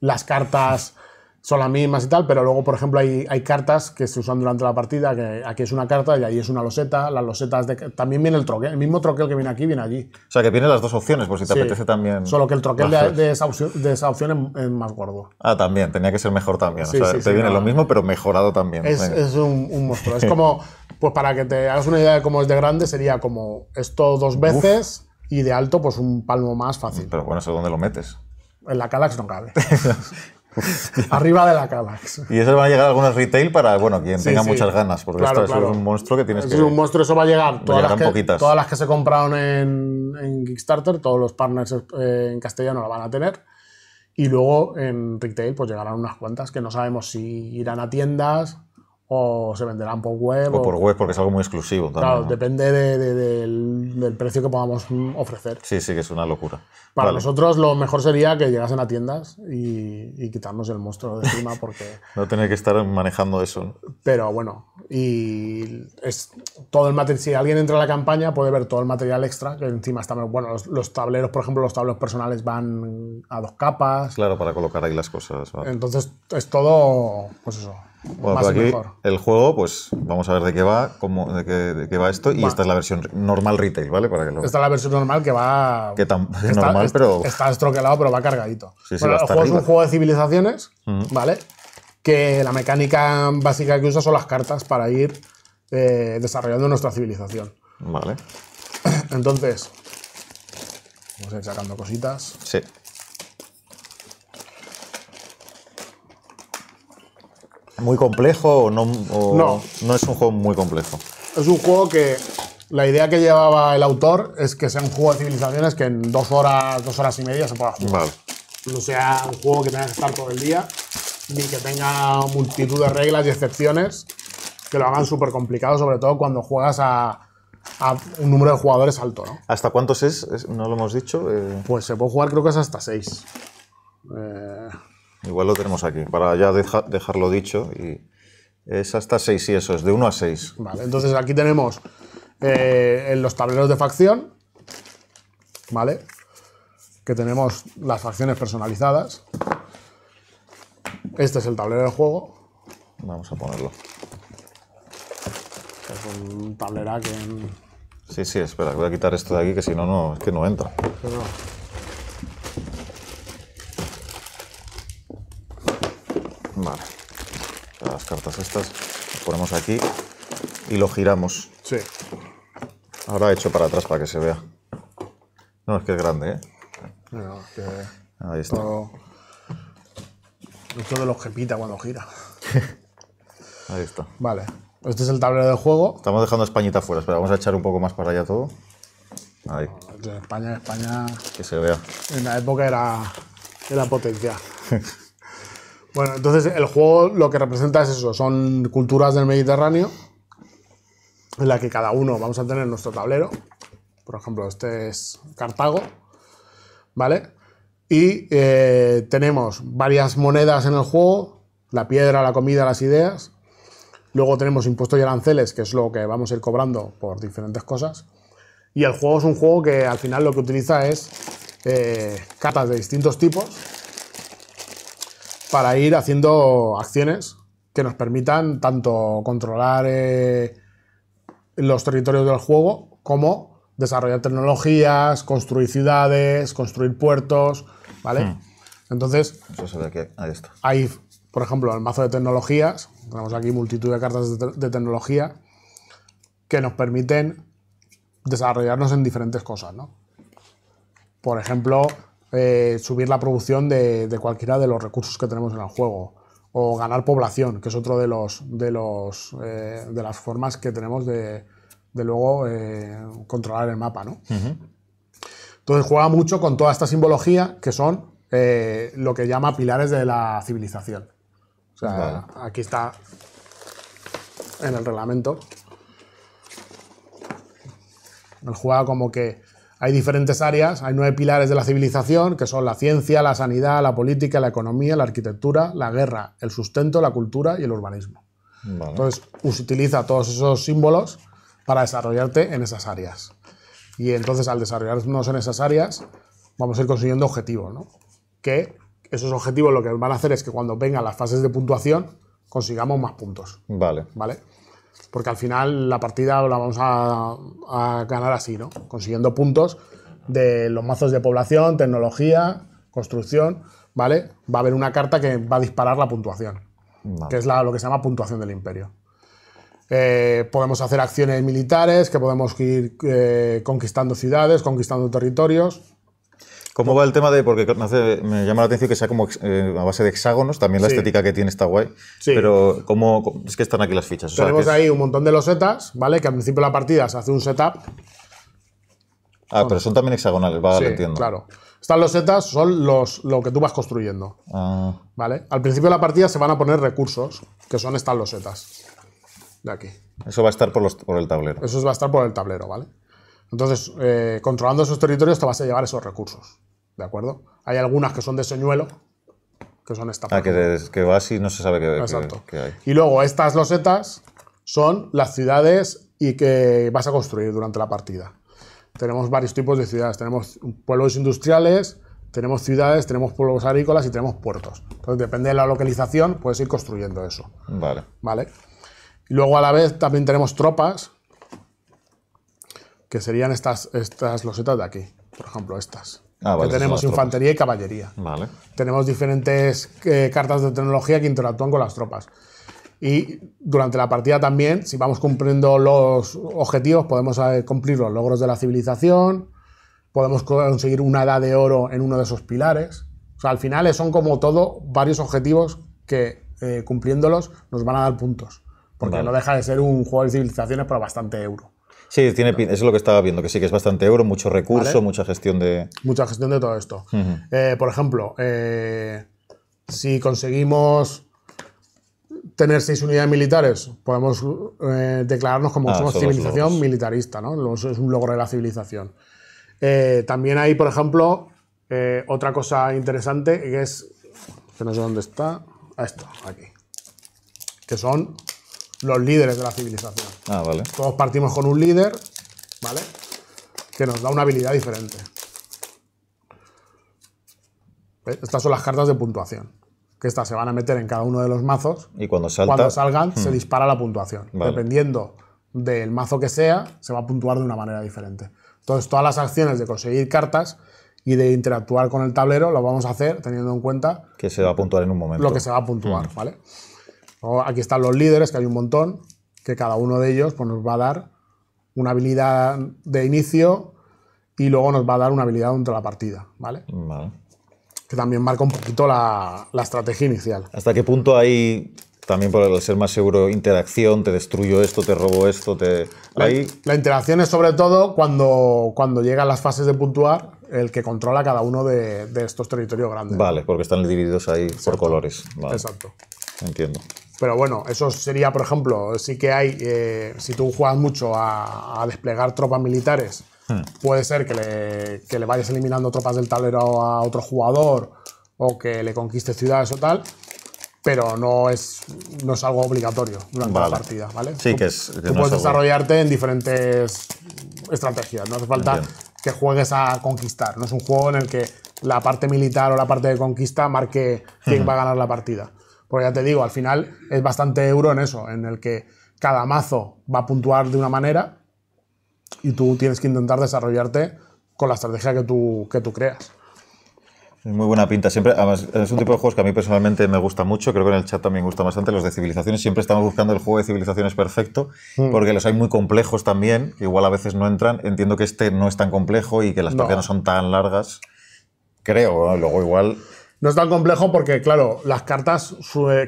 Las cartas son las mismas y tal, pero luego, por ejemplo, hay, hay cartas que se usan durante la partida, que aquí es una carta y ahí es una loseta, las losetas de, también viene el troquel, el mismo troquel que viene aquí viene allí. O sea, que vienen las dos opciones, por si te apetece también. Solo que el troquel de, esa opción, de, esa opción, es, más gordo. Ah, también, tenía que ser mejor también. o sea, te viene lo mismo, pero mejorado también. Es, un, monstruo. es *laughs* como, pues para que te hagas una idea de cómo es de grande, sería como esto dos veces y de alto, pues un palmo más fácil. Pero bueno, eso es dónde lo metes. En la Calax no cabe. *laughs* *laughs* Arriba de la cama. Y eso va a llegar a algunos retail para, bueno, quien tenga muchas ganas, porque esto es un monstruo que tienes que... Es un monstruo, eso va a llegar. Todas, las que, se compraron en, Kickstarter, todos los partners eh, en castellano la van a tener. Y luego en retail pues llegarán unas cuantas que no sabemos si irán a tiendas, o se venderán por web. O, por web, porque es algo muy exclusivo. claro, depende del, precio que podamos ofrecer. Sí, sí, que es una locura. Para nosotros lo mejor sería que llegasen a tiendas y, quitarnos el monstruo de encima *laughs* porque... no tener que estar manejando eso. Pero bueno, y es todo el material... Si alguien entra a la campaña puede ver todo el material extra, que encima está... Bueno, los, tableros, por ejemplo, los tableros personales van a dos capas. Claro, para colocar ahí las cosas. Entonces es todo, pues eso, el juego, pues vamos a ver de qué va, cómo, de, qué, va esto. Y esta es la versión normal retail, ¿vale? Para Esta es la versión normal que va. Que tan, *laughs* está, normal, pero. Está estroquelado, pero va cargadito. el juego es un juego de civilizaciones, ¿vale? Que la mecánica básica que usa son las cartas para ir eh, desarrollando nuestra civilización. Vale. *coughs* Entonces. Vamos a ir sacando cositas. Sí. muy complejo o no, no. no es un juego muy complejo. Es un juego que la idea que llevaba el autor es que sea un juego de civilizaciones que en dos horas, dos horas y media se pueda jugar. Vale. No sea un juego que tenga que estar todo el día, ni que tenga multitud de reglas y excepciones que lo hagan súper complicado, sobre todo cuando juegas a, un número de jugadores alto. ¿no? ¿Hasta cuántos es? No lo hemos dicho. Eh. Pues se puede jugar, creo que es hasta seis. Eh... Igual lo tenemos aquí, para ya dejarlo dicho. Y es hasta 6 y eso, es de 1 a 6. Vale, entonces aquí tenemos eh, los tableros de facción, ¿vale? Que tenemos las facciones personalizadas. Este es el tablero de juego. Vamos a ponerlo. Es un tablero que... Sí, sí, espera, voy a quitar esto de aquí que si no, no, es que no entra. Las cartas estas ponemos aquí y lo giramos. Ahora he hecho para atrás para que se vea. No, es que es grande, ¿eh? No, que Ahí está. Esto de los que pita cuando gira. *laughs* Ahí está. Vale. Este es el tablero de juego. Estamos dejando Españita fuera. Espera, vamos a echar un poco más para allá todo. Ahí. España, España. Que se vea. En la época era, era potencia. *laughs* Bueno, entonces el juego lo que representa es eso, son culturas del Mediterráneo, en la que cada uno vamos a tener nuestro tablero. Por ejemplo, este es Cartago, ¿vale? Y eh, tenemos varias monedas en el juego, la piedra, la comida, las ideas. Luego tenemos impuestos y aranceles, que es lo que vamos a ir cobrando por diferentes cosas. Y el juego es un juego que al final lo que utiliza es eh, cartas de distintos tipos para ir haciendo acciones que nos permitan tanto controlar eh, los territorios del juego como desarrollar tecnologías, construir ciudades, construir puertos, ¿vale? Hmm. Entonces, hay, por ejemplo, el mazo de tecnologías, tenemos aquí multitud de cartas de, de tecnología que nos permiten desarrollarnos en diferentes cosas, ¿no? Por ejemplo, eh, subir la producción de, cualquiera de los recursos que tenemos en el juego o ganar población, que es otro de los de los eh, de las formas que tenemos de, luego eh, controlar el mapa, ¿no? Entonces juega mucho con toda esta simbología que son lo que llama pilares de la civilización. O sea, aquí está en el reglamento. el juega como que hay diferentes áreas, hay nueve pilares de la civilización, que son la ciencia, la sanidad, la política, la economía, la arquitectura, la guerra, el sustento, la cultura y el urbanismo. Entonces, utiliza todos esos símbolos para desarrollarte en esas áreas. Y entonces, al desarrollarnos en esas áreas, vamos a ir consiguiendo objetivos, ¿no? Que esos objetivos lo que van a hacer es que cuando vengan las fases de puntuación, consigamos más puntos. Vale. ¿Vale? porque al final la partida la vamos a, ganar así, ¿no? Consiguiendo puntos de los mazos de población, tecnología, construcción, ¿vale? Va a haber una carta que va a disparar la puntuación, que es lo que se llama puntuación del imperio. Eh, podemos hacer acciones militares, que podemos ir eh, conquistando ciudades, conquistando territorios, ¿Cómo va el tema de.? Porque me llama la atención que sea como eh, a base de hexágonos, también la estética que tiene está guay. Sí. Pero, ¿cómo.? Es que están aquí las fichas. Tenemos ahí un montón de los ¿vale? Que al principio de la partida se hace un setup. Ah, pero son también hexagonales, vale, sí, entiendo. Claro. Están los son los, lo que tú vas construyendo. Ah. ¿Vale? Al principio de la partida se van a poner recursos, que son estas los De aquí. Eso va a estar por, el tablero. Eso va a estar por el tablero, ¿vale? Entonces, eh, controlando esos territorios te vas a llevar esos recursos. ¿de acuerdo? Hay algunas que son de señuelo, que son esta. Ah, que, y no se sabe qué, Y luego estas losetas son las ciudades y que vas a construir durante la partida. Tenemos varios tipos de ciudades. Tenemos pueblos industriales, tenemos ciudades, tenemos pueblos agrícolas y tenemos puertos. Entonces, depende de la localización, puedes ir construyendo eso. Vale. Vale. Y luego a la vez también tenemos tropas, que serían estas, estas losetas de aquí, por ejemplo, estas. Ah, tenemos infantería y caballería. Tenemos diferentes eh, cartas de tecnología que interactúan con las tropas. Y durante la partida también, si vamos cumpliendo los objetivos, podemos eh, cumplir los logros de la civilización, podemos conseguir una edad de oro en uno de esos pilares. O sea, al final son como todo varios objetivos que eh, cumpliéndolos nos van a dar puntos. Porque no deja de ser un juego de civilizaciones, pero bastante euro. Sí, es lo que estaba viendo, que sí que es bastante euro, mucho recurso, mucha gestión de... Mucha gestión de todo esto. Eh, por ejemplo, eh, si conseguimos tener seis unidades militares, podemos eh, declararnos como ah, civilización militarista, ¿no? es un logro de la civilización. también hay, por ejemplo, otra cosa interesante que es, que no sé dónde está, esto, aquí, que son los líderes de la civilización. Ah, Todos partimos con un líder, ¿vale? Que nos da una habilidad diferente. Estas son las cartas de puntuación. Que estas se van a meter en cada uno de los mazos. Y cuando, salta? cuando salgan, se hmm. dispara la puntuación. Dependiendo del mazo que sea, se va a puntuar de una manera diferente. Entonces, todas las acciones de conseguir cartas y de interactuar con el tablero lo vamos a hacer teniendo en cuenta. Que se va a puntuar en un momento. Lo que se va a puntuar, hmm. ¿vale? Oh, aquí están los líderes, que hay un montón, que cada uno de ellos pues, nos va a dar una habilidad de inicio y luego nos va a dar una habilidad durante la partida, ¿vale? Vale. Que también marca un poquito la, estrategia inicial. ¿Hasta qué punto hay también por ser más seguro, interacción, te destruyo esto, te robo esto, te... La, la, interacción es sobre todo cuando, cuando llegan las fases de puntuar el que controla cada uno de, estos territorios grandes. Vale, porque están divididos ahí por colores. Vale. Exacto. Entiendo. Pero bueno, eso sería, por ejemplo, sí que hay, eh, si tú juegas mucho a, desplegar tropas militares, hmm. puede ser que le, vayas eliminando tropas del tablero a otro jugador o que le conquistes ciudades o tal, pero no es, no es algo obligatorio durante la partida, ¿vale? Sí, que es... puedes desarrollarte en diferentes estrategias, no hace falta que juegues a conquistar, no es un juego en el que la parte militar o la parte de conquista marque quién hmm. va a ganar la partida porque ya te digo, al final es bastante euro en eso, en el que cada mazo va a puntuar de una manera y tú tienes que intentar desarrollarte con la estrategia que tú, que tú creas. muy buena pinta. Siempre, es un tipo de juegos que a mí personalmente me gusta mucho. Creo que en el chat también gusta bastante. Los de civilizaciones siempre estamos buscando el juego de civilizaciones perfecto, hmm. porque los hay muy complejos también, igual a veces no entran. Entiendo que este no es tan complejo y que las no. no son tan largas. Creo, luego igual no es tan complejo porque, claro, las cartas,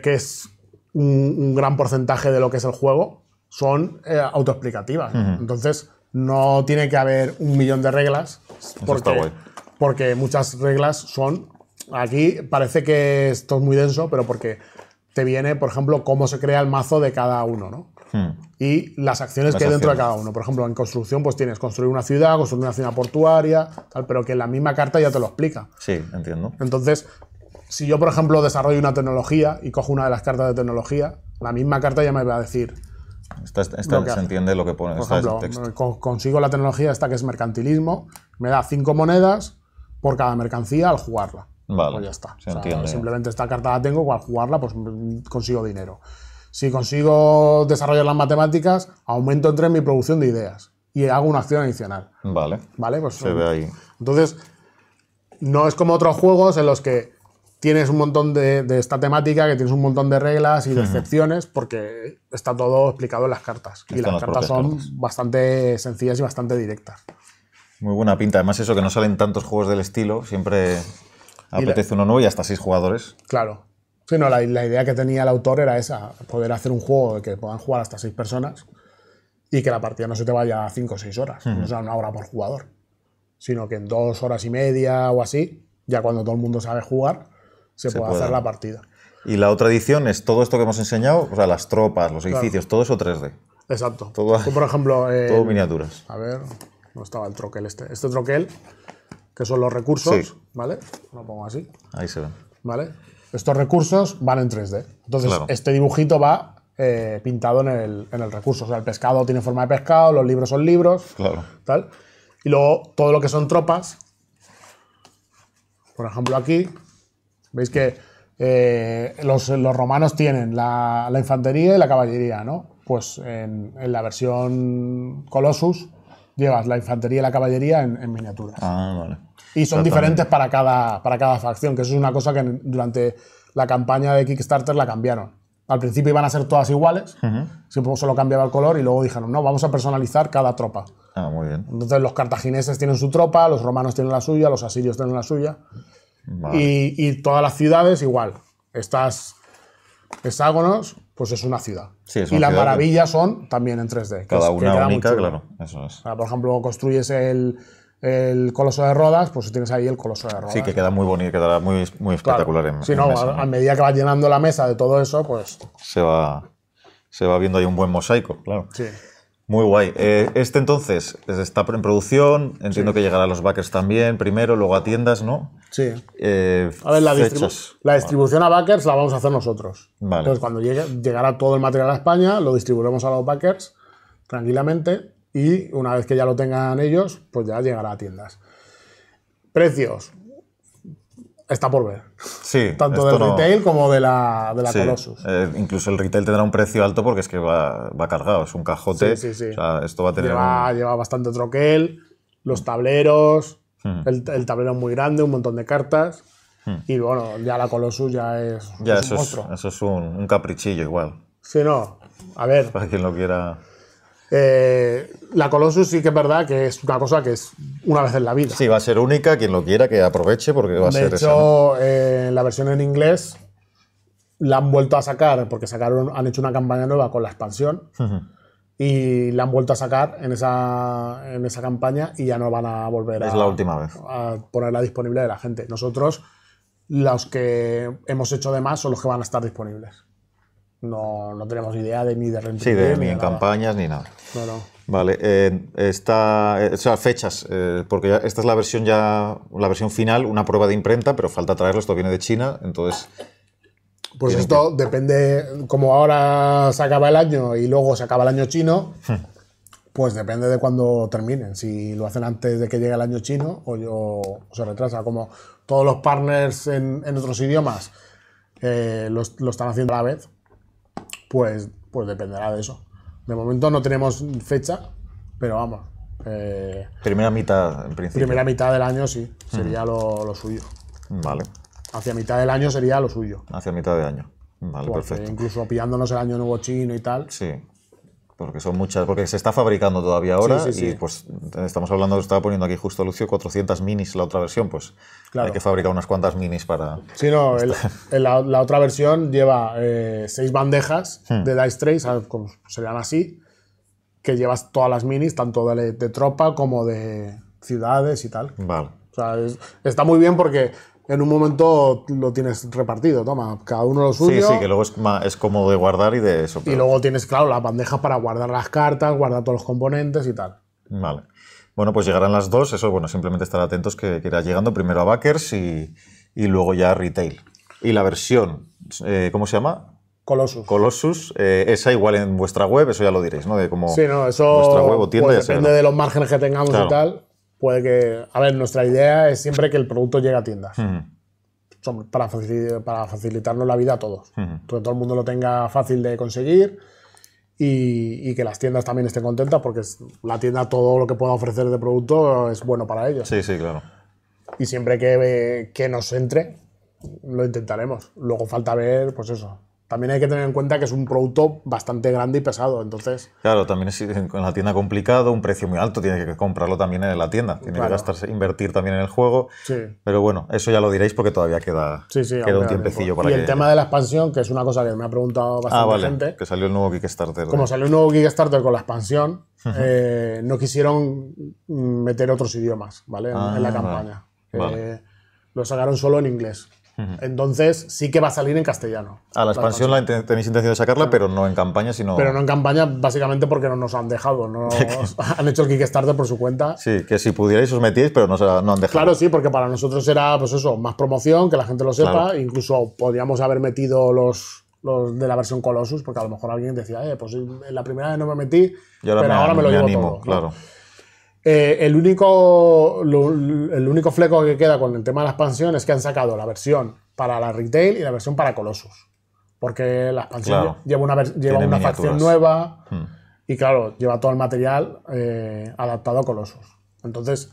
que es un, gran porcentaje de lo que es el juego, son eh, autoexplicativas. Entonces, no tiene que haber un millón de reglas. Porque, porque muchas reglas son. Aquí parece que esto es muy denso, pero porque te viene, por ejemplo, cómo se crea el mazo de cada uno, ¿no? Hmm. Y las acciones que hay dentro de cada uno. Por ejemplo, en construcción, pues tienes construir una ciudad, construir una ciudad portuaria, tal, pero que la misma carta ya te lo explica. Sí, entiendo. Entonces, si yo, por ejemplo, desarrollo una tecnología y cojo una de las cartas de tecnología, la misma carta ya me va a decir. Esta, esta se entiende lo que pone. Por ejemplo, consigo la tecnología esta que es mercantilismo, me da cinco monedas por cada mercancía al jugarla. Vale. Pues ya está. Simplemente esta carta la tengo, al jugarla, pues mm, consigo dinero. Si consigo desarrollar las matemáticas, aumento entre mi producción de ideas y hago una acción adicional. Vale. Vale, pues. Se ve ahí. Entonces, no es como otros juegos en los que tienes un montón de, esta temática, que tienes un montón de reglas y de excepciones, porque está todo explicado en las cartas. y las, cartas son bastante sencillas y bastante directas. Muy buena pinta. Además, eso que no salen tantos juegos del estilo, siempre apetece uno nuevo y hasta seis jugadores. Claro. Sí, no, la, idea que tenía el autor era esa, poder hacer un juego de que puedan jugar hasta seis personas y que la partida no se te vaya a cinco o seis horas, o sea una hora por jugador, sino que en dos horas y media o así, ya cuando todo el mundo sabe jugar, se, pueda puede, hacer la partida. Y la otra edición es todo esto que hemos enseñado, o sea, las tropas, los edificios, todo eso 3D. Exacto. Todo, Tú, por ejemplo... *laughs* todo miniaturas. A ver, no estaba el troquel este. Este troquel, que son los recursos, ¿vale? Lo pongo así. Ahí se ve ¿Vale? estos recursos van en 3D. Entonces, este dibujito va eh, pintado en el, recurso. O sea, el pescado tiene forma de pescado, los libros son libros, tal. Y luego todo lo que son tropas, por ejemplo aquí, veis que eh, los, romanos tienen la, infantería y la caballería, ¿no? Pues en, la versión Colossus llevas la infantería y la caballería en, en miniaturas. Ah, vale. Y son diferentes para cada, para cada facción, que eso es una cosa que durante la campaña de Kickstarter la cambiaron. Al principio iban a ser todas iguales, solo cambiaba el color y luego dijeron, no, vamos a personalizar cada tropa. Ah, muy bien. Entonces los cartagineses tienen su tropa, los romanos tienen la suya, los asirios tienen la suya. Y, todas las ciudades igual. Estas hexágonos, pues es una ciudad. y las maravillas son también en 3D. Cada una única, claro. Eso es. por ejemplo, construyes el, el Coloso de Rodas, pues tienes ahí el Coloso de Rodas. Sí, que queda muy bonito, quedará muy, muy espectacular en Sí, no, a, medida que va llenando la mesa de todo eso, pues... Se va, se va viendo ahí un buen mosaico, claro. Sí. Muy guay. Eh, este entonces está en producción, entiendo que llegará a los backers también primero, luego a tiendas, ¿no? Sí. Eh, a ver, la, la distribución a backers la vamos a hacer nosotros. Vale. Entonces, cuando llegue, llegará todo el material a España, lo distribuiremos a los backers tranquilamente y una vez que ya lo tengan ellos, pues ya llegará a tiendas. Precios. Está por ver. Sí. *laughs* Tanto del retail como de la, Colossus. Eh, incluso el retail tendrá un precio alto porque es que va, cargado, es un cajote. Sí, sí, sí. esto va a tener. Lleva, bastante troquel, los tableros, hmm. el, tablero muy grande, un montón de cartas. Hmm. Y bueno, ya la Colossus ya es, ya eso un Es, eso es un, un caprichillo igual. Sí, no. A ver. *laughs* Para quien lo quiera. Eh, la Colossus sí que es verdad que es una cosa que es una vez en la vida. Sí, va a ser única, quien lo quiera que aproveche porque va a ser ser... De hecho, eh, la versión en inglés la han vuelto a sacar porque sacaron, han hecho una campaña nueva con la expansión. y la han vuelto a sacar en esa, en esa campaña y ya no van a volver a, la última vez. a ponerla disponible de la gente. Nosotros, los que hemos hecho de más son los que van a estar disponibles no, tenemos idea de ni de rendimiento Sí, de, ni, en campañas ni nada. Vale, eh, esta, eh, o sea, fechas, eh, porque esta es la versión ya, la versión final, una prueba de imprenta, pero falta traerlo, esto viene de China, entonces... Pues esto depende, como ahora se acaba el año y luego se acaba el año chino, hmm. pues depende de cuándo terminen, si lo hacen antes de que llegue el año chino o, yo, se retrasa, como todos los partners en, otros idiomas eh, lo están haciendo a la vez, pues, pues dependerá de eso. De momento no tenemos fecha, pero vamos. Eh, primera mitad, en principio. Primera mitad del año, sí, sería lo, suyo. Vale. Hacia mitad del año sería lo suyo. Hacia mitad de año. Vale, perfecto. Incluso pillándonos el año nuevo chino y tal. Sí porque son muchas, porque se está fabricando todavía ahora y pues estamos hablando, estaba poniendo aquí justo Lucio, 400 minis la otra versión, pues hay que fabricar unas cuantas minis para... Sí, no, la, otra versión lleva eh, seis bandejas hmm. de Dice se ah, serían así, que llevas todas las minis, tanto de, tropa como de ciudades y tal. Vale. O sea, está muy bien porque en un momento lo tienes repartido, toma, cada uno lo suyo. Sí, sí, que luego es, como de guardar y de eso. Y luego tienes, claro, la bandeja para guardar las cartas, guardar todos los componentes y tal. Vale. Bueno, pues llegarán las dos, eso, bueno, simplemente estar atentos que, que irá llegando primero a backers y, luego ya a retail. Y la versión, eh, ¿cómo se llama? Colossus. Colossus, eh, esa igual en vuestra web, eso ya lo diréis, ¿no? De cómo sí, no, eso vuestra web o tienda, pues eh, depende de los márgenes que tengamos y tal puede que... A ver, nuestra idea es siempre que el producto llegue a tiendas. Hmm. para, para, facilitarnos la vida a todos. Hmm. que todo el mundo lo tenga fácil de conseguir y, y, que las tiendas también estén contentas porque la tienda todo lo que pueda ofrecer de producto es bueno para ellos. Sí, sí, claro. Y siempre que, eh, que nos entre, lo intentaremos. Luego falta ver, pues eso, también hay que tener en cuenta que es un producto bastante grande y pesado, entonces... Claro, también es con la tienda complicado, un precio muy alto, tiene que comprarlo también en la tienda, tiene que gastarse, invertir también en el juego, sí. pero bueno, eso ya lo diréis porque todavía queda, un tiempecillo para Y el tema de la expansión, que es una cosa que me ha preguntado ah, bastante vale, gente. que salió el nuevo Kickstarter. Como salió el nuevo Kickstarter con la expansión, eh, no quisieron meter otros idiomas, ¿vale? En, ah, la campaña. Eh, lo sacaron solo en inglés. Entonces sí que va a salir en castellano. A la expansión la, tenéis intención de sacarla, pero no en campaña, sino... Pero no en campaña básicamente porque no nos han dejado, *laughs* han hecho el Kickstarter por su cuenta. Sí, que si pudierais os metíais, pero no, no han dejado. Claro, sí, porque para nosotros era pues eso, más promoción, que la gente lo sepa, incluso podríamos haber metido los, de la versión Colossus, porque a lo mejor alguien decía, eh, pues en la primera vez no me metí, pero ahora me, lo llevo todo. Eh, el, único, el único fleco que queda con el tema de la expansión es que han sacado la versión para la retail y la versión para Colossus. Porque la expansión lleva una, una facción nueva hmm. y, claro, lleva todo el material eh, adaptado a Colossus. Entonces,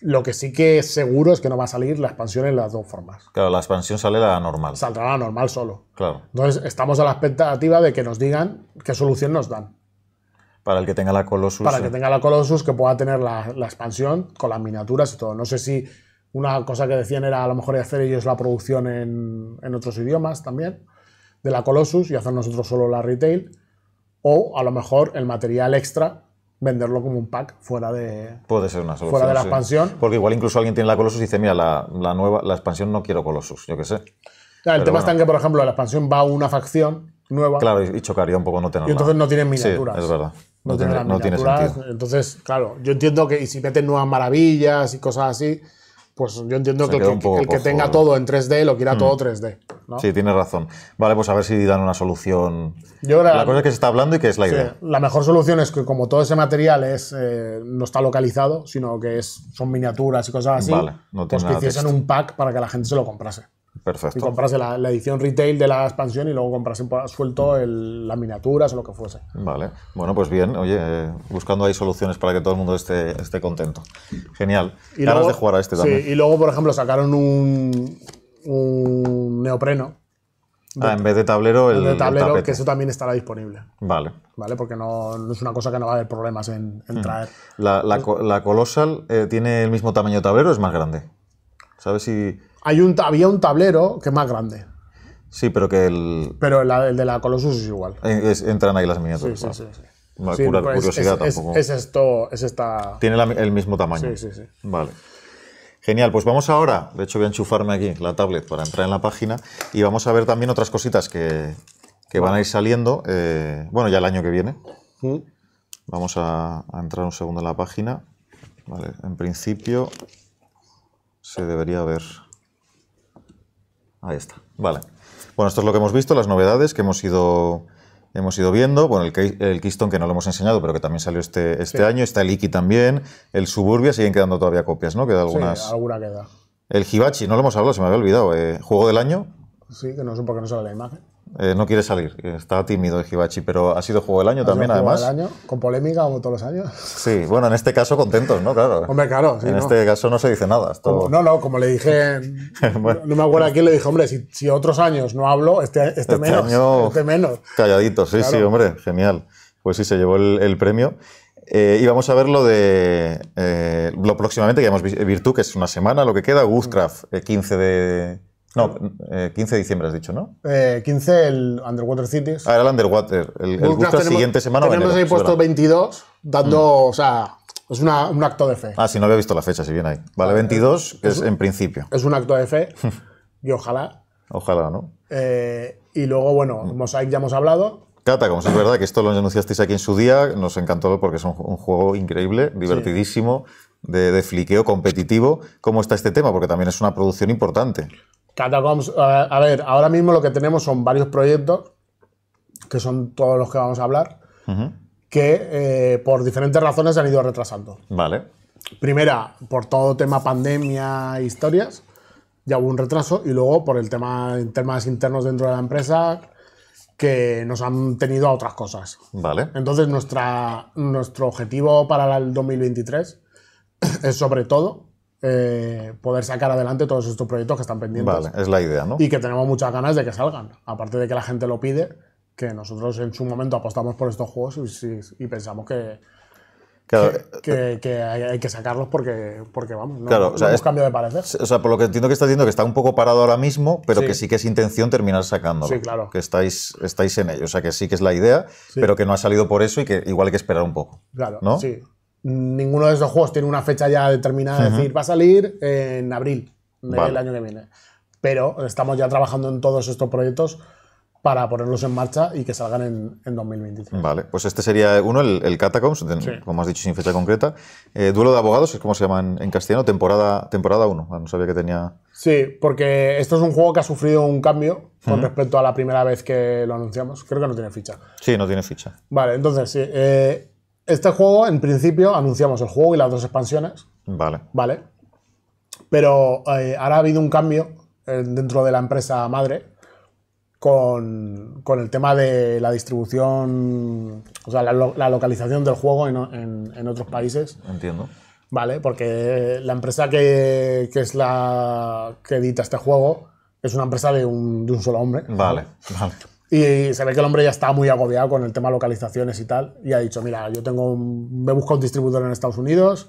lo que sí que es seguro es que no va a salir la expansión en las dos formas. Claro, la expansión sale la normal. Saldrá la normal solo. Claro. Entonces, estamos a la expectativa de que nos digan qué solución nos dan. Para el que tenga la Colossus. Para el eh. que tenga la Colossus, que pueda tener la, expansión con las miniaturas y todo. No sé si una cosa que decían era a lo mejor hacer ellos la producción en, otros idiomas también, de la Colossus y hacer nosotros solo la retail, o a lo mejor el material extra venderlo como un pack fuera de puede ser una solución, fuera de la expansión porque igual incluso alguien tiene la Colossus y dice mira la, nueva la expansión no quiero Colossus yo qué sé el tema es está en que por ejemplo la expansión va a una facción nueva claro y chocaría un poco no tenerla y entonces no tienen miniaturas sí, es verdad no, no no tiene Entonces, claro, yo entiendo que si meten nuevas maravillas y cosas así, pues yo entiendo que el, que, tenga todo en 3D lo quiera todo 3D. Mm. Sí, tienes razón. Vale, pues a ver si dan una solución. la, cosa es que se está hablando y que es la idea. La mejor solución es que como todo ese material es, eh, no está localizado, sino que es, son miniaturas y cosas así, pues que hiciesen un pack para que la gente se lo comprase. Perfecto. Y comprase la, edición retail de la expansión y luego comprase suelto las miniaturas o lo que fuese. Vale. Bueno, pues bien, oye, buscando ahí soluciones para que todo el mundo esté, esté contento. Genial. Y luego, de este y luego, por ejemplo, sacaron un, neopreno. ah, en vez de tablero, el, de tablero, que eso también estará disponible. Vale. Vale, porque no, es una cosa que no va a haber problemas en, mm. traer. ¿La, la, eh. Colossal eh, tiene el mismo tamaño de tablero o es más grande? ¿Sabes si...? Hay un, había un tablero que es más grande. Sí, pero que el. Pero el, de la Colossus es igual. Eh, entran ahí las miniaturas. Sí, sí, sí, pues, curiosidad es, tampoco. Es, esto, es esta. Tiene el mismo tamaño. Sí, sí, sí. Vale. Genial, pues vamos ahora, de hecho voy a enchufarme aquí la tablet para entrar en la página y vamos a ver también otras cositas que, van a ir saliendo, eh, bueno, ya el año que viene. Mm. Vamos a, a, entrar un segundo en la página. Vale, en principio se debería ver. Ahí está, vale. Bueno, esto es lo que hemos visto, las novedades que hemos ido, hemos ido viendo. Bueno, el, el Keystone que no lo hemos enseñado, pero que también salió este, este año. Está el Iki también. El Suburbia, siguen quedando todavía copias, ¿no? Queda algunas. Sí, alguna queda. El Hibachi, no lo hemos hablado, se me había olvidado. Eh, ¿Juego del año? Sí, que no es un qué no sale la imagen. Eh, no quiere salir, está tímido Hibachi, pero ha sido juego del año también, además. del año, con polémica como todos los años. Sí, bueno, en este caso contentos, ¿no? Claro. Hombre, claro. en este caso no se dice nada. no, no, como le dije, *laughs* no me acuerdo a quién le dije, hombre, si, si otros años no hablo, este, este, este, menos. Año... *laughs* Este menos. Calladito, sí, sí, hombre, genial. Pues sí, se llevó el, premio. Eh, y vamos a ver lo de eh, lo próximamente, que hemos que es una semana, lo que queda, Woodcraft, 15 de no, 15 eh, de diciembre has dicho, ¿no? 15 eh, el Underwater Cities. Ah, era el Underwater. El, el siguiente semana. Tenemos ahí puesto 22, dando, mm. o sea, es un acto de fe. Ah, si no había visto la fecha, si bien hay. Vale, 22 es, en principio. Es un acto de fe *laughs* y ojalá. Ojalá, ¿no? Eh, y luego, bueno, mm. Mosaic ya hemos hablado. como es verdad que esto lo anunciasteis aquí en su día, nos encantó porque es un, juego increíble, divertidísimo, de, fliqueo competitivo. ¿Cómo está este tema? Porque también es una producción importante. Eh, a, ver, ahora mismo lo que tenemos son varios proyectos, que son todos los que vamos a hablar, que eh, por diferentes razones se han ido retrasando. Vale. Primera, por todo tema pandemia, historias, ya hubo un retraso, y luego por el tema, temas internos dentro de la empresa, que nos han tenido a otras cosas. Vale. Entonces, nuestra, nuestro objetivo para el 2023 es sobre todo eh, poder sacar adelante todos estos proyectos que están pendientes. Vale, es la idea, ¿no? Y que tenemos muchas ganas de que salgan. Aparte de que la gente lo pide, que nosotros en su momento apostamos por estos juegos y, pensamos que, Que, hay, que sacarlos porque, porque vamos, no, claro, o cambio de parecer. O sea, por lo que entiendo que estás diciendo que está un poco parado ahora mismo, pero que sí que es intención terminar sacándolo. Sí, claro. Que estáis, estáis en ello. O sea, que sí que es la idea, pero que no ha salido por eso y que igual hay que esperar un poco. Claro, ¿no? sí ninguno de esos juegos tiene una fecha ya determinada, decir, va a salir en abril del año que viene. Pero estamos ya trabajando en todos estos proyectos para ponerlos en marcha y que salgan en, en 2023. Vale, pues este sería uno, el, Catacombs, como has dicho, sin fecha concreta. Eh, duelo de abogados, es como se llama en, castellano, temporada, temporada 1, ah, no sabía que tenía... Sí, porque esto es un juego que ha sufrido un cambio con respecto a la primera vez que lo anunciamos. Creo que no tiene ficha. Sí, no tiene ficha. Vale, entonces, sí, eh, este juego, en principio, anunciamos el juego y las dos expansiones. Vale. Vale. Pero eh, ahora ha habido un cambio eh, dentro de la empresa madre con, el tema de la distribución, o sea, la, localización del juego en, otros países. Entiendo. Vale, porque la empresa que, es la que edita este juego es una empresa de un, de un solo hombre. Vale, vale. Y se ve que el hombre ya está muy agobiado con el tema localizaciones y tal. Y ha dicho, mira, yo tengo me busco un distribuidor en Estados Unidos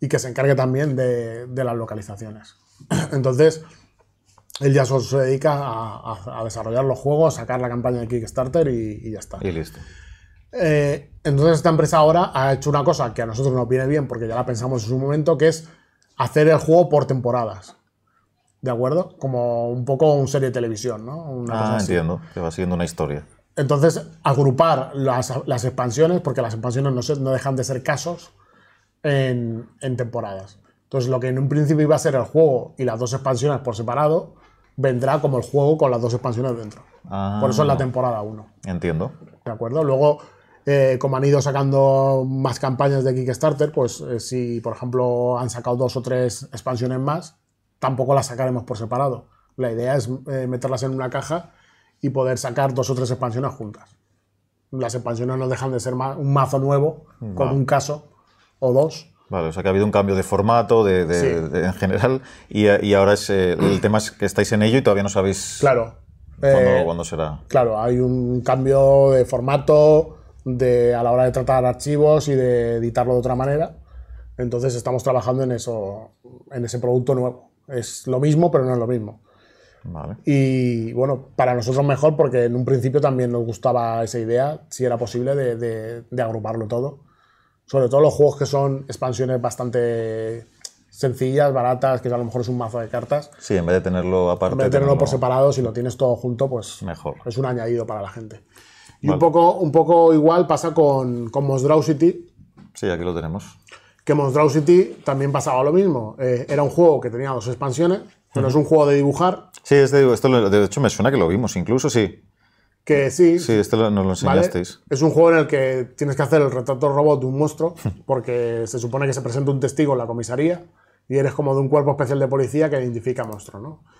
y que se encargue también de, las localizaciones. *clears throat* Entonces, él ya se dedica a, desarrollar los juegos, sacar la campaña de Kickstarter y, ya está. Y listo. Eh, entonces esta empresa ahora ha hecho una cosa que a nosotros nos viene bien porque ya la pensamos en su momento, que es hacer el juego por temporadas. ¿de acuerdo? Como un poco un serie de televisión, ¿no? ah, entiendo, que va siendo una historia. Entonces, agrupar las, expansiones, porque las expansiones no, dejan de ser casos en, en, temporadas. Entonces, lo que en un principio iba a ser el juego y las dos expansiones por separado, vendrá como el juego con las dos expansiones dentro. Ah, por eso es la ah. temporada 1. Entiendo. ¿De acuerdo? Luego, eh, como han ido sacando más campañas de Kickstarter, pues eh, si, por ejemplo, han sacado dos o tres expansiones más, tampoco las sacaremos por separado. La idea es eh, meterlas en una caja y poder sacar dos o tres expansiones juntas. Las expansiones no dejan de ser un mazo nuevo con un caso o dos. Vale, o sea que ha habido un cambio de formato de, en general y, ahora es, eh, el tema es que estáis en ello y todavía no sabéis claro, eh, cuándo, será. Claro, hay un cambio de formato de, a la hora de tratar archivos y de editarlo de otra manera. Entonces estamos trabajando en, eso, en ese producto nuevo. Es lo mismo, pero no es lo mismo. Y bueno, para nosotros mejor porque en un principio también nos gustaba esa idea, si era posible, de, agruparlo todo. Sobre todo los juegos que son expansiones bastante sencillas, baratas, que a lo mejor es un mazo de cartas. Sí, en vez de tenerlo aparte. de tenerlo, por separado, si lo tienes todo junto, pues mejor. es un añadido para la gente. Y un, poco, un poco igual pasa con, con city Sí, aquí lo tenemos. Que City también pasaba lo mismo. Eh, era un juego que tenía dos expansiones, pero es un juego de dibujar. Sí, este, esto de hecho me suena que lo vimos, incluso sí. Que sí. Sí, esto lo enseñasteis. Es un juego en el que tienes que hacer el retrato robot de un monstruo, *laughs* porque se supone que se presenta un testigo en la comisaría y eres como de un cuerpo especial de policía que identifica monstruo monstruos, ¿no?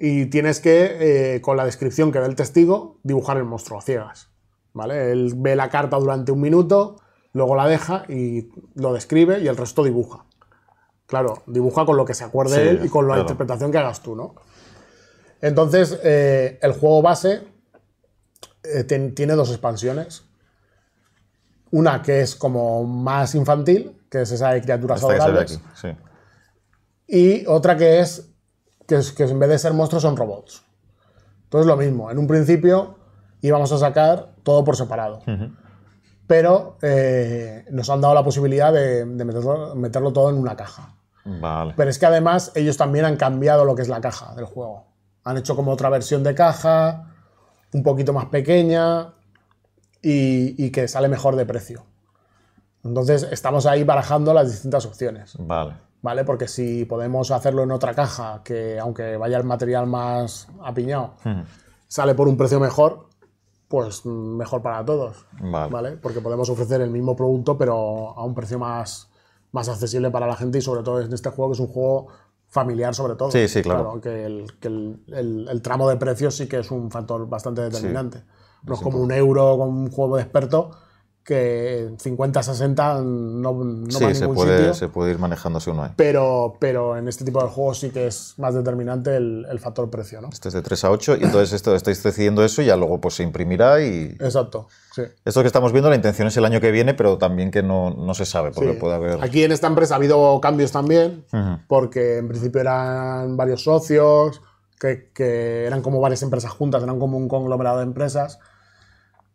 Y tienes que, eh, con la descripción que da el testigo, dibujar el monstruo a ciegas. ¿Vale? Él ve la carta durante un minuto, luego la deja y lo describe y el resto dibuja. Claro, dibuja con lo que se acuerde él y con la interpretación que hagas tú, ¿no? Entonces, eh, el juego base eh, tiene dos expansiones. Una que es como más infantil, que es esa de criaturas Y otra que es, que en vez de ser monstruos son robots. Entonces, lo mismo. En un principio íbamos a sacar todo por separado pero eh, nos han dado la posibilidad de, meterlo, todo en una caja. Mm. Vale. Pero es que además ellos también han cambiado lo que es la caja del juego. Han hecho como otra versión de caja, un poquito más pequeña y, que sale mejor de precio. Entonces estamos ahí barajando las distintas opciones. Vale. Porque si podemos hacerlo en otra caja, que aunque vaya el material más apiñado, hmm. sale por un precio mejor, pues mejor para todos, vale. Porque podemos ofrecer el mismo producto, pero a un precio más, más accesible para la gente y sobre todo en este juego, que es un juego familiar sobre todo. Sí, sí, claro. que, el, tramo de precios sí que es un factor bastante determinante. no es como un euro con un juego de experto, que en 50, 60 no, no sí, va a ningún se puede, se puede ir manejándose uno ahí. Pero, pero en este tipo de juegos sí que es más determinante el, factor precio, ¿no? Este es de 3 a 8 y entonces esto estáis decidiendo eso y ya luego pues se imprimirá y... Exacto, sí. Esto que estamos viendo, la intención es el año que viene, pero también que no, no se sabe porque puede haber... Aquí en esta empresa ha habido cambios también, porque en principio eran varios socios, que, que eran como varias empresas juntas, eran como un conglomerado de empresas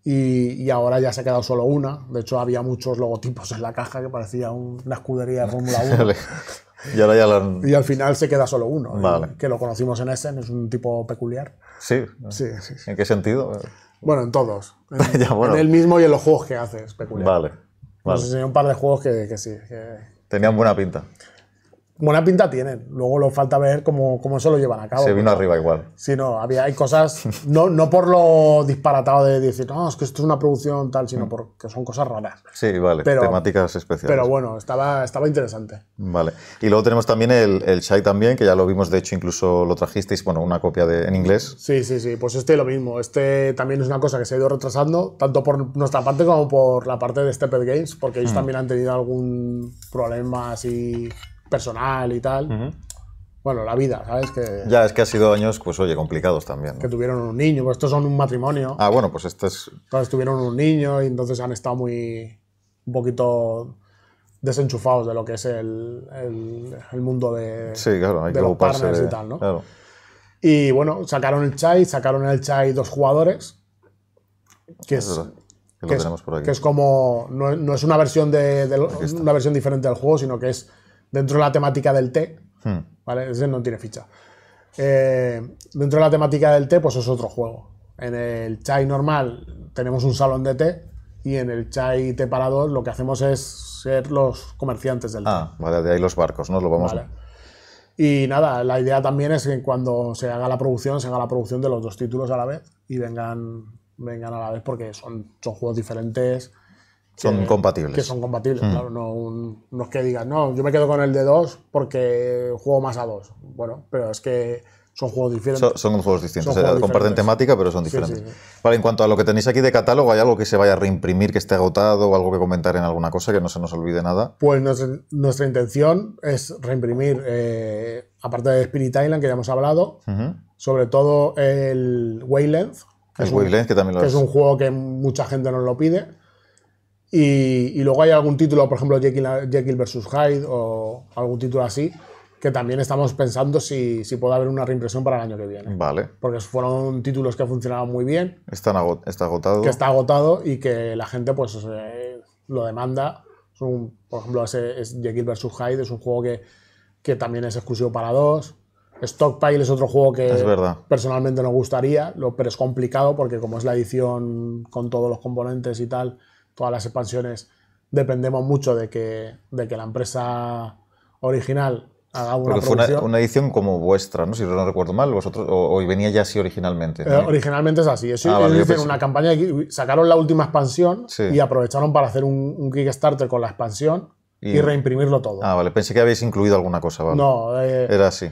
y, ahora ya se ha quedado solo una. De hecho, había muchos logotipos en la caja que parecía una escudería de Fórmula 1. *laughs* y al final se queda solo uno, que lo conocimos en Essen, es un tipo peculiar. Sí. sí, ¿En qué sentido? Bueno, en todos. En, *laughs* el mismo y en los juegos que hace, peculiar. Vale. Nos enseñó un par de juegos que, sí. Tenían buena pinta buena pinta tienen. Luego lo falta ver cómo, cómo eso lo llevan a cabo. Se vino arriba igual. si no, había, hay cosas, no, no por lo disparatado de decir, no, es que esto es una producción tal, sino mm. porque son cosas raras. Sí, vale, pero, temáticas especiales. Pero bueno, estaba, estaba interesante. Vale. Y luego tenemos también el, el también, que ya lo vimos, de hecho, incluso lo trajisteis, bueno, una copia en inglés. Sí, sí, sí, pues este lo mismo. Este también es una cosa que se ha ido retrasando, tanto por nuestra parte como por la parte de Stepped Games, porque ellos mm. también han tenido algún problema así personal y tal. Bueno, la vida, ¿sabes? Que, ya, es que ha sido años, pues oye, complicados también. Que tuvieron un niño, pues estos son un matrimonio. Ah, bueno, pues estos... Entonces tuvieron un niño y entonces han estado muy... un poquito desenchufados de lo que es el, el, mundo de, sí, claro, hay que los y tal, ¿no? Y bueno, sacaron el Chai, sacaron el Chai dos jugadores, que es, que, lo por que es, como, no, es una versión, de, una versión diferente del juego, sino que es dentro de la temática del té, hmm. ¿vale? Ese no tiene ficha. Eh, dentro de la temática del té, pues es otro juego. En el chai normal tenemos un salón de té y en el chai té parador lo que hacemos es ser los comerciantes del té. Ah, vale, de ahí los barcos, ¿no? Lo vamos a a... Y nada, la idea también es que cuando se haga la producción, se haga la producción de los dos títulos a la vez y vengan, vengan a la vez porque son, son juegos diferentes son compatibles. Que son compatibles, mm. claro. No, es que digan, no, yo me quedo con el de 2 porque juego más a 2. Bueno, pero es que son juegos diferentes. son, juegos distintos, eh, comparten temática, pero son diferentes. Vale, en cuanto a lo que tenéis aquí de catálogo, ¿hay algo que se vaya a reimprimir, que esté agotado o algo que comentar en alguna cosa que no se nos olvide nada? Pues nuestra, intención es reimprimir, eh, aparte de Spirit Island, que ya hemos hablado, sobre todo el Wayland. Que es Wayland, que también es. es un juego que mucha gente nos lo pide y, luego hay algún título, por ejemplo, Jekyll, vs. Hyde o algún título así, que también estamos pensando si, si, puede haber una reimpresión para el año que viene. Vale. Porque fueron títulos que funcionaban muy bien. Están está agotado. Que está agotado y que la gente pues eh, lo demanda. por ejemplo, ese, Jekyll vs. Hyde es un juego que, que, también es exclusivo para dos. Stockpile es otro juego que personalmente no gustaría, pero es complicado porque como es la edición con todos los componentes y tal, todas las expansiones dependemos mucho de que, de que la empresa original haga una una, edición como vuestra, ¿no? Si no recuerdo mal, vosotros, o, venía ya así originalmente. Eh, originalmente es así. Eso, ah, una campaña, sacaron la última expansión y aprovecharon para hacer un, Kickstarter con la expansión y, reimprimirlo todo. Ah, vale, pensé que habéis incluido alguna cosa, ¿vale? No, eh, era así.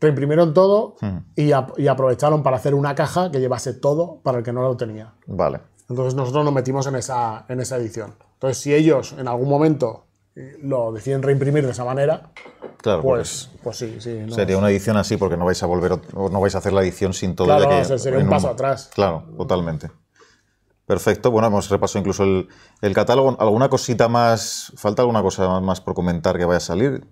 Reimprimieron todo hmm. y, y aprovecharon para hacer una caja que llevase todo para el que no lo tenía. Vale. Entonces nosotros nos metimos en esa, en esa edición. Entonces si ellos en algún momento eh, lo deciden reimprimir de esa manera, pues, pues sí. sería una edición así porque no vais a volver, no vais a hacer la edición sin todo claro, que, sería un paso atrás. Claro, totalmente. Perfecto, bueno, hemos repasado incluso el, catálogo. ¿Alguna cosita más, falta alguna cosa más por comentar que vaya a salir?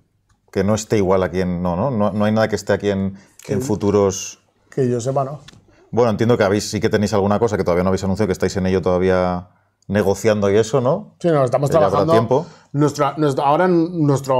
Que no esté igual aquí en... No, no, no, hay nada que esté aquí en, en futuros... Que yo sepa, ¿no? Bueno, entiendo que habéis, sí que tenéis alguna cosa que todavía no habéis anunciado, que estáis en ello todavía negociando y eso, ¿no? Sí, nos estamos trabajando. Nuestra, ahora nuestra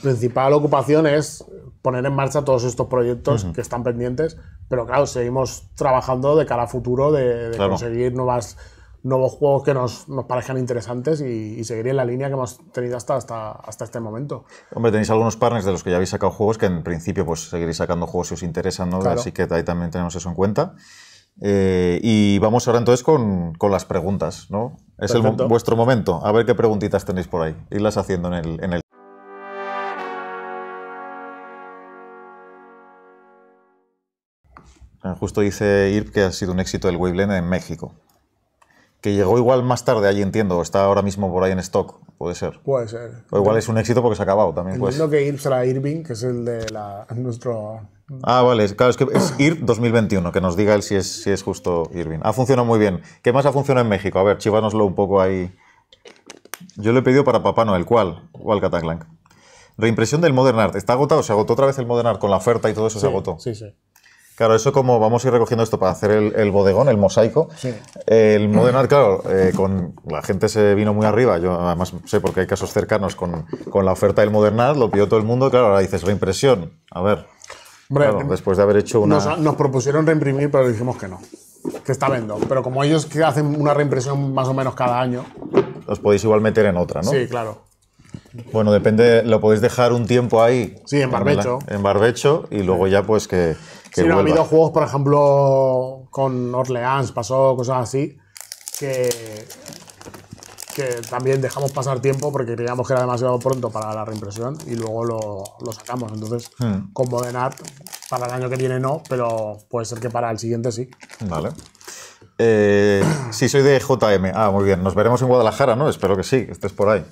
principal ocupación es poner en marcha todos estos proyectos que están pendientes, pero claro, seguimos trabajando de cara a futuro, de, conseguir nuevas nuevos juegos que nos, parezcan interesantes y, seguiría en la línea que hemos tenido hasta, hasta, este momento. Hombre, tenéis algunos partners de los que ya habéis sacado juegos que en principio pues seguiréis sacando juegos si os interesan, ¿no? Así que ahí también tenemos eso en cuenta. Eh, y vamos ahora entonces con, las preguntas, ¿no? Es vuestro momento. A ver qué preguntitas tenéis por ahí. Irlas haciendo en el, en el... Ah, justo dice IRP que ha sido un éxito el Wavelength en México que llegó igual más tarde ahí entiendo, está ahora mismo por ahí en stock, puede ser. Puede ser. O igual es un éxito porque se ha acabado también. Pues. Entiendo que IRP será Irving, que es el de nuestro... Ah, vale, claro, es que es IRP 2021, que nos diga él si es, si es justo Irving. Ha funcionado muy bien. ¿Qué más ha funcionado en México? A ver, chivánoslo un poco ahí. Yo le he pedido para Papá Noel, ¿cuál? ¿Cuál Cataclan? Reimpresión del Modern Art. ¿Está agotado? ¿Se agotó otra vez el Modern Art con la oferta y todo eso? se agotó. Sí, sí. Claro, eso como vamos a ir recogiendo esto para hacer el, bodegón, el mosaico. El Modern claro, eh, con, la gente se vino muy arriba. Yo además sé porque hay casos cercanos con, con la oferta del Modern lo pidió todo el mundo. Claro, ahora dices reimpresión. A ver. Hombre, después de haber hecho una. Nos, propusieron reimprimir, pero dijimos que no. Que está vendo. Pero como ellos que hacen una reimpresión más o menos cada año. los podéis igual meter en otra, ¿no? Sí, claro. Bueno, depende, lo podéis dejar un tiempo ahí. Sí, en barbecho. en barbecho y luego ya pues que, Sí, no, ha habido juegos, por ejemplo, con Orleans, pasó cosas así, que, que también dejamos pasar tiempo porque creíamos que era demasiado pronto para la reimpresión y luego lo, sacamos. Entonces, hmm. con con Art, para el año que viene no, pero puede ser que para el siguiente sí. Vale. Eh, sí, soy de JM. Ah, muy bien. Nos veremos en Guadalajara, ¿no? Espero que sí, que estés por ahí.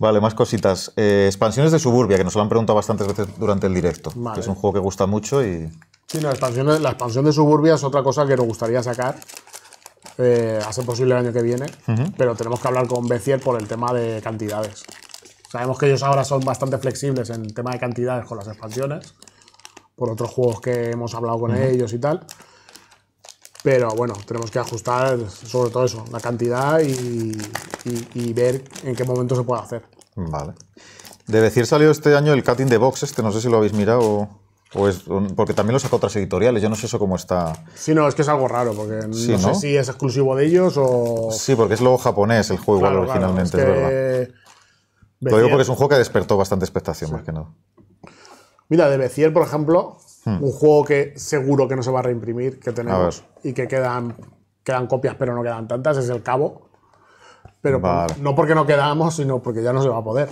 Vale, más cositas. Eh, expansiones de Suburbia, que nos lo han preguntado bastantes veces durante el directo. Que es un juego que gusta mucho y... Sí, la expansión, de, de Suburbia es otra cosa que nos gustaría sacar. Eh, ser posible el año que viene. Pero tenemos que hablar con bezier por el tema de cantidades. Sabemos que ellos ahora son bastante flexibles en tema de cantidades con las expansiones. Por otros juegos que hemos hablado con ellos y tal pero bueno, tenemos que ajustar sobre todo eso, la cantidad y, ver en qué momento se puede hacer. Vale. De decir salió este año el cutting de boxes que no sé si lo habéis mirado o es, porque también lo sacó otras editoriales, yo no sé eso cómo está. Sí, no, es que es algo raro, porque no, sé si es exclusivo de ellos o... Sí, porque es luego japonés el juego originalmente, es, verdad. Lo digo porque es un juego que despertó bastante expectación, más que nada. Mira, de Bezier, por ejemplo, Hmm. Un juego que seguro que no se va a reimprimir, que tenemos y que quedan, quedan copias, pero no quedan tantas, es el cabo. Pero no porque no quedamos, sino porque ya no se va a poder.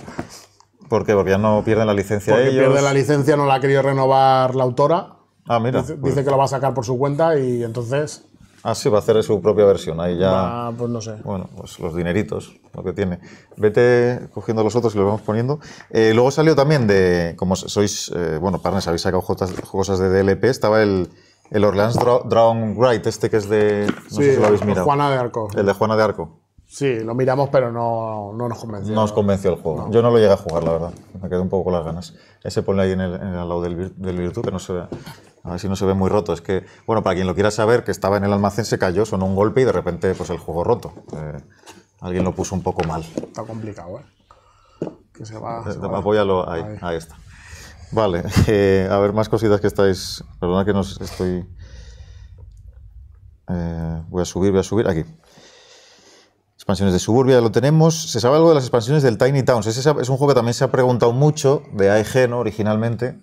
¿Por qué? Porque ya no pierden la licencia porque pierde la licencia, no la ha querido renovar la autora. Ah, mira. Dice, dice, pues que lo va a sacar por su cuenta y entonces Ah, sí, va a hacer su propia versión. Ahí ya. Ah, pues no sé. Bueno, pues los dineritos, lo que tiene. Vete cogiendo los otros y los vamos poniendo. Eh, luego salió también de. Como sois. Eh, bueno, partners, habéis sacado cosas de DLP. Estaba el, el Orleans Dragon Right, este que es de. No sé si lo habéis mirado. Juana de Arco. El de Juana de Arco. Sí, lo miramos, pero no, no nos convenció. No nos convenció el juego. Yo no lo llegué a jugar, la verdad. Me quedé un poco con las ganas. Ese pone ahí en el, lado del, del que no se ve. A ver si no se ve muy roto. Es que, bueno, para quien lo quiera saber, que estaba en el almacén, se cayó, sonó un golpe y de repente, pues el juego roto. Eh, alguien lo puso un poco mal. Está complicado, ¿eh? Que se va. Eh, apóyalo ahí, ahí, está. Vale, *laughs* eh, a ver, más cositas que estáis. Perdona que no estoy. voy a subir, voy a subir. Aquí. Expansiones de Suburbia lo tenemos. Se sabe algo de las expansiones del Tiny Towns. es un juego que también se ha preguntado mucho de AEG, ¿no? Originalmente.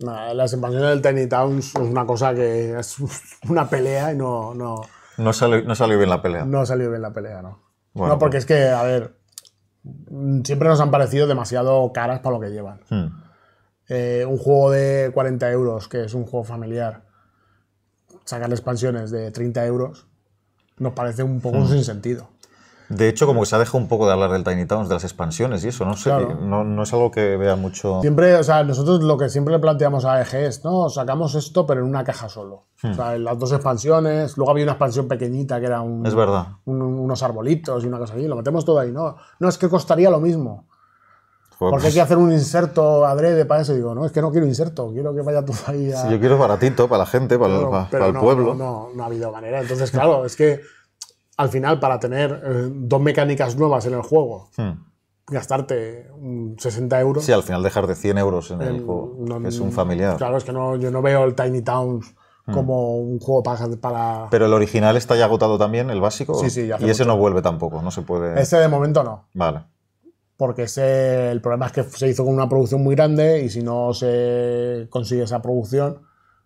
las expansiones del Tiny Towns es una cosa que es *laughs* una pelea y no. No, no, salió, no bien la pelea. No salió bien la pelea, no. no, porque pues- es que, a ver. Siempre nos han parecido demasiado caras para lo que llevan. Hmm. Eh, un juego de 40 euros, que es un juego familiar, sacar expansiones de 30 euros, nos parece un poco hmm. sin sentido. De hecho, como que se ha dejado un poco de hablar del Tiny Towns, de las expansiones y eso, no sé, no, es algo que vea mucho... Siempre, o sea, nosotros lo que siempre le planteamos a EG es, no, sacamos esto pero en una caja solo. O hmm. sea, en las dos expansiones, luego había una expansión pequeñita que era un, unos arbolitos y una cosa así, lo metemos todo ahí, no, no, es que costaría lo mismo. Porque hay pues que hacer un inserto adrede para eso. Digo, no, es que no quiero inserto, quiero que vaya todo ahí yo quiero baratito para la gente, para, el, pueblo. no, no, ha habido manera. Entonces, claro, es que al final, para tener eh, dos mecánicas nuevas en el juego, hmm. gastarte 60 euros. Sí, al final dejar de 100 euros en, el juego, es un familiar. Claro, es que no, yo no veo el Tiny Towns hmm. como un juego para, Pero el original está ya agotado también, el básico. Sí, sí, ya Y ese no vuelve tampoco, no se puede. Ese de momento no. Vale. Porque el problema es que se hizo con una producción muy grande y si no se consigue esa producción,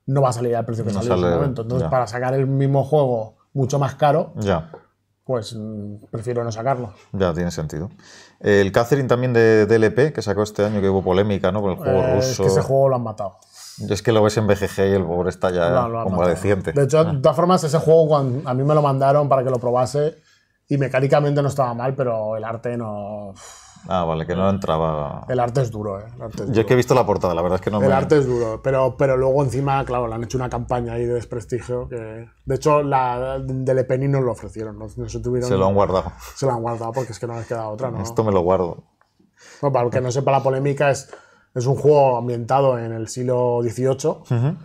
no va a salir al precio que salió en ese momento. Entonces, para sacar el mismo juego mucho más caro, ya. pues mm, prefiero no sacarlo. Ya, tiene sentido. El Catherine también de DLP, que sacó este año, que hubo polémica, ¿no? Con el juego eh, ruso. Es que ese juego lo han matado. Es que lo ves en BGG y el pobre está ya como de hecho, ah. de todas formas, ese juego a mí me lo mandaron para que lo probase y mecánicamente no estaba mal, pero el arte no... Ah, vale, que no eh, entraba. El arte es duro, ¿eh? Yo es que he visto la portada, la verdad es que no El arte es duro, pero, pero luego encima, claro, le han hecho una campaña ahí de desprestigio que. De hecho, la de Le nos lo ofrecieron, no, se tuvieron. Se lo han guardado. Se lo han guardado porque es que no les queda otra, ¿no? Esto me lo guardo. para el que no sepa la polémica, es, es un juego ambientado en el siglo XVIII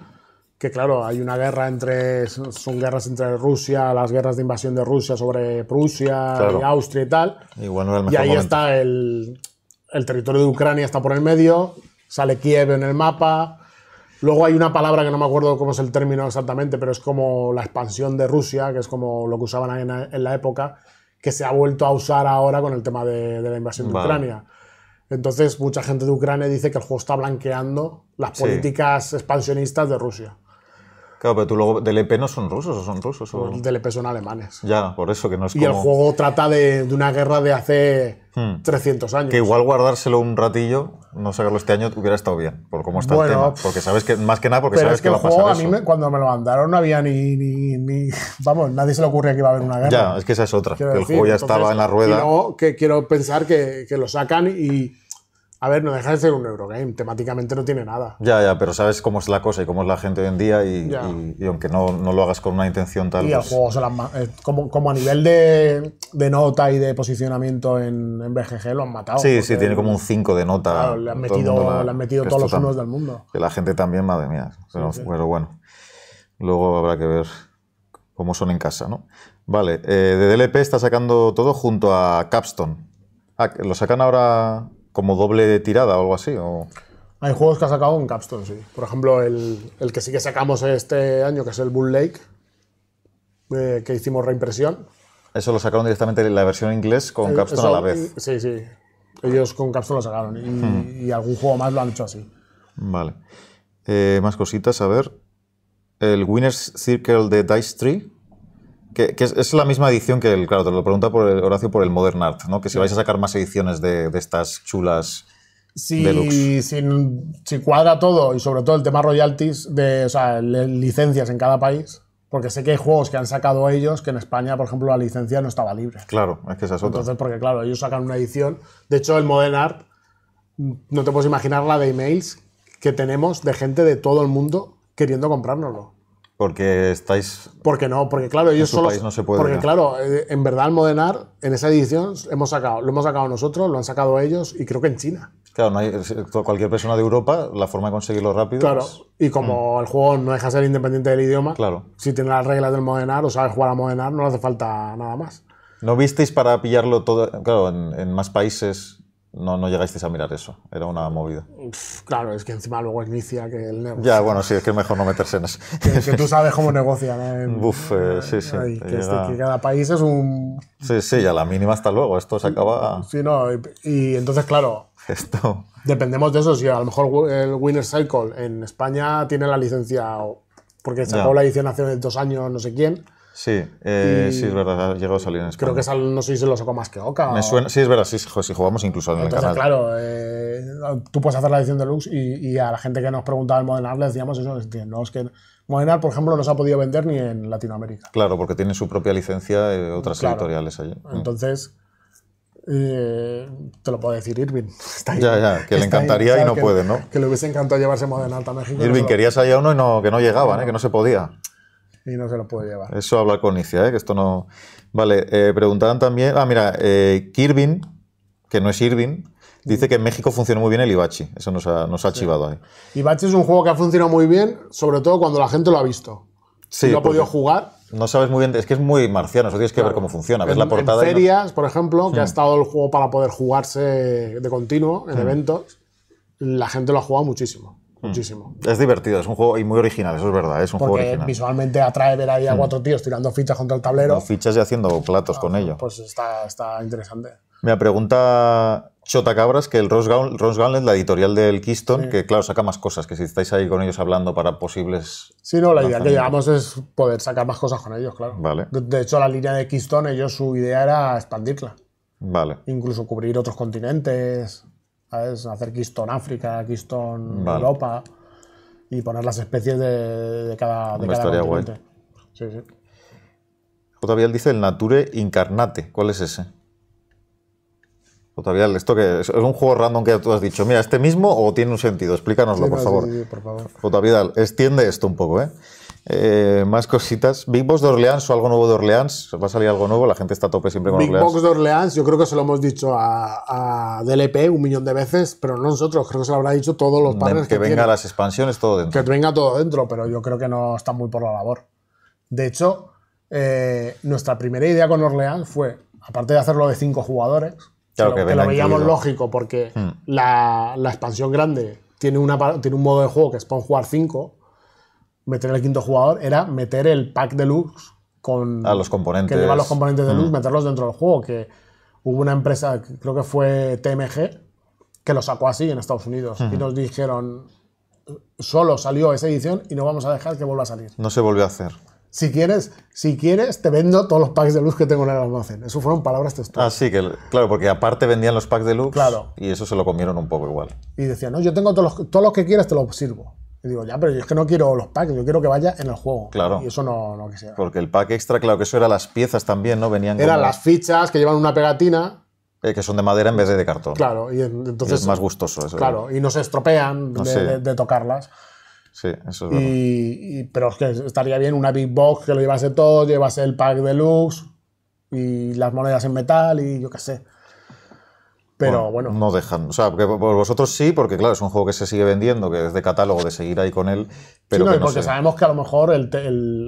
que claro, hay una guerra entre, son guerras entre Rusia, las guerras de invasión de Rusia sobre Prusia y Austria y tal. y ahí está el, territorio de Ucrania, está por el medio, sale Kiev en el mapa. Luego hay una palabra que no me acuerdo cómo es el término exactamente, pero es como la expansión de Rusia, que es como lo que usaban en, en la época, que se ha vuelto a usar ahora con el tema de, la invasión de Ucrania. Entonces, mucha gente de Ucrania dice que el juego está blanqueando las políticas expansionistas de Rusia. Claro, pero tú luego DLP e no son rusos o son rusos. O... DLP e son alemanes. Ya, por eso que no es Y el juego trata de, una guerra de hace 300 hmm. años. Que igual guardárselo un ratillo, no sacarlo este año, hubiera estado bien, por cómo está bueno, el Porque sabes que, más que nada, porque sabes que, el juego, a mí, cuando me lo mandaron, no había ni, ni, ni, Vamos, nadie se le ocurría que iba a haber una guerra. Ya, es que esa es otra. el juego ya estaba en la rueda. Y que quiero pensar que lo sacan y a ver, no deja de ser un Eurogame, temáticamente no tiene nada. Ya, ya, pero sabes cómo es la cosa y cómo es la gente hoy en día y, aunque no, lo hagas con una intención tal... Y el pues juego, eh, como, como, a nivel de, nota y de posicionamiento en, en BGG lo han matado. Sí, sí, tiene como un 5 de nota. le han metido, todos los unos del mundo. Que la gente también, madre mía. Pero, bueno, luego habrá que ver cómo son en casa, ¿no? Vale, eh, de DLP está sacando todo junto a Capstone. Ah, lo sacan ahora como doble de tirada o algo así. Hay juegos que ha sacado en Capstone, sí. Por ejemplo, el, que sí que sacamos este año, que es el Bull Lake, eh, que hicimos reimpresión. Eso lo sacaron directamente en la versión inglés con eh, Capstone a la vez. Sí, sí. Ellos con Capstone lo sacaron hmm. y, algún juego más lo han hecho así. Vale. Eh, más cositas, a ver. El Winner's Circle de Dice Tree. Que, es, la misma edición que, el, claro, te lo pregunta por el, Horacio por el Modern Art, ¿no? Que si vais a sacar más ediciones de, estas chulas si, si, si, cuadra todo y sobre todo el tema royalties, de, o sea, licencias en cada país, porque sé que hay juegos que han sacado ellos que en España, por ejemplo, la licencia no estaba libre. Claro, es que esas es otra. Entonces, porque claro, ellos sacan una edición. De hecho, el Modern Art, no te puedes imaginar la de emails que tenemos de gente de todo el mundo queriendo comprárnoslo. Porque estáis. Porque no, porque claro, ellos solo. no puede porque claro, eh, en verdad Almodenar, en esa edición, hemos sacado, lo hemos sacado nosotros, lo han sacado ellos y creo que en China. Claro, no hay, cualquier persona de Europa, la forma de conseguirlo rápido. Claro, y como mm. el juego no deja ser independiente del idioma, si tiene las reglas del Modenar o sabe jugar a Modenar, no le hace falta nada más. ¿No visteis para pillarlo todo? Claro, en, en más países no, no llegasteis a mirar eso, era una movida. claro, es que encima luego inicia que el negocio. Ya, bueno, sí, es que es mejor no meterse en eso. que, que tú sabes cómo negocian. ¿eh? *laughs* Buf, eh, sí, sí. Este, que, cada país es un. Sí, sí, ya a la mínima hasta luego, esto se acaba. Sí, no, y, entonces, claro. Esto. Dependemos de eso, si a lo mejor el Winner Cycle en España tiene la licencia, porque sacó la edición hace dos años, no sé quién. Sí, eh, sí, es verdad, ha llegado a salir en España. Creo que no sois los Osoco más que Oca. Me suena, sí, es verdad, sí, si jugamos incluso en el canal. Claro, eh, tú puedes hacer la edición deluxe y, y a la gente que nos preguntaba el Modenar le decíamos eso, no es que Modenar, por ejemplo, no se ha podido vender ni en Latinoamérica. Claro, porque tiene su propia licencia y eh, otras editoriales allí. Mm. Entonces, eh, te lo puedo decir Irving. *laughs* Está ahí, ya, ya, que le encantaría y no puede, ¿no? Que le hubiese encantado llevarse Modenar a México. Irving, no querías allá uno y no, que no llegaba, Eh, que no se podía y no se lo puede llevar. Eso habla con Inicia, ¿eh? que esto no. Vale, eh, preguntaban también. Ah, mira, eh, Kirvin, que no es Irving, dice que en México funcionó muy bien el Ibachi. Eso nos ha, nos ha chivado ahí. Ibachi es un juego que ha funcionado muy bien, sobre todo cuando la gente lo ha visto. Sí. lo ha podido jugar. No sabes muy bien, es que es muy marciano, eso tienes que ver cómo funciona, ves en, la portada. ferias, por ejemplo, que ha hmm. estado el juego para poder jugarse de continuo, en hmm. eventos, la gente lo ha jugado muchísimo. Hmm. muchísimo. Es divertido, es un juego y muy original, eso es verdad, es un juego Visualmente atrae ver ahí a hmm. cuatro tíos tirando fichas contra el tablero. fichas y haciendo platos con ah, ello. Pues está, está interesante. Me pregunta Chota Cabras que el Ross Gauntlet, la editorial del Keystone, que claro, saca más cosas, que si estáis ahí con ellos hablando para posibles... Sí, no, la idea que llevamos es poder sacar más cosas con ellos, claro. Vale. De, hecho, la línea de Keystone, ellos su idea era expandirla. Vale. Incluso cubrir otros continentes. Hacer Keystone África, Keystone Europa y poner las especies de, cada, de Guay. Sí, dice el Nature Incarnate. ¿Cuál es ese? J. ¿esto que es? un juego random que tú has dicho? Mira, ¿este mismo o tiene un sentido? Explícanoslo, por, favor. por, extiende esto un poco, ¿eh? Eh, más cositas. Big Box de Orleans o algo nuevo de Orleans. ¿Va a salir algo nuevo? La gente está a tope siempre con Big Orleans. Big Box de Orleans, yo creo que se lo hemos dicho a, DLP un millón de veces, pero no nosotros. Creo que se lo habrá dicho todos los padres, que, venga las expansiones, todo dentro. Que venga todo dentro, pero yo creo que no está muy por la labor. De hecho, eh, nuestra primera idea con Orleans fue, aparte de hacerlo de cinco jugadores, que, lo veíamos lógico porque hmm. la, la, expansión grande tiene, una, tiene un modo de juego que es para jugar cinco meter el quinto jugador era meter el pack de deluxe con a los componentes que lleva los componentes de luz, mm. meterlos dentro del juego. Que hubo una empresa, creo que fue TMG, que lo sacó así en Estados Unidos y nos dijeron solo salió esa edición y no vamos a dejar que vuelva a salir. No se volvió a hacer. Si quieres, si quieres, te vendo todos los packs de luz que tengo en el almacén. Eso fueron palabras textuales. Así ah, que, claro, porque aparte vendían los packs de luz claro. y eso se lo comieron un poco igual. Y decían, no, yo tengo todos los, todos los que quieras, te los sirvo. Y digo, ya, pero yo es que no quiero los packs, yo quiero que vaya en el juego. Claro. Y eso no, no que sea. Porque el pack extra, claro que eso era las piezas también, ¿no? Venían Eran las fichas que llevan una pegatina. Eh, que son de madera en vez de de cartón. Claro, y entonces. es más gustoso eso. Claro, eh. y no se estropean de, de, tocarlas. Sí, eso es verdad. pero es que estaría bien una big box que lo llevase todo, llevase el pack deluxe y las monedas en metal y yo qué sé. Pero bueno, No dejan. O sea, vosotros sí, porque claro, es un juego que se sigue vendiendo, que es de catálogo, de seguir ahí con él. Pero sí, porque sabemos que a lo mejor el,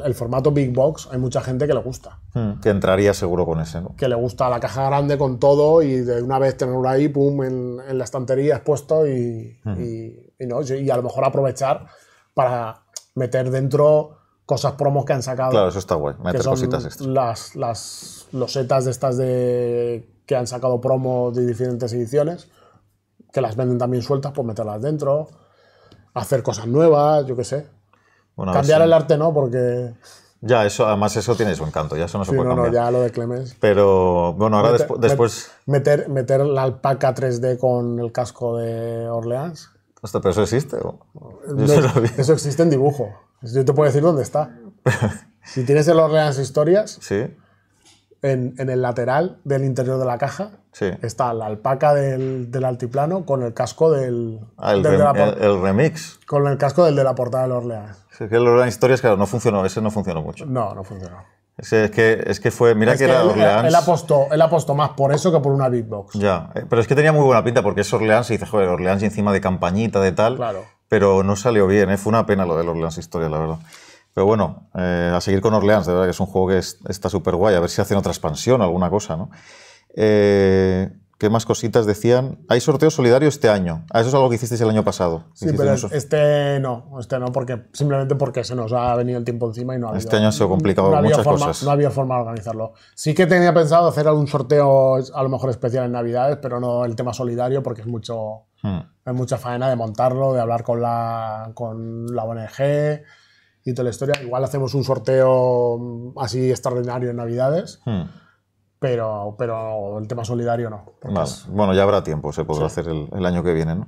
el, formato Big Box hay mucha gente que le gusta. Hmm, que entraría seguro con ese, ¿no? Que le gusta la caja grande con todo y de una vez tenerlo ahí, pum, en, la estantería expuesto y, hmm. y, a lo mejor aprovechar para meter dentro cosas promos que han sacado. Claro, eso está guay. Meter cositas estas Las, las losetas de estas de que han sacado promos de diferentes ediciones, que las venden también sueltas, pues meterlas dentro, hacer cosas nuevas, yo qué sé. Bueno, Cambiar el arte no, porque... Ya, eso, además eso tiene su encanto, ya eso no se puede no, cambiar. No, ya lo de Clemens. Pero bueno, ahora después... Meter, meter la alpaca 3D con el casco de Orleans. Hostia, pero eso existe. eso existe en dibujo. Yo te puedo decir dónde está. *laughs* si tienes el Orleans Historias, ¿Sí? en, el lateral del interior de la caja está la alpaca del, altiplano con el casco del, ah, el, remix. Con el casco del de la portada del Orleans. que el Orleans Historias, claro, no funcionó, ese no funcionó mucho. No, no funcionó. Es que, es que fue, mira que, era el Orleans. Él apostó, él apostó, más por eso que por una beatbox. Ya, eh, pero es que tenía muy buena pinta porque es Orleans y dice, joder, Orleans encima de campañita, de tal. Claro. Pero no salió bien, ¿eh? fue una pena lo del Orleans Historia, la verdad. Pero bueno, eh, a seguir con Orleans, de verdad que es un juego que está súper guay. A ver si hacen otra expansión, alguna cosa, ¿no? Eh, ¿Qué más cositas decían? Hay sorteo solidario este año. Ah, eso es algo que hicisteis el año pasado. Sí, pero este no, este no, porque simplemente porque se nos ha venido el tiempo encima y no ha Este año ha complicado no muchas cosas. No había forma de organizarlo. Sí que tenía pensado hacer algún sorteo, a lo mejor especial en Navidades, pero no el tema solidario porque es mucho, hmm. mucha faena de montarlo, de hablar con la, con la ONG y toda la historia. Igual hacemos un sorteo mm, así extraordinario en Navidades. Hmm. Pero, pero, el tema solidario no. Bueno, ya habrá tiempo, se podrá hacer el, año que viene.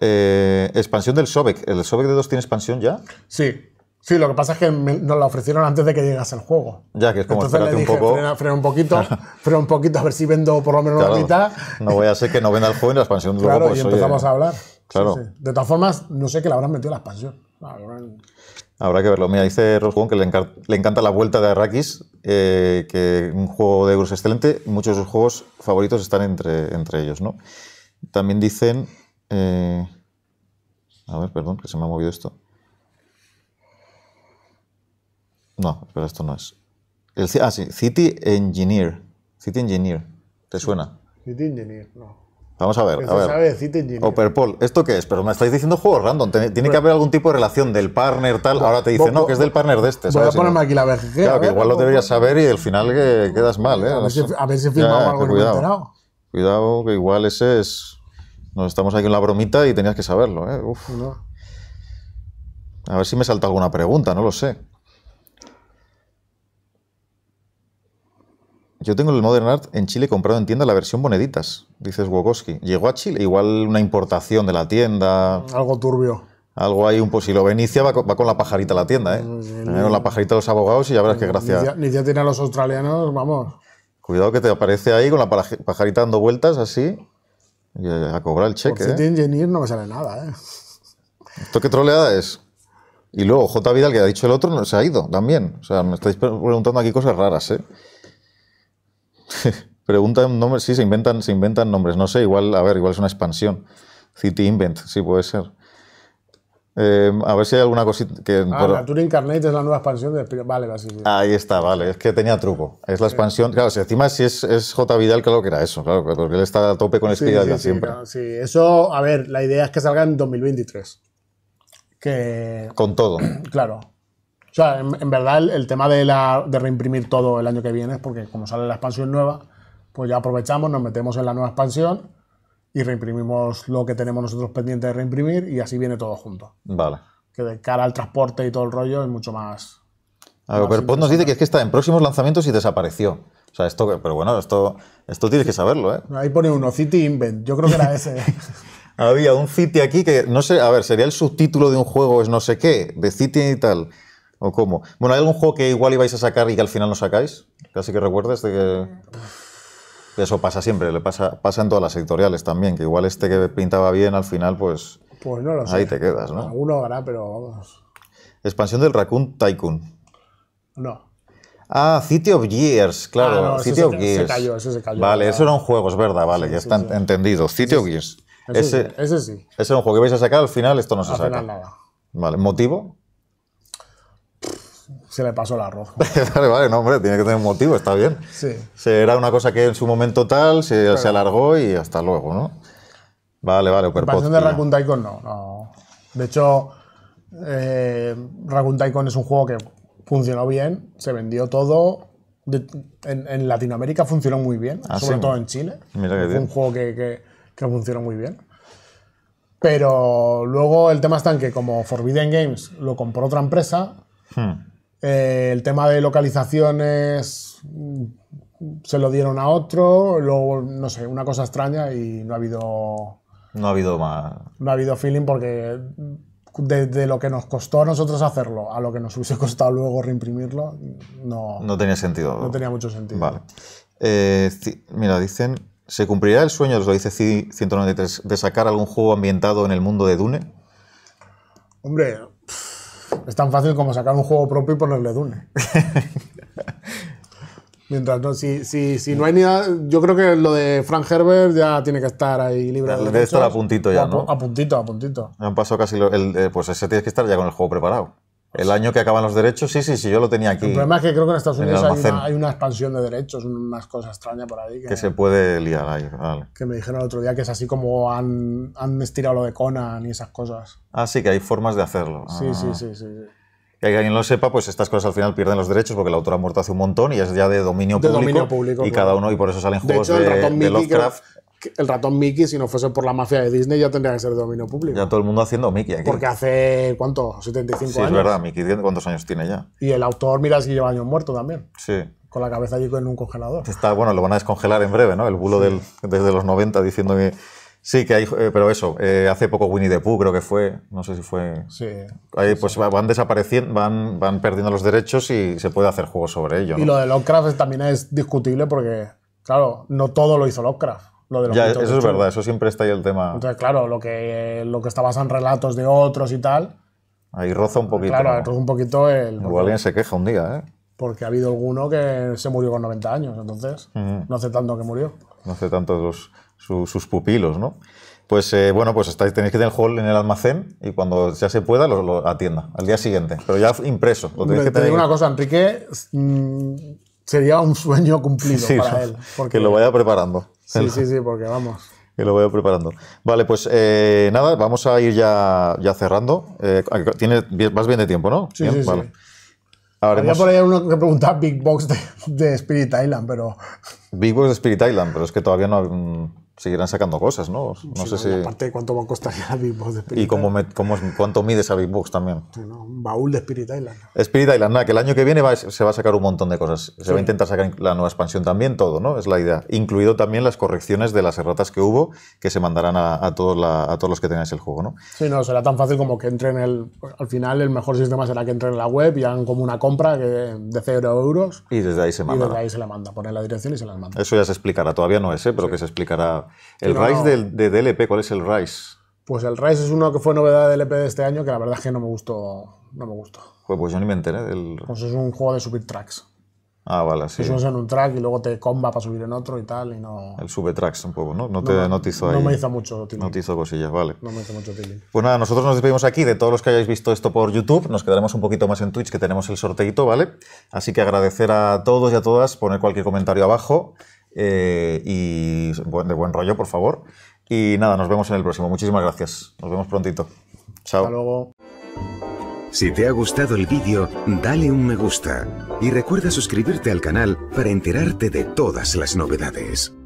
Eh, expansión del Sobek. ¿El Sobek de 2 tiene expansión ya? Sí. Sí, lo que pasa es que nos la ofrecieron antes de que llegase el juego. Ya, que es como Entonces le dije, un poco. Frena, un poquito, *laughs* frena un poquito a ver si vendo por lo menos la mitad. No voy a ser que no venda el juego en la expansión *laughs* Claro, pues, y empezamos a hablar. De todas formas, no sé que le habrán metido la expansión. Habrá que verlo. Mira, dice Roswon que le, encanta la vuelta de Arrakis, eh, que un juego de euros excelente muchos de sus juegos favoritos están entre, entre ellos, ¿no? También dicen... Eh, a ver, perdón, que se me ha movido esto. No, pero esto no es. ah, sí, City Engineer. City Engineer, ¿te suena? City Engineer, no. Vamos a ver, a ver. ¿esto qué es? Pero me estáis diciendo juegos random. Tiene, que haber algún tipo de relación del partner tal. Ahora te dicen, no, que es del partner de este. Voy a ponerme aquí la BGG. Claro, que igual lo deberías saber y al final quedas mal, ¿eh? A ver si, he algo que cuidado, Cuidado, que igual ese es. Nos estamos aquí en la bromita y tenías que saberlo, ¿eh? Uf. No. A ver si me salta alguna pregunta, no lo sé. Yo tengo el Modern Art en Chile comprado en tienda la versión boneditas, dices Wokowski. Llegó a Chile, igual una importación de la tienda. Algo turbio. Algo ahí, un poco. Si lo va, con la pajarita a la tienda, ¿eh? Con la pajarita de los abogados y ya verás qué gracia. Nicia tiene a los australianos, vamos. Cuidado que te aparece ahí con la pajarita dando vueltas así a cobrar el cheque. ¿eh? no me sale nada, ¿eh? ¿Esto qué troleada es? Y luego J. Vidal, que ha dicho el otro, se ha ido también. O sea, me estáis preguntando aquí cosas raras, ¿eh? *laughs* Preguntan nombres, sí, se inventan, se inventan nombres. No sé, igual, a ver, igual es una expansión. City Invent, sí puede ser. Eh, a ver si hay alguna cosita que. Ah, Incarnate es la nueva expansión de Vale, Ahí está, vale. Es que tenía truco. Es la expansión. Claro, si encima si es, es J. Vidal, claro que era eso, claro, porque él está a tope con sí, siempre. Sí, eso, a ver, la idea es que salga en 2023. Que. Con todo. *clears throat* Claro sea, en, verdad el, tema de, la, de reimprimir todo el año que viene es porque como sale la expansión nueva, pues ya aprovechamos, nos metemos en la nueva expansión y reimprimimos lo que tenemos nosotros pendiente de reimprimir y así viene todo junto. Vale. Que de cara al transporte y todo el rollo es mucho más. A ver, pero Pod pues nos dice que es que está en próximos lanzamientos y desapareció. O sea, esto, pero bueno, esto, esto tienes que saberlo, ¿eh? Ahí pone uno, City Invent. Yo creo que era ese. *laughs* Había un City aquí que, no sé, a ver, sería el subtítulo de un juego, es no sé qué, de City y tal. ¿O cómo? Bueno, ¿hay algún juego que igual ibais a sacar y que al final no sacáis? Casi que recuerdes de que... Mm. Eso pasa siempre, le pasa, pasa en todas las editoriales también, que igual este que pintaba bien al final, pues... Pues no lo sé. Ahí te quedas, ¿no? Alguno hará, pero vamos. Expansión del Raccoon Tycoon. No. Ah, City of Gears, claro. Ah, City of se, Gears. Se cayó, eso se cayó. Vale, esos eran era un juego, es verdad, vale, ya están está entendido. City of Gears. Ese, ese, sí. Ese era un juego que vais a sacar, al final esto no se al saca. Final nada. Vale, ¿motivo? se le pasó el arroz. *laughs* vale, vale, no, hombre, tiene que tener un motivo, está bien. Sí. Era una cosa que en su momento tal se, alargó y hasta luego, ¿no? Vale, vale, cuestión de Raccoon Tycoon no, no. De hecho, eh, Raccoon es un juego que funcionó bien, se vendió todo. en, Latinoamérica funcionó muy bien, ah, sobre todo en Chile. Mira que Fue un juego que, que, funcionó muy bien. Pero luego el tema está en que como Forbidden Games lo compró otra empresa, hmm. Eh, el tema de localizaciones mm, se lo dieron a otro, luego, no sé, una cosa extraña y no ha habido... No ha habido más... No ha habido feeling porque desde de lo que nos costó a nosotros hacerlo a lo que nos hubiese *laughs* costado luego reimprimirlo, no... No tenía sentido. No tenía mucho sentido. Vale. Eh, mira, dicen, ¿se cumplirá el sueño, lo dice c 193, de sacar algún juego ambientado en el mundo de Dune? Hombre, es tan fácil como sacar un juego propio y ponerle Dune. *laughs* Mientras no, si, si, no hay ni. Yo creo que lo de Frank Herbert ya tiene que estar ahí libre. de a puntito ya, ¿no? A puntito, a puntito. Han pasado casi. el, pues ese tienes que estar ya con el juego preparado. El año que acaban los derechos, sí, sí, sí, yo lo tenía aquí. El problema es que creo que en Estados Unidos hay, una, expansión de derechos, unas cosas extrañas por ahí. Que, se puede liar ahí, vale. Que me dijeron el otro día que es así como han, han estirado lo de Conan y esas cosas. Ah, sí, que hay formas de hacerlo. Sí, sí, ah. sí, sí, Que alguien lo sepa, pues estas cosas al final pierden los derechos porque la autora muerto hace un montón y es ya de dominio, de público, dominio público. Y cada uno, y por eso salen juegos de, de, de Lovecraft el ratón Mickey, si no fuese por la mafia de Disney, ya tendría que ser de dominio público. Ya todo el mundo haciendo Mickey Porque hace, ¿cuánto? 75 años. Sí, es verdad, Mickey, ¿cuántos años tiene ya? Y el autor, mira, si lleva años muerto también. Sí. Con la cabeza allí en un congelador. Está, bueno, lo van a descongelar en breve, ¿no? El bulo desde los 90 diciendo que. Sí, que hay, eh, pero eso, eh, hace poco Winnie the Pooh creo que fue, no sé si fue... Sí. Ahí, pues van desapareciendo, van, van perdiendo los derechos y se puede hacer juegos sobre ello. Y lo de Lovecraft también es discutible porque, claro, no todo lo hizo Lovecraft. Eso es verdad, eso siempre está ahí el tema. Entonces, claro, lo que, lo que está basado en relatos de otros y tal. Ahí roza un pues, poquito. Claro, roza un poquito el. Igual alguien se queja un día, ¿eh? Porque ha habido alguno que se murió con 90 años, entonces no hace tanto que murió. No hace tanto sus pupilos, ¿no? Pues eh, bueno, pues tenéis que tener el hall en el almacén y cuando ya se pueda lo, atienda al día siguiente, pero ya impreso. que tener... Te digo una cosa, Enrique, mm, sería un sueño cumplido *laughs* para él. Porque... Que lo vaya preparando. Sí, sí, sí, porque vamos. Y lo voy preparando. Vale, pues eh, nada, vamos a ir ya, cerrando. Eh, ah, tiene, más bien de tiempo, ¿no? Sí, sí, vale. sí. Había por ahí uno que preguntaba Big Box de, de, Spirit Island, pero... Big Box de Spirit Island, pero es que todavía no... Mm, seguirán sacando cosas, ¿no? No sé si. Aparte *laughs* de cuánto va a costar ya Big Box de Spirit Y cómo, cuánto mides a Big Box también. un baúl de Spirit Island. Spirit Island, nada, que el año que viene se va a sacar un montón de cosas. Se va a intentar sacar la nueva expansión también, todo, ¿no? Es la idea. Incluido también las correcciones de las erratas que hubo, que se mandarán a, todos, a todos los que tengáis el juego, ¿no? Sí, no, será tan fácil como que entre en el. Al final, el mejor sistema será que entre en la web y hagan como una compra de 0 euros. Y desde ahí se manda. Y desde ahí se la manda. Poner la dirección y se la manda. Eso ya se explicará. Todavía no es, ¿eh? pero que se explicará el Rise del, de DLP, ¿cuál es el Rise? Pues el Rise es uno que fue novedad de DLP de este año que la verdad es que no me gustó. No me gustó. Pues, yo ni me enteré Pues es un juego de subir tracks. Ah, vale, sí. Es en un track y luego te comba para subir en otro y tal, y no... El sube tracks un poco, ¿no? No te, hizo ahí... No me hizo mucho tiling. No te hizo cosillas, vale. No me hizo mucho tiling. Pues nada, nosotros nos despedimos aquí de todos los que hayáis visto esto por YouTube. Nos quedaremos un poquito más en Twitch, que tenemos el sorteito, ¿vale? Así que agradecer a todos y a todas, poner cualquier comentario abajo, eh, y de buen rollo, por favor. Y nada, nos vemos en el próximo. Muchísimas gracias. Nos vemos prontito. Chao. luego. Si te ha gustado el vídeo, dale un me gusta y recuerda suscribirte al canal para enterarte de todas las novedades.